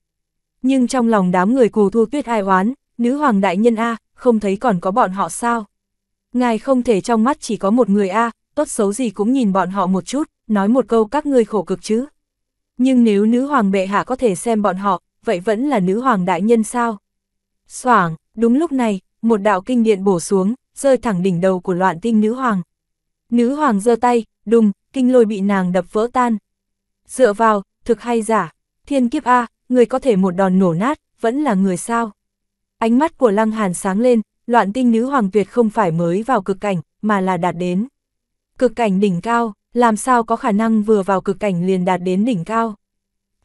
Nhưng trong lòng đám người cù thu tuyết ai oán, nữ hoàng đại nhân A, không thấy còn có bọn họ sao? Ngài không thể trong mắt chỉ có một người A, tốt xấu gì cũng nhìn bọn họ một chút, nói một câu các ngươi khổ cực chứ. Nhưng nếu nữ hoàng bệ hạ có thể xem bọn họ, vậy vẫn là nữ hoàng đại nhân sao? Soảng, đúng lúc này, một đạo kinh điện bổ xuống, rơi thẳng đỉnh đầu của loạn tinh nữ hoàng. Nữ hoàng giơ tay, đùng, kinh lôi bị nàng đập vỡ tan. Dựa vào, thực hay giả, thiên kiếp A, người có thể một đòn nổ nát, vẫn là người sao. Ánh mắt của lăng hàn sáng lên, loạn tinh nữ hoàng tuyệt không phải mới vào cực cảnh, mà là đạt đến. Cực cảnh đỉnh cao, làm sao có khả năng vừa vào cực cảnh liền đạt đến đỉnh cao.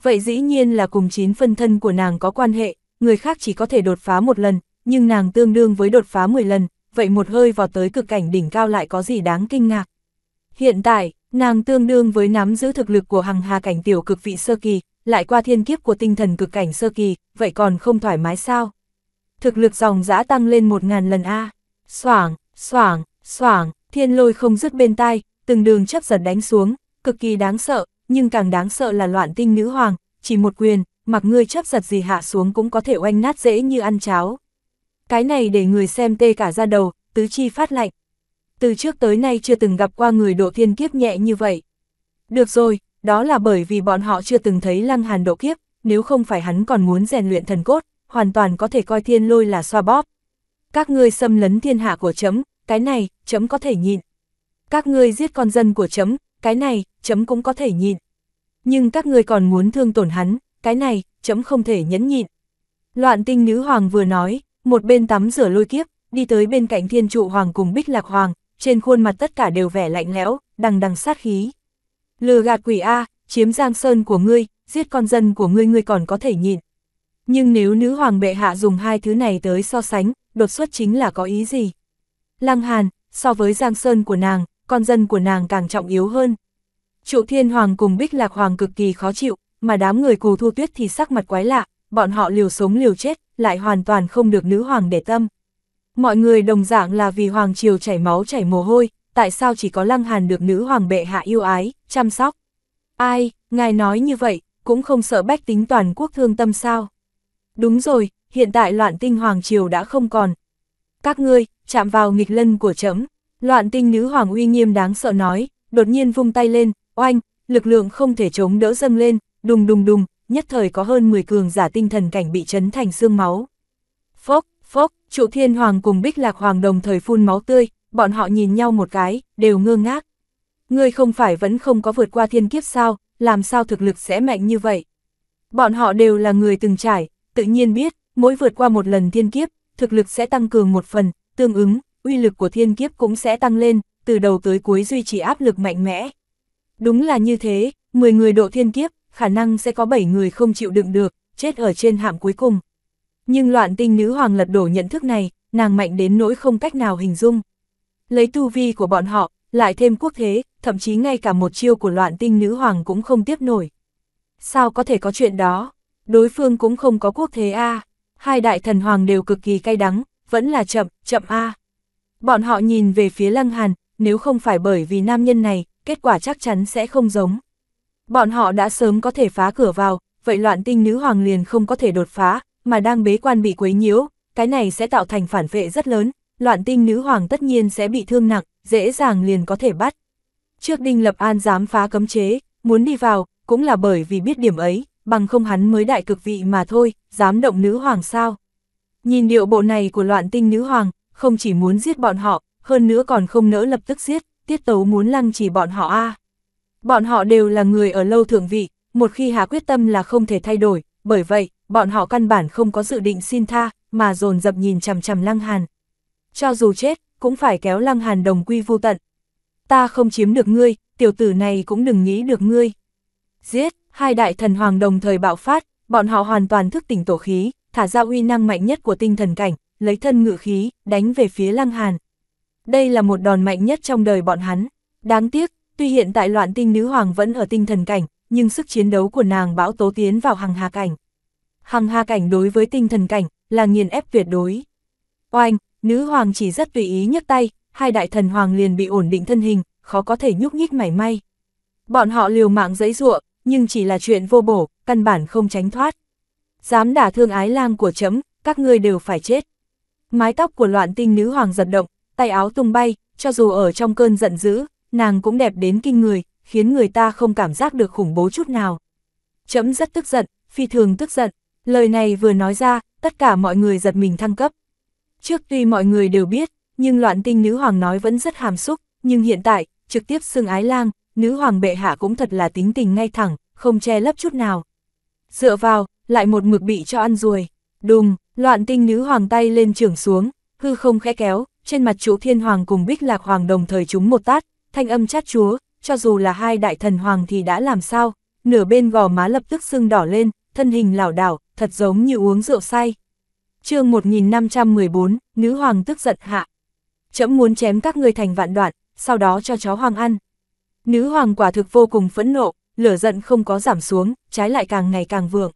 Vậy dĩ nhiên là cùng chín phân thân của nàng có quan hệ, người khác chỉ có thể đột phá một lần, nhưng nàng tương đương với đột phá 10 lần, vậy một hơi vào tới cực cảnh đỉnh cao lại có gì đáng kinh ngạc. Hiện tại, Nàng tương đương với nắm giữ thực lực của hằng hà cảnh tiểu cực vị sơ kỳ, lại qua thiên kiếp của tinh thần cực cảnh sơ kỳ, vậy còn không thoải mái sao? Thực lực dòng dã tăng lên một ngàn lần A. xoảng, xoảng, xoảng, thiên lôi không dứt bên tai, từng đường chấp giật đánh xuống, cực kỳ đáng sợ, nhưng càng đáng sợ là loạn tinh nữ hoàng, chỉ một quyền, mặc ngươi chấp giật gì hạ xuống cũng có thể oanh nát dễ như ăn cháo. Cái này để người xem tê cả ra đầu, tứ chi phát lạnh từ trước tới nay chưa từng gặp qua người độ thiên kiếp nhẹ như vậy. Được rồi, đó là bởi vì bọn họ chưa từng thấy lăng hàn độ kiếp, nếu không phải hắn còn muốn rèn luyện thần cốt, hoàn toàn có thể coi thiên lôi là xoa bóp. Các ngươi xâm lấn thiên hạ của chấm, cái này, chấm có thể nhịn. Các ngươi giết con dân của chấm, cái này, chấm cũng có thể nhịn. Nhưng các ngươi còn muốn thương tổn hắn, cái này, chấm không thể nhẫn nhịn. Loạn tinh nữ hoàng vừa nói, một bên tắm rửa lôi kiếp, đi tới bên cạnh thiên trụ hoàng cùng bích lạc hoàng, trên khuôn mặt tất cả đều vẻ lạnh lẽo, đằng đằng sát khí. Lừa gạt quỷ A, chiếm giang sơn của ngươi, giết con dân của ngươi ngươi còn có thể nhịn. Nhưng nếu nữ hoàng bệ hạ dùng hai thứ này tới so sánh, đột xuất chính là có ý gì? Lăng Hàn, so với giang sơn của nàng, con dân của nàng càng trọng yếu hơn. Trụ thiên hoàng cùng bích lạc hoàng cực kỳ khó chịu, mà đám người cù thu tuyết thì sắc mặt quái lạ, bọn họ liều sống liều chết, lại hoàn toàn không được nữ hoàng để tâm. Mọi người đồng dạng là vì Hoàng Triều chảy máu chảy mồ hôi, tại sao chỉ có Lăng Hàn được nữ hoàng bệ hạ yêu ái, chăm sóc. Ai, ngài nói như vậy, cũng không sợ bách tính toàn quốc thương tâm sao. Đúng rồi, hiện tại loạn tinh Hoàng Triều đã không còn. Các ngươi, chạm vào nghịch lân của trẫm loạn tinh nữ hoàng uy nghiêm đáng sợ nói, đột nhiên vung tay lên, oanh, lực lượng không thể chống đỡ dâng lên, đùng đùng đùng, nhất thời có hơn 10 cường giả tinh thần cảnh bị chấn thành xương máu. Phốc, phốc, Trụ Thiên Hoàng cùng Bích Lạc Hoàng đồng thời phun máu tươi, bọn họ nhìn nhau một cái, đều ngơ ngác. Ngươi không phải vẫn không có vượt qua thiên kiếp sao, làm sao thực lực sẽ mạnh như vậy? Bọn họ đều là người từng trải, tự nhiên biết, mỗi vượt qua một lần thiên kiếp, thực lực sẽ tăng cường một phần, tương ứng, uy lực của thiên kiếp cũng sẽ tăng lên, từ đầu tới cuối duy trì áp lực mạnh mẽ. Đúng là như thế, 10 người độ thiên kiếp, khả năng sẽ có 7 người không chịu đựng được, chết ở trên hạm cuối cùng. Nhưng loạn tinh nữ hoàng lật đổ nhận thức này, nàng mạnh đến nỗi không cách nào hình dung. Lấy tu vi của bọn họ, lại thêm quốc thế, thậm chí ngay cả một chiêu của loạn tinh nữ hoàng cũng không tiếp nổi. Sao có thể có chuyện đó? Đối phương cũng không có quốc thế a Hai đại thần hoàng đều cực kỳ cay đắng, vẫn là chậm, chậm a Bọn họ nhìn về phía lăng hàn, nếu không phải bởi vì nam nhân này, kết quả chắc chắn sẽ không giống. Bọn họ đã sớm có thể phá cửa vào, vậy loạn tinh nữ hoàng liền không có thể đột phá, mà đang bế quan bị quấy nhiễu, cái này sẽ tạo thành phản vệ rất lớn, loạn tinh nữ hoàng tất nhiên sẽ bị thương nặng, dễ dàng liền có thể bắt. Trước Đinh Lập An dám phá cấm chế, muốn đi vào, cũng là bởi vì biết điểm ấy, bằng không hắn mới đại cực vị mà thôi, dám động nữ hoàng sao. Nhìn điệu bộ này của loạn tinh nữ hoàng, không chỉ muốn giết bọn họ, hơn nữa còn không nỡ lập tức giết, tiết tấu muốn lăng chỉ bọn họ a Bọn họ đều là người ở lâu thượng vị, một khi hạ quyết tâm là không thể thay đổi, bởi vậy, bọn họ căn bản không có dự định xin tha, mà dồn dập nhìn chằm chằm Lăng Hàn. Cho dù chết, cũng phải kéo Lăng Hàn đồng quy vô tận. Ta không chiếm được ngươi, tiểu tử này cũng đừng nghĩ được ngươi. Giết, hai đại thần hoàng đồng thời bạo phát, bọn họ hoàn toàn thức tỉnh tổ khí, thả ra uy năng mạnh nhất của tinh thần cảnh, lấy thân ngự khí, đánh về phía Lăng Hàn. Đây là một đòn mạnh nhất trong đời bọn hắn. Đáng tiếc, tuy hiện tại loạn tinh nữ hoàng vẫn ở tinh thần cảnh, nhưng sức chiến đấu của nàng bão tố tiến vào hàng hà cảnh hằng hà cảnh đối với tinh thần cảnh, là nghiền ép tuyệt đối. Oanh, nữ hoàng chỉ rất tùy ý nhấc tay, hai đại thần hoàng liền bị ổn định thân hình, khó có thể nhúc nhích mảy may. Bọn họ liều mạng giấy ruộng, nhưng chỉ là chuyện vô bổ, căn bản không tránh thoát. Dám đả thương ái lang của chấm, các ngươi đều phải chết. Mái tóc của loạn tinh nữ hoàng giật động, tay áo tung bay, cho dù ở trong cơn giận dữ, nàng cũng đẹp đến kinh người, khiến người ta không cảm giác được khủng bố chút nào. Chấm rất tức giận, phi thường tức giận, Lời này vừa nói ra, tất cả mọi người giật mình thăng cấp. Trước tuy mọi người đều biết, nhưng loạn tinh nữ hoàng nói vẫn rất hàm xúc, nhưng hiện tại, trực tiếp xưng ái lang, nữ hoàng bệ hạ cũng thật là tính tình ngay thẳng, không che lấp chút nào. Dựa vào, lại một mực bị cho ăn ruồi. Đùng, loạn tinh nữ hoàng tay lên trưởng xuống, hư không khẽ kéo, trên mặt chủ thiên hoàng cùng bích lạc hoàng đồng thời chúng một tát, thanh âm chát chúa, cho dù là hai đại thần hoàng thì đã làm sao, nửa bên gò má lập tức sưng đỏ lên, thân hình lảo đảo, thật giống như uống rượu say. chương 1514, nữ hoàng tức giận hạ. Chấm muốn chém các ngươi thành vạn đoạn, sau đó cho chó hoàng ăn. Nữ hoàng quả thực vô cùng phẫn nộ, lửa giận không có giảm xuống, trái lại càng ngày càng vượng.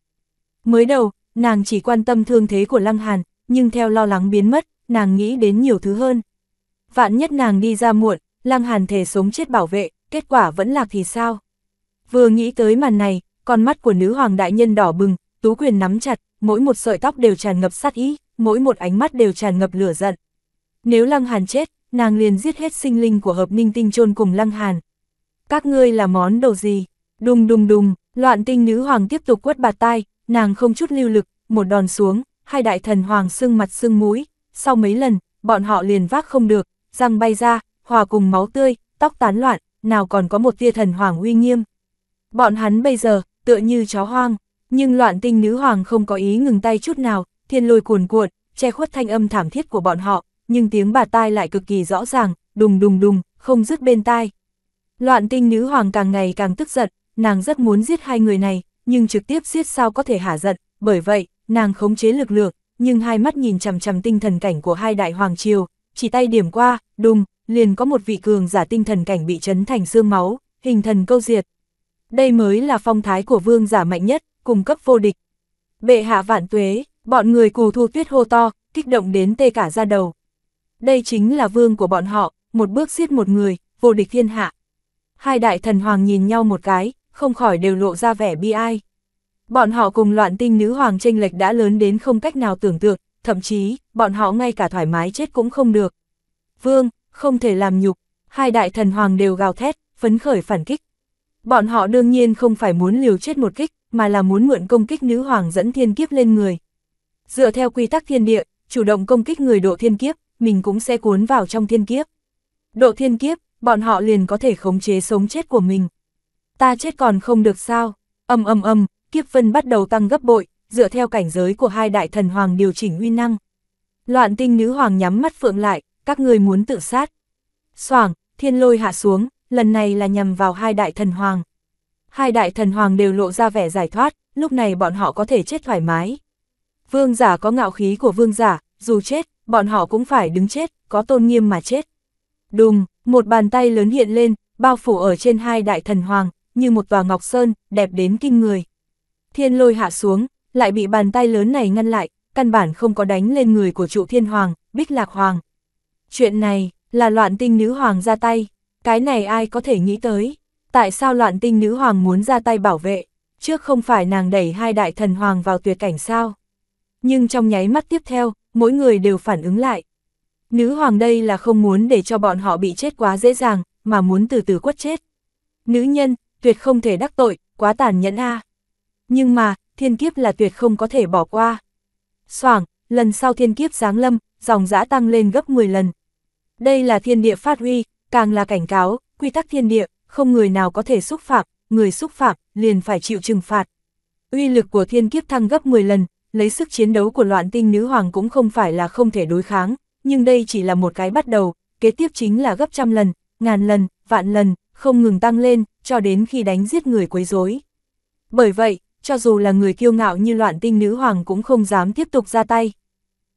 Mới đầu, nàng chỉ quan tâm thương thế của Lăng Hàn, nhưng theo lo lắng biến mất, nàng nghĩ đến nhiều thứ hơn. Vạn nhất nàng đi ra muộn, Lăng Hàn thể sống chết bảo vệ, kết quả vẫn lạc thì sao? Vừa nghĩ tới màn này, con mắt của nữ hoàng đại nhân đỏ bừng, Tú Quyền nắm chặt, mỗi một sợi tóc đều tràn ngập sát ý, mỗi một ánh mắt đều tràn ngập lửa giận. Nếu Lăng Hàn chết, nàng liền giết hết sinh linh của hợp ninh tinh chôn cùng Lăng Hàn. Các ngươi là món đồ gì? Đùng đùng đùng, loạn tinh nữ hoàng tiếp tục quất bạt tai, nàng không chút lưu lực, một đòn xuống, hai đại thần hoàng sưng mặt sưng mũi, sau mấy lần, bọn họ liền vác không được, răng bay ra, hòa cùng máu tươi, tóc tán loạn, nào còn có một tia thần hoàng uy nghiêm. Bọn hắn bây giờ, tựa như chó hoang. Nhưng loạn tinh nữ hoàng không có ý ngừng tay chút nào, thiên lôi cuồn cuộn, che khuất thanh âm thảm thiết của bọn họ, nhưng tiếng bà tai lại cực kỳ rõ ràng, đùng đùng đùng, không dứt bên tai. Loạn tinh nữ hoàng càng ngày càng tức giận, nàng rất muốn giết hai người này, nhưng trực tiếp giết sao có thể hả giận, bởi vậy, nàng khống chế lực lượng, nhưng hai mắt nhìn chằm chằm tinh thần cảnh của hai đại hoàng triều, chỉ tay điểm qua, đùng, liền có một vị cường giả tinh thần cảnh bị chấn thành xương máu, hình thần câu diệt. Đây mới là phong thái của vương giả mạnh nhất, cung cấp vô địch. Bệ hạ vạn tuế, bọn người cù thu tuyết hô to, kích động đến tê cả ra đầu. Đây chính là vương của bọn họ, một bước giết một người, vô địch thiên hạ. Hai đại thần hoàng nhìn nhau một cái, không khỏi đều lộ ra vẻ bi ai. Bọn họ cùng loạn tinh nữ hoàng tranh lệch đã lớn đến không cách nào tưởng tượng, thậm chí, bọn họ ngay cả thoải mái chết cũng không được. Vương, không thể làm nhục, hai đại thần hoàng đều gào thét, phấn khởi phản kích. Bọn họ đương nhiên không phải muốn liều chết một kích, mà là muốn mượn công kích nữ hoàng dẫn thiên kiếp lên người. Dựa theo quy tắc thiên địa, chủ động công kích người độ thiên kiếp, mình cũng sẽ cuốn vào trong thiên kiếp. Độ thiên kiếp, bọn họ liền có thể khống chế sống chết của mình. Ta chết còn không được sao, âm âm âm, kiếp vân bắt đầu tăng gấp bội, dựa theo cảnh giới của hai đại thần hoàng điều chỉnh uy năng. Loạn tinh nữ hoàng nhắm mắt phượng lại, các người muốn tự sát. Soảng, thiên lôi hạ xuống, lần này là nhằm vào hai đại thần hoàng hai đại thần hoàng đều lộ ra vẻ giải thoát, lúc này bọn họ có thể chết thoải mái. Vương giả có ngạo khí của vương giả, dù chết, bọn họ cũng phải đứng chết, có tôn nghiêm mà chết. Đùng, một bàn tay lớn hiện lên, bao phủ ở trên hai đại thần hoàng, như một tòa ngọc sơn, đẹp đến kinh người. Thiên lôi hạ xuống, lại bị bàn tay lớn này ngăn lại, căn bản không có đánh lên người của trụ thiên hoàng, bích lạc hoàng. Chuyện này, là loạn tinh nữ hoàng ra tay, cái này ai có thể nghĩ tới tại sao loạn tinh nữ hoàng muốn ra tay bảo vệ, trước không phải nàng đẩy hai đại thần hoàng vào tuyệt cảnh sao. Nhưng trong nháy mắt tiếp theo, mỗi người đều phản ứng lại. Nữ hoàng đây là không muốn để cho bọn họ bị chết quá dễ dàng, mà muốn từ từ quất chết. Nữ nhân, tuyệt không thể đắc tội, quá tàn nhẫn a. Nhưng mà, thiên kiếp là tuyệt không có thể bỏ qua. Soảng, lần sau thiên kiếp giáng lâm, dòng dã tăng lên gấp 10 lần. Đây là thiên địa phát huy, càng là cảnh cáo, quy tắc thiên địa, không người nào có thể xúc phạm, người xúc phạm liền phải chịu trừng phạt. Uy lực của thiên kiếp thăng gấp 10 lần, lấy sức chiến đấu của loạn tinh nữ hoàng cũng không phải là không thể đối kháng, nhưng đây chỉ là một cái bắt đầu, kế tiếp chính là gấp trăm lần, ngàn lần, vạn lần, không ngừng tăng lên, cho đến khi đánh giết người quấy rối. Bởi vậy, cho dù là người kiêu ngạo như loạn tinh nữ hoàng cũng không dám tiếp tục ra tay.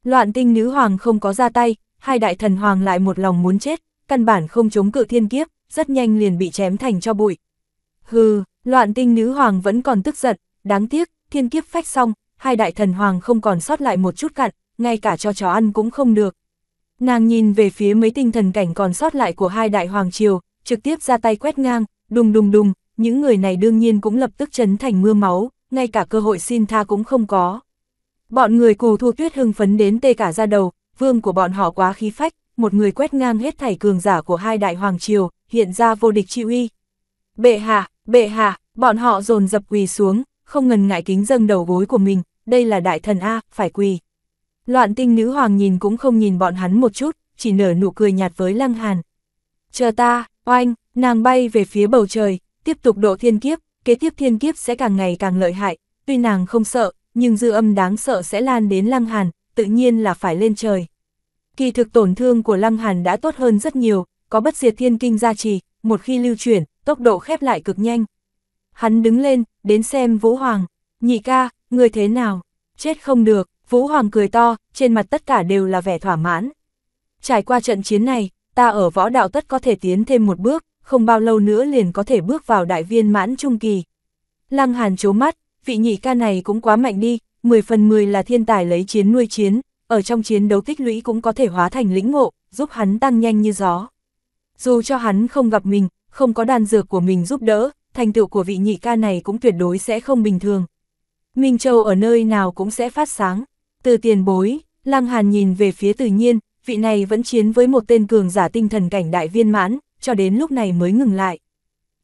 Loạn tinh nữ hoàng không có ra tay, hai đại thần hoàng lại một lòng muốn chết, căn bản không chống cự thiên kiếp, rất nhanh liền bị chém thành cho bụi. Hừ, loạn tinh nữ hoàng vẫn còn tức giận, đáng tiếc, thiên kiếp phách xong, hai đại thần hoàng không còn sót lại một chút cặn, ngay cả cho chó ăn cũng không được. Nàng nhìn về phía mấy tinh thần cảnh còn sót lại của hai đại hoàng triều, trực tiếp ra tay quét ngang, đùng đùng đùng, những người này đương nhiên cũng lập tức chấn thành mưa máu, ngay cả cơ hội xin tha cũng không có. Bọn người cù thu tuyết hưng phấn đến tê cả ra đầu, vương của bọn họ quá khí phách, một người quét ngang hết thảy cường giả của hai đại hoàng triều, hiện ra vô địch chi uy. Bệ hạ, bệ hạ, bọn họ dồn dập quỳ xuống, không ngần ngại kính dâng đầu gối của mình, đây là đại thần A, phải quỳ. Loạn tinh nữ hoàng nhìn cũng không nhìn bọn hắn một chút, chỉ nở nụ cười nhạt với lăng hàn. Chờ ta, oanh, nàng bay về phía bầu trời, tiếp tục độ thiên kiếp, kế tiếp thiên kiếp sẽ càng ngày càng lợi hại, tuy nàng không sợ, nhưng dư âm đáng sợ sẽ lan đến lăng hàn, tự nhiên là phải lên trời. Kỳ thực tổn thương của Lăng Hàn đã tốt hơn rất nhiều, có bất diệt thiên kinh gia trì, một khi lưu chuyển, tốc độ khép lại cực nhanh. Hắn đứng lên, đến xem Vũ Hoàng, nhị ca, người thế nào, chết không được, Vũ Hoàng cười to, trên mặt tất cả đều là vẻ thỏa mãn. Trải qua trận chiến này, ta ở võ đạo tất có thể tiến thêm một bước, không bao lâu nữa liền có thể bước vào đại viên mãn trung kỳ. Lăng Hàn chố mắt, vị nhị ca này cũng quá mạnh đi, 10 phần 10 là thiên tài lấy chiến nuôi chiến, ở trong chiến đấu tích lũy cũng có thể hóa thành lĩnh ngộ, giúp hắn tăng nhanh như gió. Dù cho hắn không gặp mình, không có đàn dược của mình giúp đỡ, thành tựu của vị nhị ca này cũng tuyệt đối sẽ không bình thường. Minh Châu ở nơi nào cũng sẽ phát sáng. Từ tiền bối, Lăng Hàn nhìn về phía tự nhiên, vị này vẫn chiến với một tên cường giả tinh thần cảnh đại viên mãn, cho đến lúc này mới ngừng lại.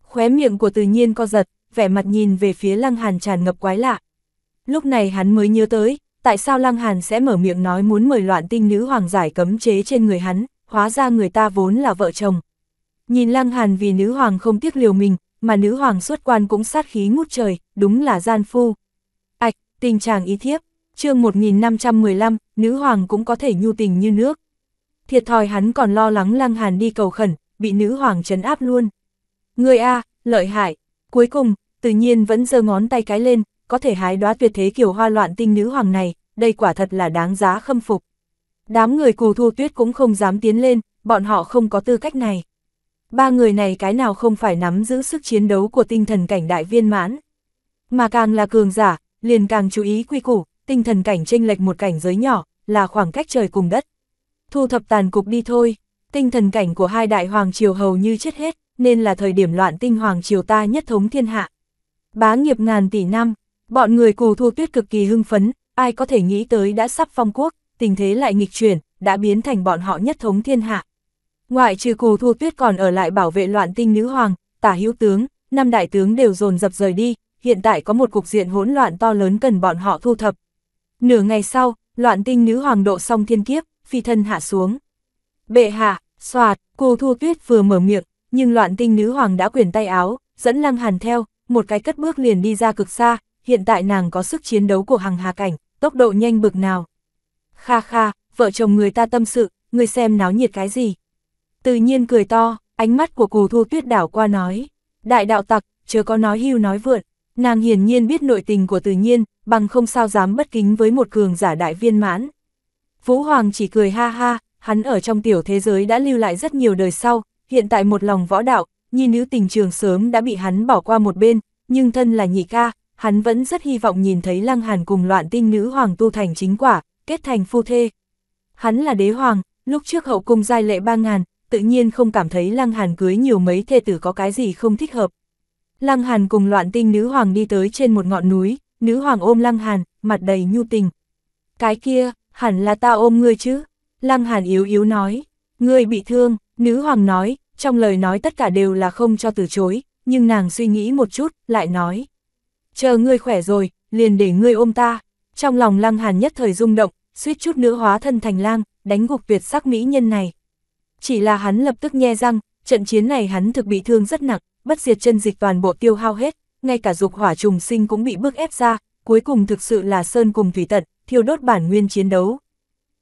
Khóe miệng của tự nhiên co giật, vẻ mặt nhìn về phía Lăng Hàn tràn ngập quái lạ. Lúc này hắn mới nhớ tới, tại sao Lăng Hàn sẽ mở miệng nói muốn mời loạn tinh nữ hoàng giải cấm chế trên người hắn, hóa ra người ta vốn là vợ chồng. Nhìn Lăng Hàn vì nữ hoàng không tiếc liều mình, mà nữ hoàng xuất quan cũng sát khí ngút trời, đúng là gian phu. Ạch, tình trạng ý thiếp, chương 1515, nữ hoàng cũng có thể nhu tình như nước. Thiệt thòi hắn còn lo lắng Lăng Hàn đi cầu khẩn, bị nữ hoàng trấn áp luôn. Người A, lợi hại, cuối cùng, tự nhiên vẫn giơ ngón tay cái lên, có thể hái đóa tuyệt thế kiểu hoa loạn tinh nữ hoàng này, đây quả thật là đáng giá khâm phục. Đám người cù thu tuyết cũng không dám tiến lên, bọn họ không có tư cách này. Ba người này cái nào không phải nắm giữ sức chiến đấu của tinh thần cảnh đại viên mãn. Mà càng là cường giả, liền càng chú ý quy củ, tinh thần cảnh chênh lệch một cảnh giới nhỏ, là khoảng cách trời cùng đất. Thu thập tàn cục đi thôi, tinh thần cảnh của hai đại hoàng triều hầu như chết hết, nên là thời điểm loạn tinh hoàng triều ta nhất thống thiên hạ. Bá nghiệp ngàn tỷ năm, Bọn người cù thu tuyết cực kỳ hưng phấn, ai có thể nghĩ tới đã sắp phong quốc, tình thế lại nghịch chuyển, đã biến thành bọn họ nhất thống thiên hạ. Ngoại trừ cù thu tuyết còn ở lại bảo vệ loạn tinh nữ hoàng, tả hữu tướng, năm đại tướng đều dồn dập rời đi, hiện tại có một cục diện hỗn loạn to lớn cần bọn họ thu thập. Nửa ngày sau, loạn tinh nữ hoàng độ xong thiên kiếp, phi thân hạ xuống. Bệ hạ, xoạt, cù thu tuyết vừa mở miệng, nhưng loạn tinh nữ hoàng đã quyển tay áo, dẫn lăng hàn theo, một cái cất bước liền đi ra cực xa, hiện tại nàng có sức chiến đấu của hàng hà cảnh, tốc độ nhanh bực nào. Kha kha, vợ chồng người ta tâm sự, người xem náo nhiệt cái gì. Tự nhiên cười to, ánh mắt của cù thu tuyết đảo qua nói. Đại đạo tặc, chớ có nói hưu nói vượn. Nàng hiển nhiên biết nội tình của tự nhiên, bằng không sao dám bất kính với một cường giả đại viên mãn. Vũ Hoàng chỉ cười ha ha, hắn ở trong tiểu thế giới đã lưu lại rất nhiều đời sau, hiện tại một lòng võ đạo, nhìn nữ tình trường sớm đã bị hắn bỏ qua một bên, nhưng thân là nhị ca, hắn vẫn rất hy vọng nhìn thấy Lăng Hàn cùng loạn tinh nữ hoàng tu thành chính quả, kết thành phu thê. Hắn là đế hoàng, lúc trước hậu cung giai lệ ba ngàn, tự nhiên không cảm thấy Lăng Hàn cưới nhiều mấy thê tử có cái gì không thích hợp. Lăng Hàn cùng loạn tinh nữ hoàng đi tới trên một ngọn núi, nữ hoàng ôm Lăng Hàn, mặt đầy nhu tình. Cái kia, hẳn là ta ôm ngươi chứ? Lăng Hàn yếu yếu nói, ngươi bị thương, nữ hoàng nói, trong lời nói tất cả đều là không cho từ chối, nhưng nàng suy nghĩ một chút, lại nói, chờ ngươi khỏe rồi, liền để ngươi ôm ta. Trong lòng lăng hàn nhất thời rung động, suýt chút nữa hóa thân thành lang, đánh gục tuyệt sắc mỹ nhân này. Chỉ là hắn lập tức nhe răng, trận chiến này hắn thực bị thương rất nặng, bất diệt chân dịch toàn bộ tiêu hao hết, ngay cả dục hỏa trùng sinh cũng bị bức ép ra, cuối cùng thực sự là sơn cùng thủy tận, thiêu đốt bản nguyên chiến đấu.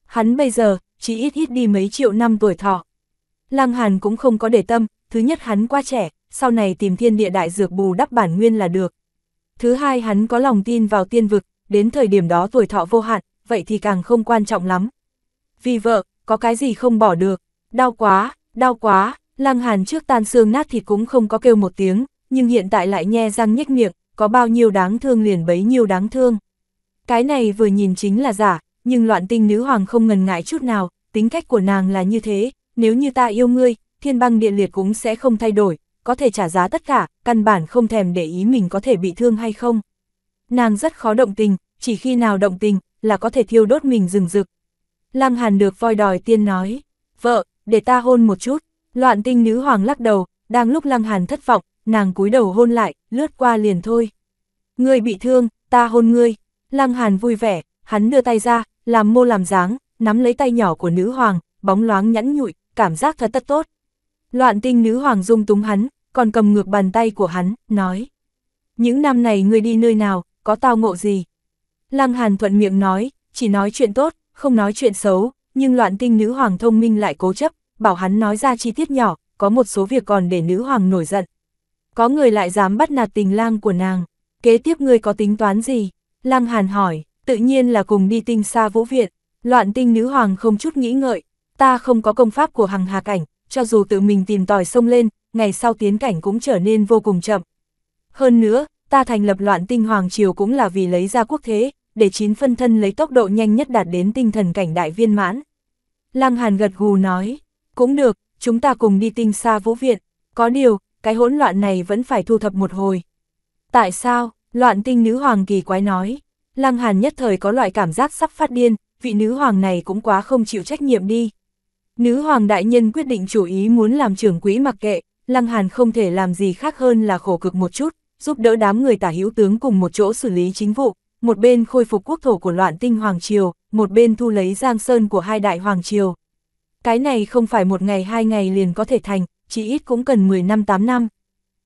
Hắn bây giờ, chỉ ít ít đi mấy triệu năm tuổi thọ. Lăng Hàn cũng không có để tâm, thứ nhất hắn quá trẻ, sau này tìm thiên địa đại dược bù đắp bản nguyên là được, Thứ hai hắn có lòng tin vào tiên vực, đến thời điểm đó tuổi thọ vô hạn, vậy thì càng không quan trọng lắm. Vì vợ, có cái gì không bỏ được, đau quá, đau quá, lăng hàn trước tan xương nát thịt cũng không có kêu một tiếng, nhưng hiện tại lại nhe răng nhếch miệng, có bao nhiêu đáng thương liền bấy nhiêu đáng thương. Cái này vừa nhìn chính là giả, nhưng loạn tinh nữ hoàng không ngần ngại chút nào, tính cách của nàng là như thế, nếu như ta yêu ngươi, thiên băng địa liệt cũng sẽ không thay đổi, có thể trả giá tất cả, căn bản không thèm để ý mình có thể bị thương hay không. Nàng rất khó động tình, chỉ khi nào động tình, là có thể thiêu đốt mình rừng rực. Lăng Hàn được voi đòi tiên nói, vợ, để ta hôn một chút, loạn tinh nữ hoàng lắc đầu, đang lúc Lăng Hàn thất vọng, nàng cúi đầu hôn lại, lướt qua liền thôi. Ngươi bị thương, ta hôn ngươi, Lăng Hàn vui vẻ, hắn đưa tay ra, làm mô làm dáng, nắm lấy tay nhỏ của nữ hoàng, bóng loáng nhẫn nhụi, cảm giác thật tất tốt. Loạn tinh nữ hoàng dung túng hắn, còn cầm ngược bàn tay của hắn, nói. Những năm này người đi nơi nào, có tao ngộ gì? Lăng Hàn thuận miệng nói, chỉ nói chuyện tốt, không nói chuyện xấu, nhưng loạn tinh nữ hoàng thông minh lại cố chấp, bảo hắn nói ra chi tiết nhỏ, có một số việc còn để nữ hoàng nổi giận. Có người lại dám bắt nạt tình lang của nàng, kế tiếp ngươi có tính toán gì? Lăng Hàn hỏi, tự nhiên là cùng đi tinh xa vũ viện, loạn tinh nữ hoàng không chút nghĩ ngợi, ta không có công pháp của hằng hà cảnh, cho dù tự mình tìm tòi sông lên, ngày sau tiến cảnh cũng trở nên vô cùng chậm. Hơn nữa, ta thành lập loạn tinh hoàng triều cũng là vì lấy ra quốc thế, để chín phân thân lấy tốc độ nhanh nhất đạt đến tinh thần cảnh đại viên mãn. Lăng Hàn gật gù nói, cũng được, chúng ta cùng đi tinh xa vũ viện, có điều, cái hỗn loạn này vẫn phải thu thập một hồi. Tại sao, loạn tinh nữ hoàng kỳ quái nói, Lăng Hàn nhất thời có loại cảm giác sắp phát điên, vị nữ hoàng này cũng quá không chịu trách nhiệm đi. Nữ hoàng đại nhân quyết định chủ ý muốn làm trưởng quỹ mặc kệ, Lăng Hàn không thể làm gì khác hơn là khổ cực một chút, giúp đỡ đám người tả hữu tướng cùng một chỗ xử lý chính vụ, một bên khôi phục quốc thổ của loạn tinh Hoàng Triều, một bên thu lấy giang sơn của hai đại Hoàng Triều. Cái này không phải một ngày hai ngày liền có thể thành, chỉ ít cũng cần 10 năm 8 năm.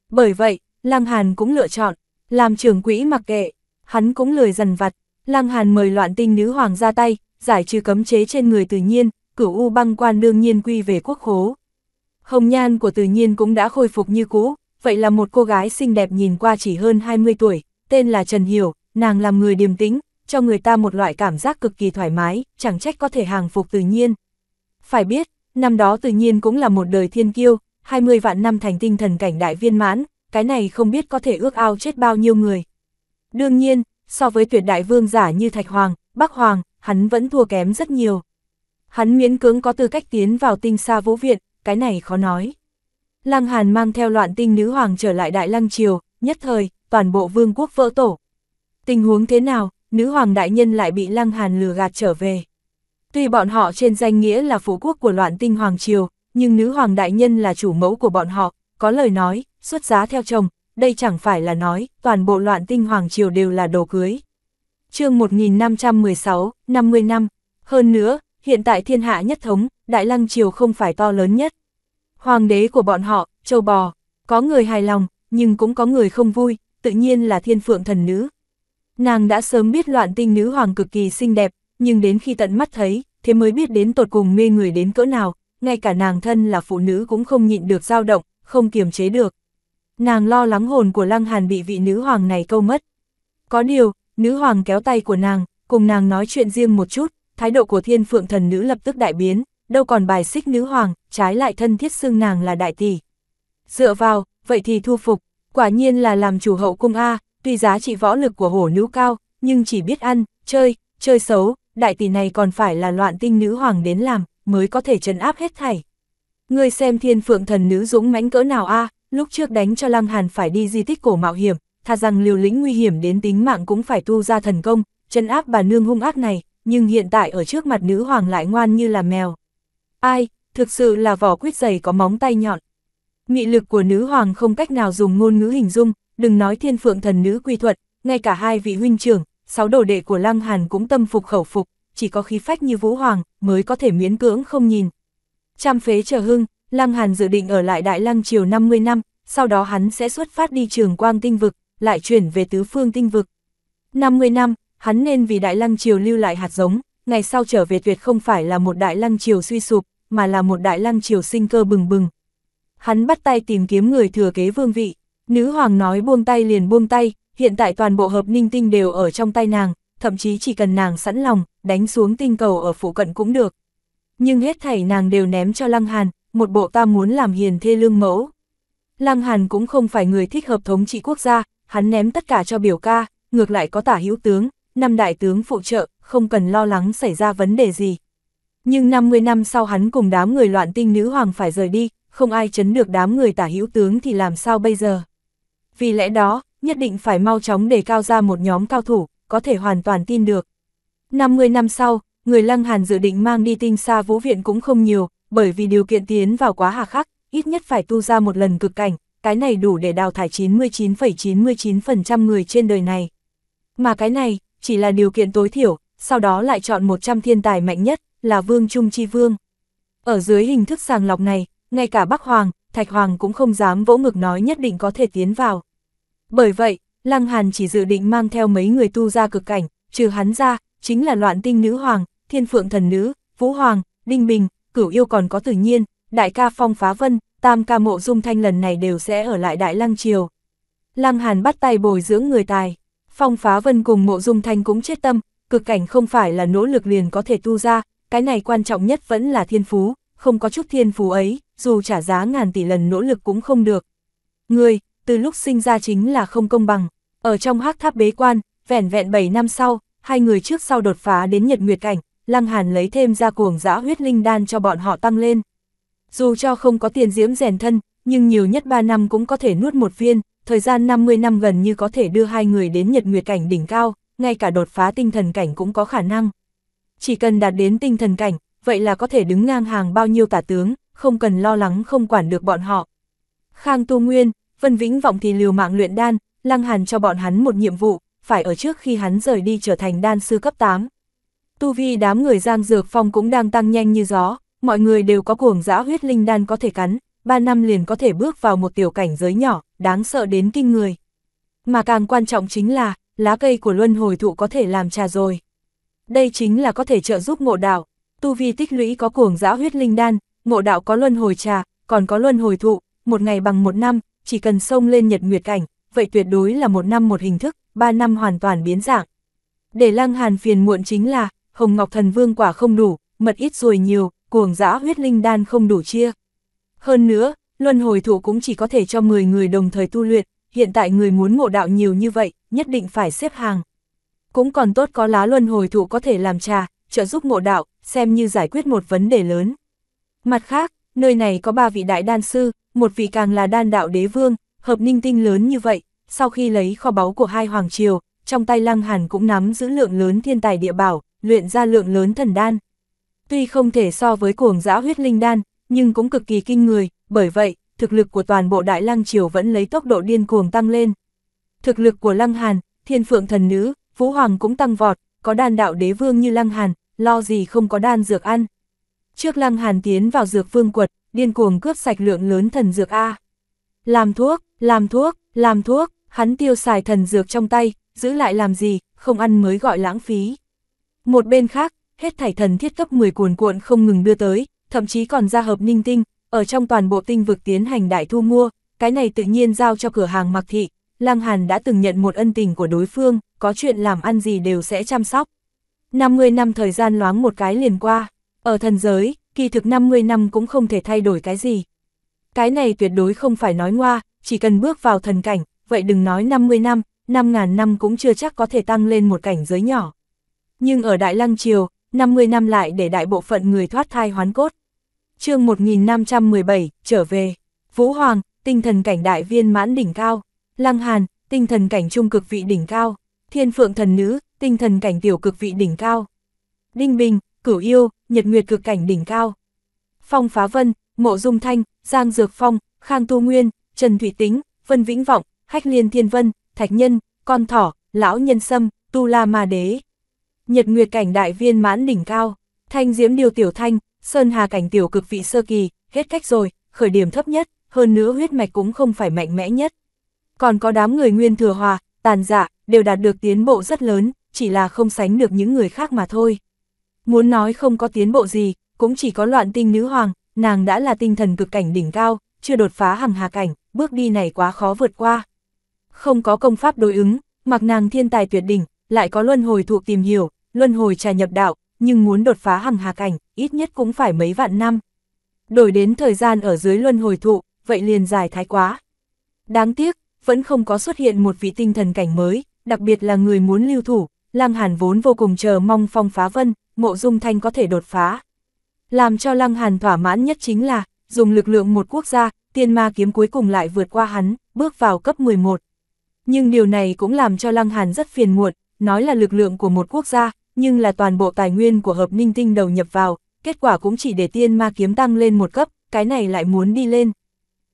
Bởi vậy, Lăng Hàn cũng lựa chọn, làm trưởng quỹ mặc kệ, hắn cũng lười dần vặt, Lăng Hàn mời loạn tinh nữ hoàng ra tay, giải trừ cấm chế trên người tự nhiên, cửu U băng quan đương nhiên quy về quốc khố. Hồng nhan của tự nhiên cũng đã khôi phục như cũ, vậy là một cô gái xinh đẹp nhìn qua chỉ hơn 20 tuổi, tên là Trần Hiểu, nàng làm người điềm tĩnh, cho người ta một loại cảm giác cực kỳ thoải mái, chẳng trách có thể hàng phục tự nhiên. Phải biết, năm đó tự nhiên cũng là một đời thiên kiêu, 20 vạn năm thành tinh thần cảnh đại viên mãn, cái này không biết có thể ước ao chết bao nhiêu người. Đương nhiên, so với tuyệt đại vương giả như Thạch Hoàng, Bắc Hoàng, hắn vẫn thua kém rất nhiều. Hắn miễn cưỡng có tư cách tiến vào tinh xa vũ viện, cái này khó nói. Lăng Hàn mang theo loạn tinh nữ hoàng trở lại Đại Lăng Triều, nhất thời, toàn bộ vương quốc vỡ tổ. Tình huống thế nào, nữ hoàng đại nhân lại bị Lăng Hàn lừa gạt trở về. Tuy bọn họ trên danh nghĩa là phú quốc của loạn tinh hoàng triều, nhưng nữ hoàng đại nhân là chủ mẫu của bọn họ, có lời nói, xuất giá theo chồng, đây chẳng phải là nói, toàn bộ loạn tinh hoàng triều đều là đồ cưới. chương 1516, 50 năm, hơn nữa, hiện tại thiên hạ nhất thống, Đại Lăng Triều không phải to lớn nhất. Hoàng đế của bọn họ, châu bò, có người hài lòng, nhưng cũng có người không vui, tự nhiên là thiên phượng thần nữ. Nàng đã sớm biết loạn tinh nữ hoàng cực kỳ xinh đẹp, nhưng đến khi tận mắt thấy, thế mới biết đến tột cùng mê người đến cỡ nào, ngay cả nàng thân là phụ nữ cũng không nhịn được dao động, không kiềm chế được. Nàng lo lắng hồn của Lăng Hàn bị vị nữ hoàng này câu mất. Có điều, nữ hoàng kéo tay của nàng, cùng nàng nói chuyện riêng một chút, thái độ của thiên phượng thần nữ lập tức đại biến, đâu còn bài xích nữ hoàng, trái lại thân thiết xưng nàng là đại tỷ. Dựa vào, vậy thì thu phục, quả nhiên là làm chủ hậu cung A, tuy giá trị võ lực của hổ nữ cao, nhưng chỉ biết ăn, chơi, chơi xấu, đại tỷ này còn phải là loạn tinh nữ hoàng đến làm, mới có thể trấn áp hết thảy. Ngươi xem thiên phượng thần nữ dũng mãnh cỡ nào a lúc trước đánh cho lăng hàn phải đi di tích cổ mạo hiểm, tha rằng liều lĩnh nguy hiểm đến tính mạng cũng phải tu ra thần công, trấn áp bà nương hung ác này, nhưng hiện tại ở trước mặt nữ hoàng lại ngoan như là mèo. Ai, thực sự là vỏ quýt dày có móng tay nhọn. Nghị lực của nữ hoàng không cách nào dùng ngôn ngữ hình dung, đừng nói thiên phượng thần nữ quy thuật, ngay cả hai vị huynh trưởng, sáu đồ đệ của Lăng Hàn cũng tâm phục khẩu phục, chỉ có khí phách như Vũ Hoàng mới có thể miễn cưỡng không nhìn. Trăm phế chờ hưng, Lăng Hàn dự định ở lại Đại Lăng Triều 50 năm, sau đó hắn sẽ xuất phát đi trường Quang Tinh Vực, lại chuyển về Tứ Phương Tinh Vực. 50 năm, hắn nên vì Đại Lăng Triều lưu lại hạt giống, ngày sau trở về tuyệt không phải là một Đại Lăng Triều suy sụp, mà là một Đại Lăng Triều sinh cơ bừng bừng. Hắn bắt tay tìm kiếm người thừa kế vương vị, nữ hoàng nói buông tay liền buông tay, hiện tại toàn bộ hợp ninh tinh đều ở trong tay nàng, thậm chí chỉ cần nàng sẵn lòng, đánh xuống tinh cầu ở phụ cận cũng được. Nhưng hết thảy nàng đều ném cho Lăng Hàn, một bộ ta muốn làm hiền thê lương mẫu. Lăng Hàn cũng không phải người thích hợp thống trị quốc gia, hắn ném tất cả cho biểu ca, ngược lại có tả hữu tướng, năm đại tướng phụ trợ, không cần lo lắng xảy ra vấn đề gì. Nhưng 50 năm sau hắn cùng đám người loạn tinh nữ hoàng phải rời đi, không ai chấn được đám người tả hữu tướng thì làm sao bây giờ. Vì lẽ đó, nhất định phải mau chóng đề cao ra một nhóm cao thủ, có thể hoàn toàn tin được. 50 năm sau, người Lăng Hàn dự định mang đi tinh xa vũ viện cũng không nhiều, bởi vì điều kiện tiến vào quá hà khắc, ít nhất phải tu ra một lần cực cảnh, cái này đủ để đào thải 99,99% ,99 người trên đời này. Mà cái này, chỉ là điều kiện tối thiểu, sau đó lại chọn 100 thiên tài mạnh nhất, là vương trung chi vương. Ở dưới hình thức sàng lọc này, ngay cả Bắc Hoàng, Thạch Hoàng cũng không dám vỗ ngực nói nhất định có thể tiến vào. Bởi vậy, Lăng Hàn chỉ dự định mang theo mấy người tu ra cực cảnh, trừ hắn ra, chính là loạn tinh nữ hoàng, thiên phượng thần nữ, vũ hoàng, đinh bình, cửu yêu còn có tự nhiên, đại ca phong phá vân, tam ca mộ dung thanh lần này đều sẽ ở lại đại lăng triều. Lăng Hàn bắt tay bồi dưỡng người tài. Phong phá vân cùng mộ dung thanh cũng chết tâm, cực cảnh không phải là nỗ lực liền có thể tu ra, cái này quan trọng nhất vẫn là thiên phú, không có chút thiên phú ấy, dù trả giá ngàn tỷ lần nỗ lực cũng không được. Người, từ lúc sinh ra chính là không công bằng, ở trong hắc tháp bế quan, vẻn vẹn 7 năm sau, hai người trước sau đột phá đến nhật nguyệt cảnh, Lăng Hàn lấy thêm ra cuồng dã huyết linh đan cho bọn họ tăng lên. Dù cho không có tiền diễm rèn thân, nhưng nhiều nhất 3 năm cũng có thể nuốt một viên, thời gian 50 năm gần như có thể đưa hai người đến nhật nguyệt cảnh đỉnh cao, ngay cả đột phá tinh thần cảnh cũng có khả năng. Chỉ cần đạt đến tinh thần cảnh, vậy là có thể đứng ngang hàng bao nhiêu tả tướng, không cần lo lắng không quản được bọn họ. Khang Tu Nguyên, Vân Vĩnh Vọng thì liều mạng luyện đan, Lăng Hàn cho bọn hắn một nhiệm vụ, phải ở trước khi hắn rời đi trở thành đan sư cấp 8. Tu vi đám người Giang Dược Phong cũng đang tăng nhanh như gió, mọi người đều có cuồng dã huyết linh đan có thể cắn, ba năm liền có thể bước vào một tiểu cảnh giới nhỏ, đáng sợ đến kinh người. Mà càng quan trọng chính là, lá cây của luân hồi thụ có thể làm trà rồi. Đây chính là có thể trợ giúp ngộ đạo, tu vi tích lũy có cuồng dã huyết linh đan, ngộ đạo có luân hồi trà, còn có luân hồi thụ, một ngày bằng một năm, chỉ cần sông lên nhật nguyệt cảnh, vậy tuyệt đối là một năm một hình thức, ba năm hoàn toàn biến dạng. Để lăng hàn phiền muộn chính là, hồng ngọc thần vương quả không đủ, mật ít rồi nhiều, cuồng dã huyết linh đan không đủ chia, hơn nữa, luân hồi thủ cũng chỉ có thể cho 10 người đồng thời tu luyện, hiện tại người muốn ngộ đạo nhiều như vậy, nhất định phải xếp hàng. Cũng còn tốt có lá luân hồi thủ có thể làm trà, trợ giúp ngộ đạo, xem như giải quyết một vấn đề lớn. Mặt khác, nơi này có ba vị đại đan sư, một vị càng là đan đạo đế vương, hợp ninh tinh lớn như vậy, sau khi lấy kho báu của hai hoàng triều, trong tay Lăng Hàn cũng nắm giữ lượng lớn thiên tài địa bảo, luyện ra lượng lớn thần đan. Tuy không thể so với cuồng dã huyết linh đan, nhưng cũng cực kỳ kinh người, bởi vậy, thực lực của toàn bộ Đại Lăng Triều vẫn lấy tốc độ điên cuồng tăng lên. Thực lực của Lăng Hàn, Thiên Phượng Thần Nữ, Vũ Hoàng cũng tăng vọt, có đàn đạo đế vương như Lăng Hàn, lo gì không có đan dược ăn. Trước Lăng Hàn tiến vào dược vương quật, điên cuồng cướp sạch lượng lớn thần dược A. Làm thuốc, làm thuốc, làm thuốc, hắn tiêu xài thần dược trong tay, giữ lại làm gì, không ăn mới gọi lãng phí. Một bên khác, hết thảy thần thiết cấp 10 cuồn cuộn không ngừng đưa tới, thậm chí còn ra hợp ninh tinh, ở trong toàn bộ tinh vực tiến hành đại thu mua, cái này tự nhiên giao cho cửa hàng mặc Thị, Lăng Hàn đã từng nhận một ân tình của đối phương, có chuyện làm ăn gì đều sẽ chăm sóc. 50 năm thời gian loáng một cái liền qua, ở thần giới, kỳ thực 50 năm cũng không thể thay đổi cái gì. Cái này tuyệt đối không phải nói ngoa, chỉ cần bước vào thần cảnh, vậy đừng nói 50 năm, 5.000 năm cũng chưa chắc có thể tăng lên một cảnh giới nhỏ. Nhưng ở Đại Lăng Triều, 50 năm lại để đại bộ phận người thoát thai hoán cốt chương 1517, trở về, Vũ Hoàng, tinh thần cảnh đại viên mãn đỉnh cao, Lăng Hàn, tinh thần cảnh trung cực vị đỉnh cao, Thiên Phượng Thần Nữ, tinh thần cảnh tiểu cực vị đỉnh cao, Đinh Bình, Cửu Yêu, Nhật Nguyệt cực cảnh đỉnh cao, Phong Phá Vân, Mộ Dung Thanh, Giang Dược Phong, Khang Tu Nguyên, Trần Thủy Tính, Vân Vĩnh Vọng, Hách Liên Thiên Vân, Thạch Nhân, Con Thỏ, Lão Nhân Sâm, Tu La Ma Đế. Nhật Nguyệt cảnh đại viên mãn đỉnh cao, Thanh Diễm Điều Tiểu Thanh, Sơn Hà cảnh tiểu cực vị sơ kỳ, hết cách rồi, khởi điểm thấp nhất, hơn nữa huyết mạch cũng không phải mạnh mẽ nhất. Còn có đám người nguyên thừa hòa, tàn giả, dạ, đều đạt được tiến bộ rất lớn, chỉ là không sánh được những người khác mà thôi. Muốn nói không có tiến bộ gì, cũng chỉ có loạn tinh nữ hoàng, nàng đã là tinh thần cực cảnh đỉnh cao, chưa đột phá hằng hà cảnh, bước đi này quá khó vượt qua. Không có công pháp đối ứng, mặc nàng thiên tài tuyệt đỉnh, lại có luân hồi thuộc tìm hiểu, luân hồi trà nhập đạo, nhưng muốn đột phá hằng hạc ảnh, ít nhất cũng phải mấy vạn năm. Đổi đến thời gian ở dưới luân hồi thụ, vậy liền dài thái quá. Đáng tiếc, vẫn không có xuất hiện một vị tinh thần cảnh mới, đặc biệt là người muốn lưu thủ, Lăng Hàn vốn vô cùng chờ mong phong phá vân, mộ dung thanh có thể đột phá. Làm cho Lăng Hàn thỏa mãn nhất chính là, dùng lực lượng một quốc gia, tiên ma kiếm cuối cùng lại vượt qua hắn, bước vào cấp 11. Nhưng điều này cũng làm cho Lăng Hàn rất phiền muộn, nói là lực lượng của một quốc gia, nhưng là toàn bộ tài nguyên của hợp ninh tinh đầu nhập vào, kết quả cũng chỉ để tiên ma kiếm tăng lên một cấp, cái này lại muốn đi lên.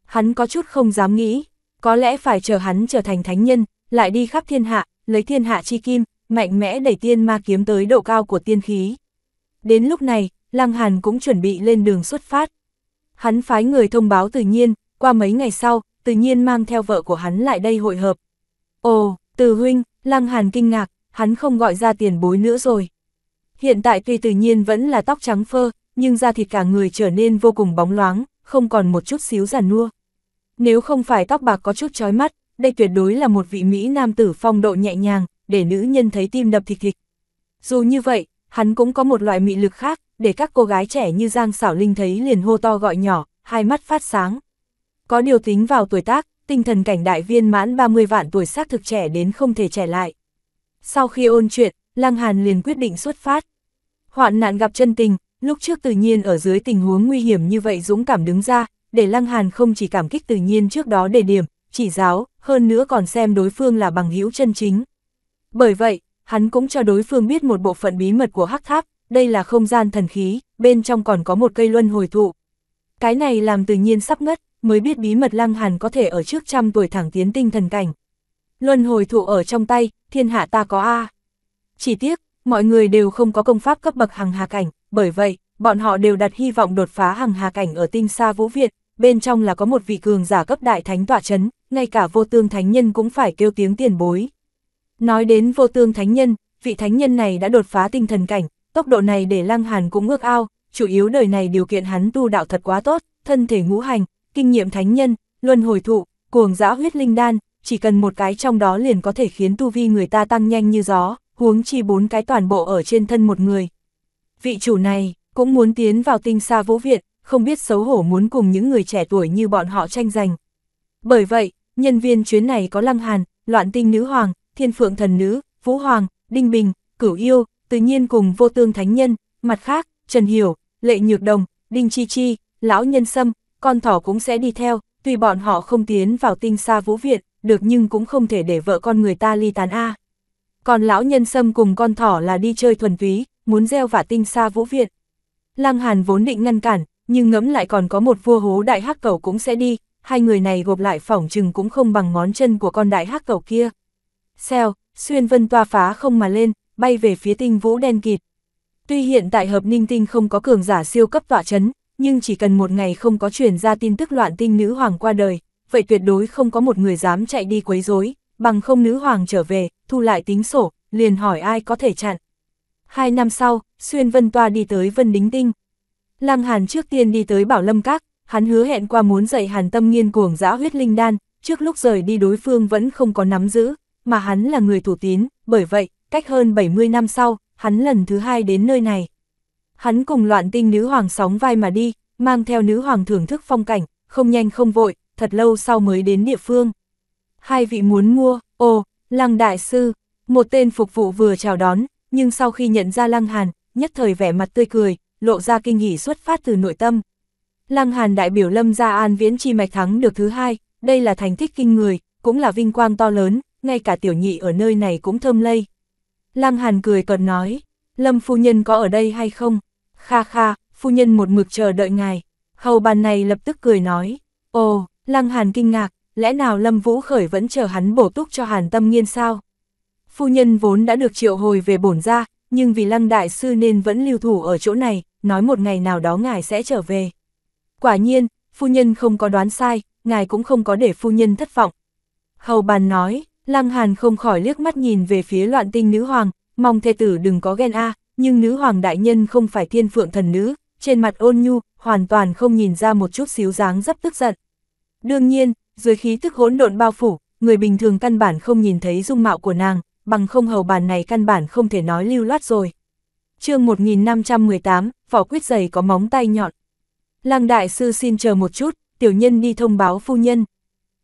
Hắn có chút không dám nghĩ, có lẽ phải chờ hắn trở thành thánh nhân, lại đi khắp thiên hạ, lấy thiên hạ chi kim, mạnh mẽ đẩy tiên ma kiếm tới độ cao của tiên khí. Đến lúc này, Lăng Hàn cũng chuẩn bị lên đường xuất phát. Hắn phái người thông báo tự nhiên, qua mấy ngày sau, tự nhiên mang theo vợ của hắn lại đây hội hợp. Ồ, từ huynh, Lăng Hàn kinh ngạc, hắn không gọi ra tiền bối nữa rồi. Hiện tại tuy tự nhiên vẫn là tóc trắng phơ, nhưng da thịt cả người trở nên vô cùng bóng loáng, không còn một chút xíu giản nua. Nếu không phải tóc bạc có chút chói mắt, đây tuyệt đối là một vị Mỹ nam tử phong độ nhẹ nhàng, để nữ nhân thấy tim đập thịt thịt. Dù như vậy, hắn cũng có một loại mị lực khác, để các cô gái trẻ như Giang Sảo Linh thấy liền hô to gọi nhỏ, hai mắt phát sáng. Có điều tính vào tuổi tác, tinh thần cảnh đại viên mãn 30 vạn tuổi xác thực trẻ đến không thể trẻ lại. Sau khi ôn chuyện, Lăng Hàn liền quyết định xuất phát. Hoạn nạn gặp chân tình, lúc trước tự nhiên ở dưới tình huống nguy hiểm như vậy dũng cảm đứng ra, để Lăng Hàn không chỉ cảm kích tự nhiên trước đó để điểm, chỉ giáo, hơn nữa còn xem đối phương là bằng hữu chân chính. Bởi vậy, hắn cũng cho đối phương biết một bộ phận bí mật của hắc tháp, đây là không gian thần khí, bên trong còn có một cây luân hồi thụ. Cái này làm tự nhiên sắp ngất, mới biết bí mật Lăng Hàn có thể ở trước trăm tuổi thẳng tiến tinh thần cảnh luân hồi thụ ở trong tay, thiên hạ ta có A. Chỉ tiếc, mọi người đều không có công pháp cấp bậc hằng hà cảnh, bởi vậy, bọn họ đều đặt hy vọng đột phá hằng hà cảnh ở tinh xa vũ Việt, bên trong là có một vị cường giả cấp đại thánh tọa chấn, ngay cả vô tương thánh nhân cũng phải kêu tiếng tiền bối. Nói đến vô tương thánh nhân, vị thánh nhân này đã đột phá tinh thần cảnh, tốc độ này để lăng hàn cũng ước ao, chủ yếu đời này điều kiện hắn tu đạo thật quá tốt, thân thể ngũ hành, kinh nghiệm thánh nhân, luân hồi thụ, cuồng dã huyết linh đan, chỉ cần một cái trong đó liền có thể khiến tu vi người ta tăng nhanh như gió, huống chi bốn cái toàn bộ ở trên thân một người. Vị chủ này, cũng muốn tiến vào tinh xa vũ Việt, không biết xấu hổ muốn cùng những người trẻ tuổi như bọn họ tranh giành. Bởi vậy, nhân viên chuyến này có Lăng Hàn, Loạn Tinh Nữ Hoàng, Thiên Phượng Thần Nữ, Vũ Hoàng, Đinh Bình, Cửu Yêu, tự nhiên cùng vô tương thánh nhân, mặt khác, Trần Hiểu, Lệ Nhược Đồng, Đinh Chi Chi, Lão Nhân Sâm, con thỏ cũng sẽ đi theo, tuy bọn họ không tiến vào tinh xa vũ Việt, được nhưng cũng không thể để vợ con người ta ly tán A. À. Còn lão nhân sâm cùng con thỏ là đi chơi thuần túy, muốn gieo vả tinh xa vũ viện. Lăng Hàn vốn định ngăn cản, nhưng ngẫm lại còn có một vua hố đại hắc cầu cũng sẽ đi, hai người này gộp lại phỏng chừng cũng không bằng ngón chân của con đại hắc cầu kia. Xeo xuyên vân toa phá không mà lên, bay về phía tinh vũ đen kịt. Tuy hiện tại hợp ninh tinh không có cường giả siêu cấp tọa chấn, nhưng chỉ cần một ngày không có truyền ra tin tức loạn tinh nữ hoàng qua đời, vậy tuyệt đối không có một người dám chạy đi quấy rối, bằng không nữ hoàng trở về, thu lại tính sổ, liền hỏi ai có thể chặn. Hai năm sau, Xuyên Vân Toa đi tới Vân Đính Tinh. Lăng Hàn trước tiên đi tới Bảo Lâm Các, hắn hứa hẹn qua muốn dạy Hàn Tâm nghiên cuồng dã huyết linh đan, trước lúc rời đi đối phương vẫn không có nắm giữ, mà hắn là người thủ tín, bởi vậy, cách hơn 70 năm sau, hắn lần thứ hai đến nơi này. Hắn cùng loạn tinh nữ hoàng sóng vai mà đi, mang theo nữ hoàng thưởng thức phong cảnh, không nhanh không vội, thật lâu sau mới đến địa phương. Hai vị muốn mua, ồ, lăng đại sư, một tên phục vụ vừa chào đón, nhưng sau khi nhận ra lăng hàn, nhất thời vẻ mặt tươi cười, lộ ra kinh hỉ xuất phát từ nội tâm. Lăng hàn đại biểu lâm gia an viễn chi mạch thắng được thứ hai, đây là thành tích kinh người, cũng là vinh quang to lớn, ngay cả tiểu nhị ở nơi này cũng thơm lây. Lăng hàn cười cợt nói, lâm phu nhân có ở đây hay không? Kha kha, phu nhân một mực chờ đợi ngài. Hầu bàn này lập tức cười nói, ồ, Lăng Hàn kinh ngạc, lẽ nào Lâm Vũ Khởi vẫn chờ hắn bổ túc cho Hàn Tâm Nghiên sao? Phu nhân vốn đã được triệu hồi về bổn ra, nhưng vì Lăng Đại Sư nên vẫn lưu thủ ở chỗ này, nói một ngày nào đó ngài sẽ trở về. Quả nhiên, phu nhân không có đoán sai, ngài cũng không có để phu nhân thất vọng. Hầu bàn nói, Lăng Hàn không khỏi liếc mắt nhìn về phía loạn tinh nữ hoàng, mong thê tử đừng có ghen a, nhưng nữ hoàng đại nhân không phải thiên phượng thần nữ, trên mặt ôn nhu, hoàn toàn không nhìn ra một chút xíu dáng dấp tức giận. Đương nhiên, dưới khí thức hỗn độn bao phủ, người bình thường căn bản không nhìn thấy dung mạo của nàng, bằng không hầu bàn này căn bản không thể nói lưu loát rồi. chương 1518, vỏ quyết giày có móng tay nhọn. Lăng đại sư xin chờ một chút, tiểu nhân đi thông báo phu nhân.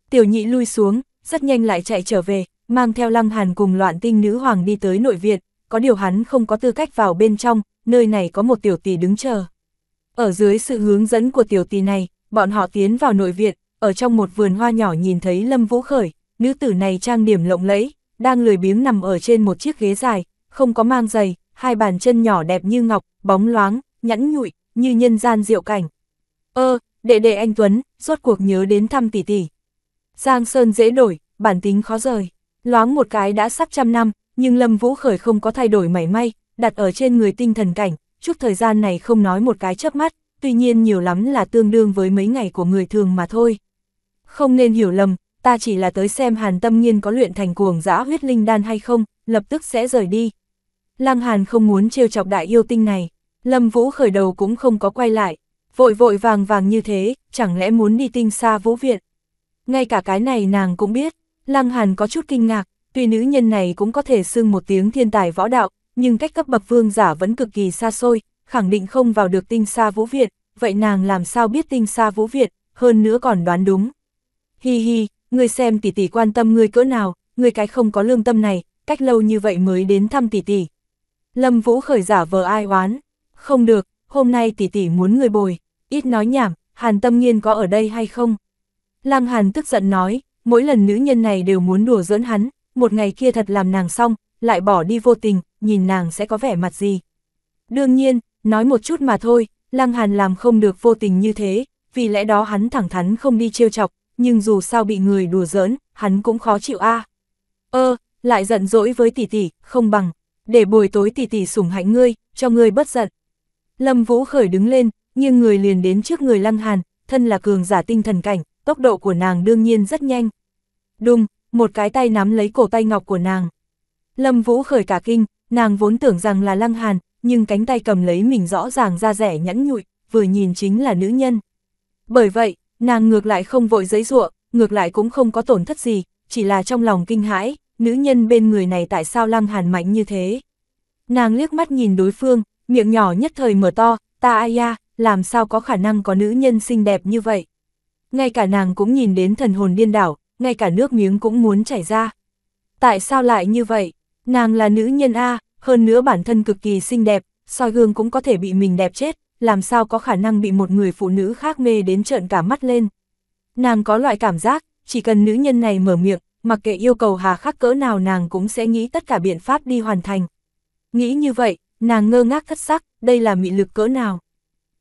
Tiểu nhị lui xuống, rất nhanh lại chạy trở về, mang theo lăng hàn cùng loạn tinh nữ hoàng đi tới nội viện, có điều hắn không có tư cách vào bên trong, nơi này có một tiểu tỷ đứng chờ. Ở dưới sự hướng dẫn của tiểu tỷ này, bọn họ tiến vào nội viện, ở trong một vườn hoa nhỏ nhìn thấy Lâm Vũ Khởi, nữ tử này trang điểm lộng lẫy, đang lười biếng nằm ở trên một chiếc ghế dài, không có mang giày, hai bàn chân nhỏ đẹp như ngọc, bóng loáng, nhẵn nhụi, như nhân gian diệu cảnh. Ơ, đệ đệ anh Tuấn, rốt cuộc nhớ đến thăm tỷ tỷ. Giang Sơn dễ đổi, bản tính khó rời. Loáng một cái đã sắp trăm năm, nhưng Lâm Vũ Khởi không có thay đổi mảy may, đặt ở trên người tinh thần cảnh, chút thời gian này không nói một cái chớp mắt, tuy nhiên nhiều lắm là tương đương với mấy ngày của người thường mà thôi không nên hiểu lầm, ta chỉ là tới xem Hàn Tâm Nhiên có luyện thành cuồng dã huyết linh đan hay không, lập tức sẽ rời đi. Lăng Hàn không muốn trêu chọc đại yêu tinh này, Lâm Vũ khởi đầu cũng không có quay lại, vội vội vàng vàng như thế, chẳng lẽ muốn đi tinh xa vũ viện. Ngay cả cái này nàng cũng biết, Lăng Hàn có chút kinh ngạc, tuy nữ nhân này cũng có thể xưng một tiếng thiên tài võ đạo, nhưng cách cấp bậc vương giả vẫn cực kỳ xa xôi, khẳng định không vào được tinh xa vũ viện, vậy nàng làm sao biết tinh xa vũ viện, hơn nữa còn đoán đúng hi hi, ngươi xem tỷ tỷ quan tâm ngươi cỡ nào, ngươi cái không có lương tâm này, cách lâu như vậy mới đến thăm tỷ tỷ. Lâm Vũ khởi giả vờ ai oán, không được, hôm nay tỷ tỷ muốn người bồi, ít nói nhảm, Hàn Tâm Nghiên có ở đây hay không? Lăng Hàn tức giận nói, mỗi lần nữ nhân này đều muốn đùa giỡn hắn, một ngày kia thật làm nàng xong, lại bỏ đi vô tình, nhìn nàng sẽ có vẻ mặt gì. Đương nhiên, nói một chút mà thôi, Lăng Hàn làm không được vô tình như thế, vì lẽ đó hắn thẳng thắn không đi trêu chọc, nhưng dù sao bị người đùa giỡn, hắn cũng khó chịu a. À. Ơ, ờ, lại giận dỗi với tỷ tỷ, không bằng, để buổi tối tỷ tỷ sủng hạnh ngươi, cho ngươi bất giận. Lâm Vũ khởi đứng lên, nhưng người liền đến trước người Lăng Hàn, thân là cường giả tinh thần cảnh, tốc độ của nàng đương nhiên rất nhanh. Đùng, một cái tay nắm lấy cổ tay ngọc của nàng. Lâm Vũ khởi cả kinh, nàng vốn tưởng rằng là Lăng Hàn, nhưng cánh tay cầm lấy mình rõ ràng ra rẻ nhẵn nhụi, vừa nhìn chính là nữ nhân. Bởi vậy, Nàng ngược lại không vội giấy ruộng, ngược lại cũng không có tổn thất gì, chỉ là trong lòng kinh hãi, nữ nhân bên người này tại sao lăng hàn mạnh như thế. Nàng liếc mắt nhìn đối phương, miệng nhỏ nhất thời mở to, ta ai ya, làm sao có khả năng có nữ nhân xinh đẹp như vậy. Ngay cả nàng cũng nhìn đến thần hồn điên đảo, ngay cả nước miếng cũng muốn chảy ra. Tại sao lại như vậy? Nàng là nữ nhân A, hơn nữa bản thân cực kỳ xinh đẹp, soi gương cũng có thể bị mình đẹp chết, làm sao có khả năng bị một người phụ nữ khác mê đến trợn cả mắt lên. Nàng có loại cảm giác, chỉ cần nữ nhân này mở miệng, mặc kệ yêu cầu hà khắc cỡ nào nàng cũng sẽ nghĩ tất cả biện pháp đi hoàn thành. Nghĩ như vậy, nàng ngơ ngác thất sắc, đây là mị lực cỡ nào.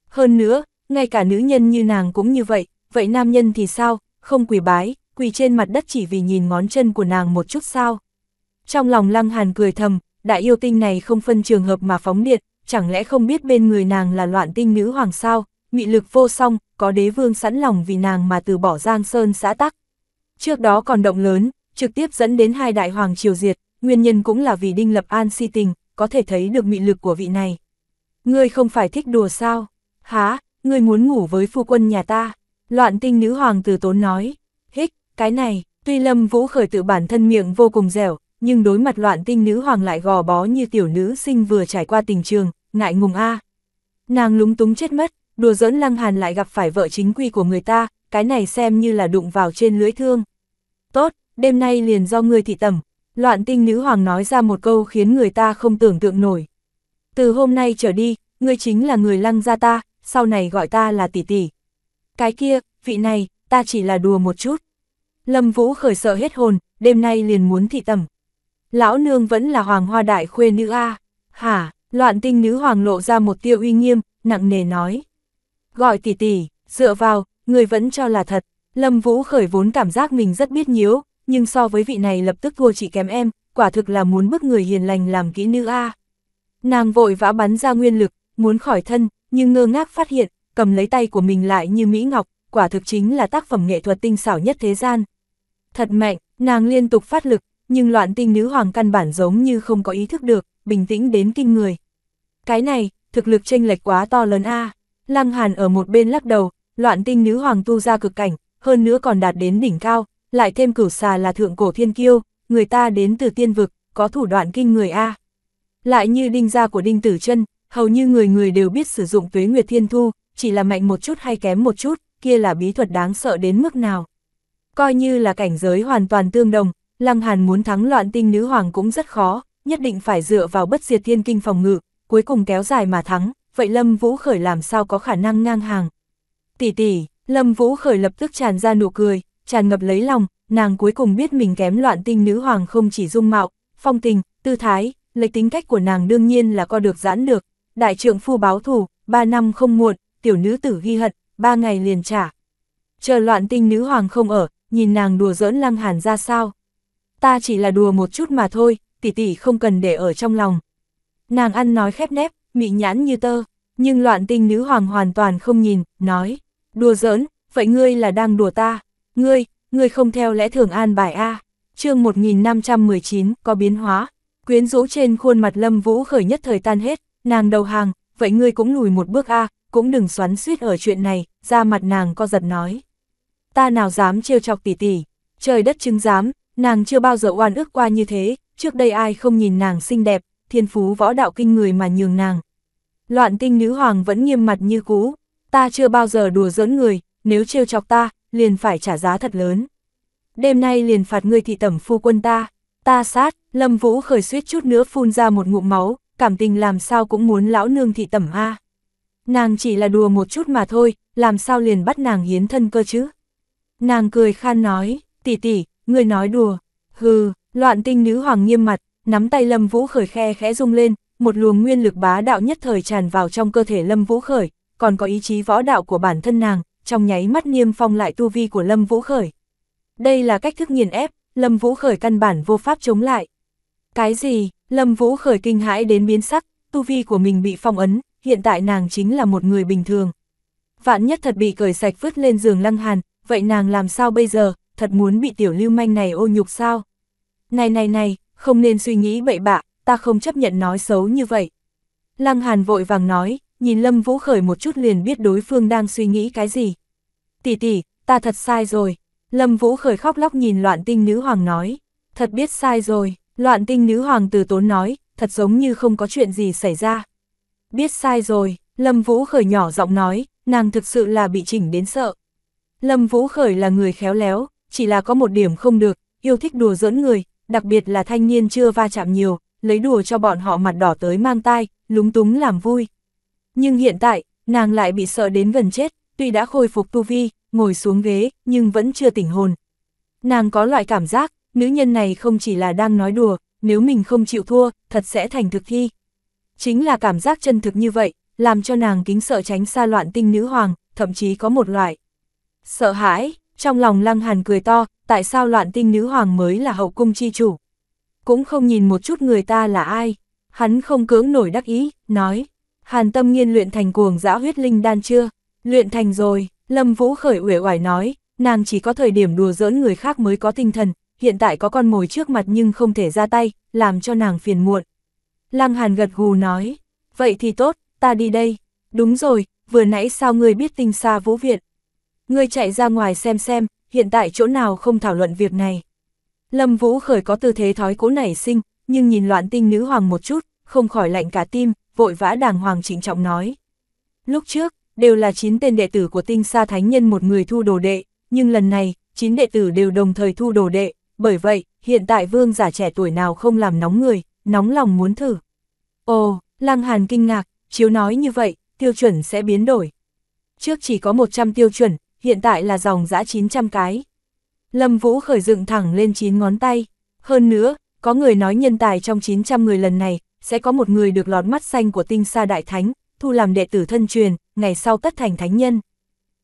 Hơn nữa, ngay cả nữ nhân như nàng cũng như vậy, vậy nam nhân thì sao, không quỳ bái, quỳ trên mặt đất chỉ vì nhìn ngón chân của nàng một chút sao. Trong lòng Lăng Hàn cười thầm, đại yêu tinh này không phân trường hợp mà phóng điện, chẳng lẽ không biết bên người nàng là loạn tinh nữ hoàng sao, mị lực vô song, có đế vương sẵn lòng vì nàng mà từ bỏ Giang Sơn xã tắc. Trước đó còn động lớn, trực tiếp dẫn đến hai đại hoàng triều diệt, nguyên nhân cũng là vì Đinh Lập An si tình, có thể thấy được mị lực của vị này. Ngươi không phải thích đùa sao? Há, ngươi muốn ngủ với phu quân nhà ta? Loạn tinh nữ hoàng từ tốn nói. Hích, cái này, tuy Lâm Vũ khởi tự bản thân miệng vô cùng dẻo, nhưng đối mặt loạn tinh nữ hoàng lại gò bó như tiểu nữ sinh vừa trải qua tình trường, ngại ngùng a. Nàng lúng túng chết mất, đùa giỡn Lăng Hàn lại gặp phải vợ chính quy của người ta, cái này xem như là đụng vào trên lưới thương. Tốt, đêm nay liền do ngươi thị tẩm, loạn tinh nữ hoàng nói ra một câu khiến người ta không tưởng tượng nổi. Từ hôm nay trở đi, ngươi chính là người lăng gia ta, sau này gọi ta là tỷ tỷ. Cái kia, vị này, ta chỉ là đùa một chút. Lâm Vũ khởi sợ hết hồn, đêm nay liền muốn thị tẩm. Lão nương vẫn là hoàng hoa đại khuê nữ A. À. Hả? Loạn tinh nữ hoàng lộ ra một tiêu uy nghiêm, nặng nề nói. Gọi tỷ tỷ, dựa vào, người vẫn cho là thật. Lâm Vũ khởi vốn cảm giác mình rất biết nhiếu, nhưng so với vị này lập tức thua chỉ kém em, quả thực là muốn bức người hiền lành làm kỹ nữ A. Nàng vội vã bắn ra nguyên lực, muốn khỏi thân, nhưng ngơ ngác phát hiện, cầm lấy tay của mình lại như Mỹ Ngọc, quả thực chính là tác phẩm nghệ thuật tinh xảo nhất thế gian. Thật mạnh, nàng liên tục phát lực, nhưng loạn tinh nữ hoàng căn bản giống như không có ý thức được, bình tĩnh đến kinh người. Cái này, thực lực chênh lệch quá to lớn a Lăng Hàn ở một bên lắc đầu, loạn tinh nữ hoàng tu ra cực cảnh, hơn nữa còn đạt đến đỉnh cao, lại thêm cửu xà là thượng cổ thiên kiêu, người ta đến từ tiên vực, có thủ đoạn kinh người a. Lại như đinh gia của đinh tử chân, hầu như người người đều biết sử dụng tuế nguyệt thiên thu, chỉ là mạnh một chút hay kém một chút, kia là bí thuật đáng sợ đến mức nào. Coi như là cảnh giới hoàn toàn tương đồng, Lăng Hàn muốn thắng loạn tinh nữ hoàng cũng rất khó, nhất định phải dựa vào bất diệt thiên kinh phòng ngự, cuối cùng kéo dài mà thắng, vậy Lâm Vũ Khởi làm sao có khả năng ngang hàng. Tỷ tỷ, Lâm Vũ Khởi lập tức tràn ra nụ cười, tràn ngập lấy lòng, nàng cuối cùng biết mình kém loạn tinh nữ hoàng không chỉ dung mạo, phong tình, tư thái, lấy tính cách của nàng đương nhiên là co được giãn được, đại trượng phu báo thù, ba năm không muộn, tiểu nữ tử ghi hận, ba ngày liền trả. Chờ loạn tinh nữ hoàng không ở, nhìn nàng đùa giỡn lăng hàn ra sao. Ta chỉ là đùa một chút mà thôi, tỷ tỷ không cần để ở trong lòng. Nàng ăn nói khép nép, mị nhãn như tơ, nhưng loạn tinh nữ hoàng hoàn toàn không nhìn, nói, đùa giỡn, vậy ngươi là đang đùa ta, ngươi, ngươi không theo lẽ thường an bài A, chương 1519 có biến hóa, quyến rũ trên khuôn mặt lâm vũ khởi nhất thời tan hết, nàng đầu hàng, vậy ngươi cũng lùi một bước A, cũng đừng xoắn suýt ở chuyện này, ra mặt nàng co giật nói. Ta nào dám trêu chọc tỷ tỷ, trời đất chứng dám, nàng chưa bao giờ oan ức qua như thế, trước đây ai không nhìn nàng xinh đẹp, thiên phú võ đạo kinh người mà nhường nàng. Loạn tinh nữ hoàng vẫn nghiêm mặt như cũ, ta chưa bao giờ đùa giỡn người, nếu trêu chọc ta, liền phải trả giá thật lớn. Đêm nay liền phạt ngươi thị tẩm phu quân ta, ta sát, lâm vũ khởi suýt chút nữa phun ra một ngụm máu, cảm tình làm sao cũng muốn lão nương thị tẩm a Nàng chỉ là đùa một chút mà thôi, làm sao liền bắt nàng hiến thân cơ chứ? Nàng cười khan nói, tỷ tỷ, người nói đùa, hừ, Loạn tinh nữ hoàng nghiêm mặt, nắm tay Lâm Vũ Khởi khe khẽ rung lên, một luồng nguyên lực bá đạo nhất thời tràn vào trong cơ thể Lâm Vũ Khởi, còn có ý chí võ đạo của bản thân nàng, trong nháy mắt niêm phong lại tu vi của Lâm Vũ Khởi. Đây là cách thức nghiền ép, Lâm Vũ Khởi căn bản vô pháp chống lại. Cái gì? Lâm Vũ Khởi kinh hãi đến biến sắc, tu vi của mình bị phong ấn, hiện tại nàng chính là một người bình thường. Vạn nhất thật bị cởi sạch vứt lên giường lăng hàn, vậy nàng làm sao bây giờ, thật muốn bị tiểu lưu manh này ô nhục sao? Này này này, không nên suy nghĩ bậy bạ, ta không chấp nhận nói xấu như vậy. Lăng Hàn vội vàng nói, nhìn Lâm Vũ Khởi một chút liền biết đối phương đang suy nghĩ cái gì. Tỷ tỷ, ta thật sai rồi. Lâm Vũ Khởi khóc lóc nhìn loạn tinh nữ hoàng nói, thật biết sai rồi, loạn tinh nữ hoàng từ tốn nói, thật giống như không có chuyện gì xảy ra. Biết sai rồi, Lâm Vũ Khởi nhỏ giọng nói, nàng thực sự là bị chỉnh đến sợ. Lâm Vũ Khởi là người khéo léo, chỉ là có một điểm không được, yêu thích đùa giỡn người, đặc biệt là thanh niên chưa va chạm nhiều, lấy đùa cho bọn họ mặt đỏ tới mang tai, lúng túng làm vui. Nhưng hiện tại, nàng lại bị sợ đến gần chết, tuy đã khôi phục tu vi, ngồi xuống ghế, nhưng vẫn chưa tỉnh hồn. Nàng có loại cảm giác, nữ nhân này không chỉ là đang nói đùa, nếu mình không chịu thua, thật sẽ thành thực thi. Chính là cảm giác chân thực như vậy, làm cho nàng kính sợ tránh xa loạn tinh nữ hoàng, thậm chí có một loại sợ hãi, trong lòng Lăng Hàn cười to, tại sao loạn tinh nữ hoàng mới là hậu cung chi chủ? Cũng không nhìn một chút người ta là ai. Hắn không cưỡng nổi đắc ý, nói. Hàn tâm nghiên luyện thành cuồng dã huyết linh đan chưa? Luyện thành rồi, Lâm Vũ khởi uể oải nói, nàng chỉ có thời điểm đùa giỡn người khác mới có tinh thần, hiện tại có con mồi trước mặt nhưng không thể ra tay, làm cho nàng phiền muộn. Lăng Hàn gật gù nói, vậy thì tốt, ta đi đây. Đúng rồi, vừa nãy sao ngươi biết tinh xa vũ viện? Ngươi chạy ra ngoài xem xem, hiện tại chỗ nào không thảo luận việc này. Lâm Vũ Khởi có tư thế thói cũ nảy sinh, nhưng nhìn loạn tinh nữ hoàng một chút, không khỏi lạnh cả tim, vội vã đàng hoàng trịnh trọng nói. Lúc trước, đều là 9 tên đệ tử của tinh sa thánh nhân một người thu đồ đệ, nhưng lần này, 9 đệ tử đều đồng thời thu đồ đệ, bởi vậy, hiện tại vương giả trẻ tuổi nào không làm nóng người, nóng lòng muốn thử. Ồ, Lăng Hàn kinh ngạc, chiếu nói như vậy, tiêu chuẩn sẽ biến đổi. Trước chỉ có 100 tiêu chuẩn, hiện tại là dòng dã 900 cái. Lâm Vũ khởi dựng thẳng lên 9 ngón tay. Hơn nữa, có người nói nhân tài trong 900 người lần này, sẽ có một người được lọt mắt xanh của tinh sa đại thánh, thu làm đệ tử thân truyền, ngày sau tất thành thánh nhân.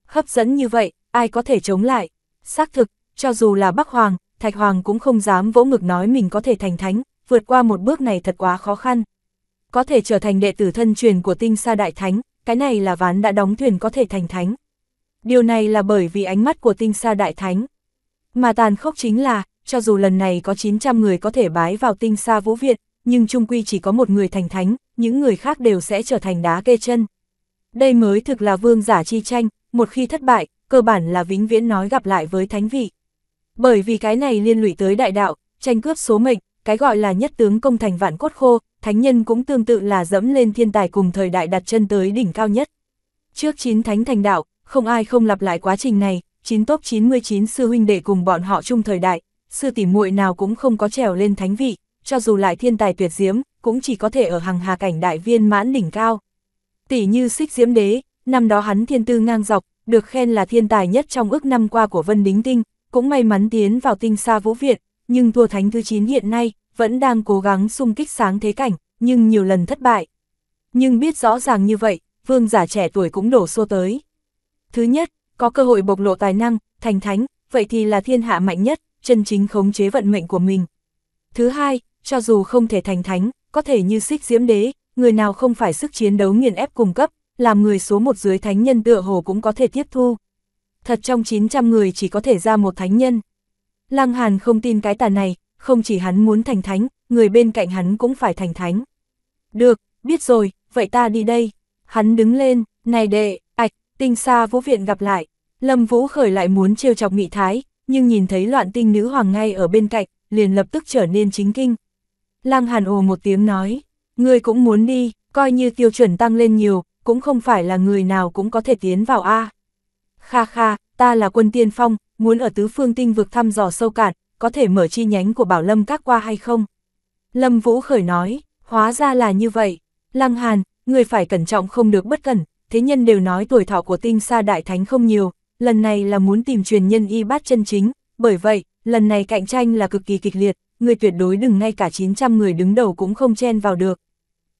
Hấp dẫn như vậy, ai có thể chống lại? Xác thực, cho dù là Bắc Hoàng, Thạch Hoàng cũng không dám vỗ ngực nói mình có thể thành thánh, vượt qua một bước này thật quá khó khăn. Có thể trở thành đệ tử thân truyền của tinh sa đại thánh, cái này là ván đã đóng thuyền có thể thành thánh điều này là bởi vì ánh mắt của tinh sa đại thánh. Mà tàn khốc chính là, cho dù lần này có 900 người có thể bái vào tinh sa vũ viện, nhưng trung quy chỉ có một người thành thánh, những người khác đều sẽ trở thành đá kê chân. Đây mới thực là vương giả chi tranh, một khi thất bại, cơ bản là vĩnh viễn nói gặp lại với thánh vị. Bởi vì cái này liên lụy tới đại đạo, tranh cướp số mệnh, cái gọi là nhất tướng công thành vạn cốt khô, thánh nhân cũng tương tự là dẫm lên thiên tài cùng thời đại đặt chân tới đỉnh cao nhất. Trước chín thánh thành đạo, không ai không lặp lại quá trình này, chín top 99 sư huynh đệ cùng bọn họ chung thời đại, sư tỷ muội nào cũng không có trèo lên thánh vị, cho dù lại thiên tài tuyệt diếm cũng chỉ có thể ở hàng hà cảnh đại viên mãn đỉnh cao. Tỷ như xích diễm đế, năm đó hắn thiên tư ngang dọc, được khen là thiên tài nhất trong ước năm qua của Vân Đính Tinh, cũng may mắn tiến vào tinh xa vũ viện, nhưng thua thánh thứ 9 hiện nay, vẫn đang cố gắng xung kích sáng thế cảnh, nhưng nhiều lần thất bại. Nhưng biết rõ ràng như vậy, vương giả trẻ tuổi cũng đổ xô tới. Thứ nhất, có cơ hội bộc lộ tài năng, thành thánh, vậy thì là thiên hạ mạnh nhất, chân chính khống chế vận mệnh của mình. Thứ hai, cho dù không thể thành thánh, có thể như xích diễm đế, người nào không phải sức chiến đấu nghiền ép cung cấp, làm người số một dưới thánh nhân tựa hồ cũng có thể tiếp thu. Thật trong 900 người chỉ có thể ra một thánh nhân. Lăng Hàn không tin cái tà này, không chỉ hắn muốn thành thánh, người bên cạnh hắn cũng phải thành thánh. Được, biết rồi, vậy ta đi đây. Hắn đứng lên, này đệ, Tinh xa vũ viện gặp lại, Lâm Vũ khởi lại muốn trêu chọc Mị Thái, nhưng nhìn thấy loạn tinh nữ hoàng ngay ở bên cạnh, liền lập tức trở nên chính kinh. Lăng Hàn ồ một tiếng nói, người cũng muốn đi, coi như tiêu chuẩn tăng lên nhiều, cũng không phải là người nào cũng có thể tiến vào A. Kha kha, ta là quân tiên phong, muốn ở tứ phương tinh vực thăm dò sâu cạn, có thể mở chi nhánh của Bảo Lâm các qua hay không? Lâm Vũ khởi nói, hóa ra là như vậy. Lăng Hàn, người phải cẩn trọng không được bất cẩn, thế nhân đều nói tuổi thọ của tinh sa đại thánh không nhiều, lần này là muốn tìm truyền nhân y bát chân chính, bởi vậy, lần này cạnh tranh là cực kỳ kịch liệt, người tuyệt đối đừng ngay cả 900 người đứng đầu cũng không chen vào được.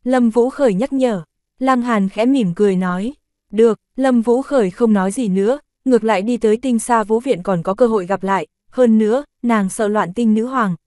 Lâm Vũ Khởi nhắc nhở, Lăng Hàn khẽ mỉm cười nói, được, Lâm Vũ Khởi không nói gì nữa, ngược lại đi tới tinh sa vũ viện còn có cơ hội gặp lại, hơn nữa, nàng sợ loạn tinh nữ hoàng,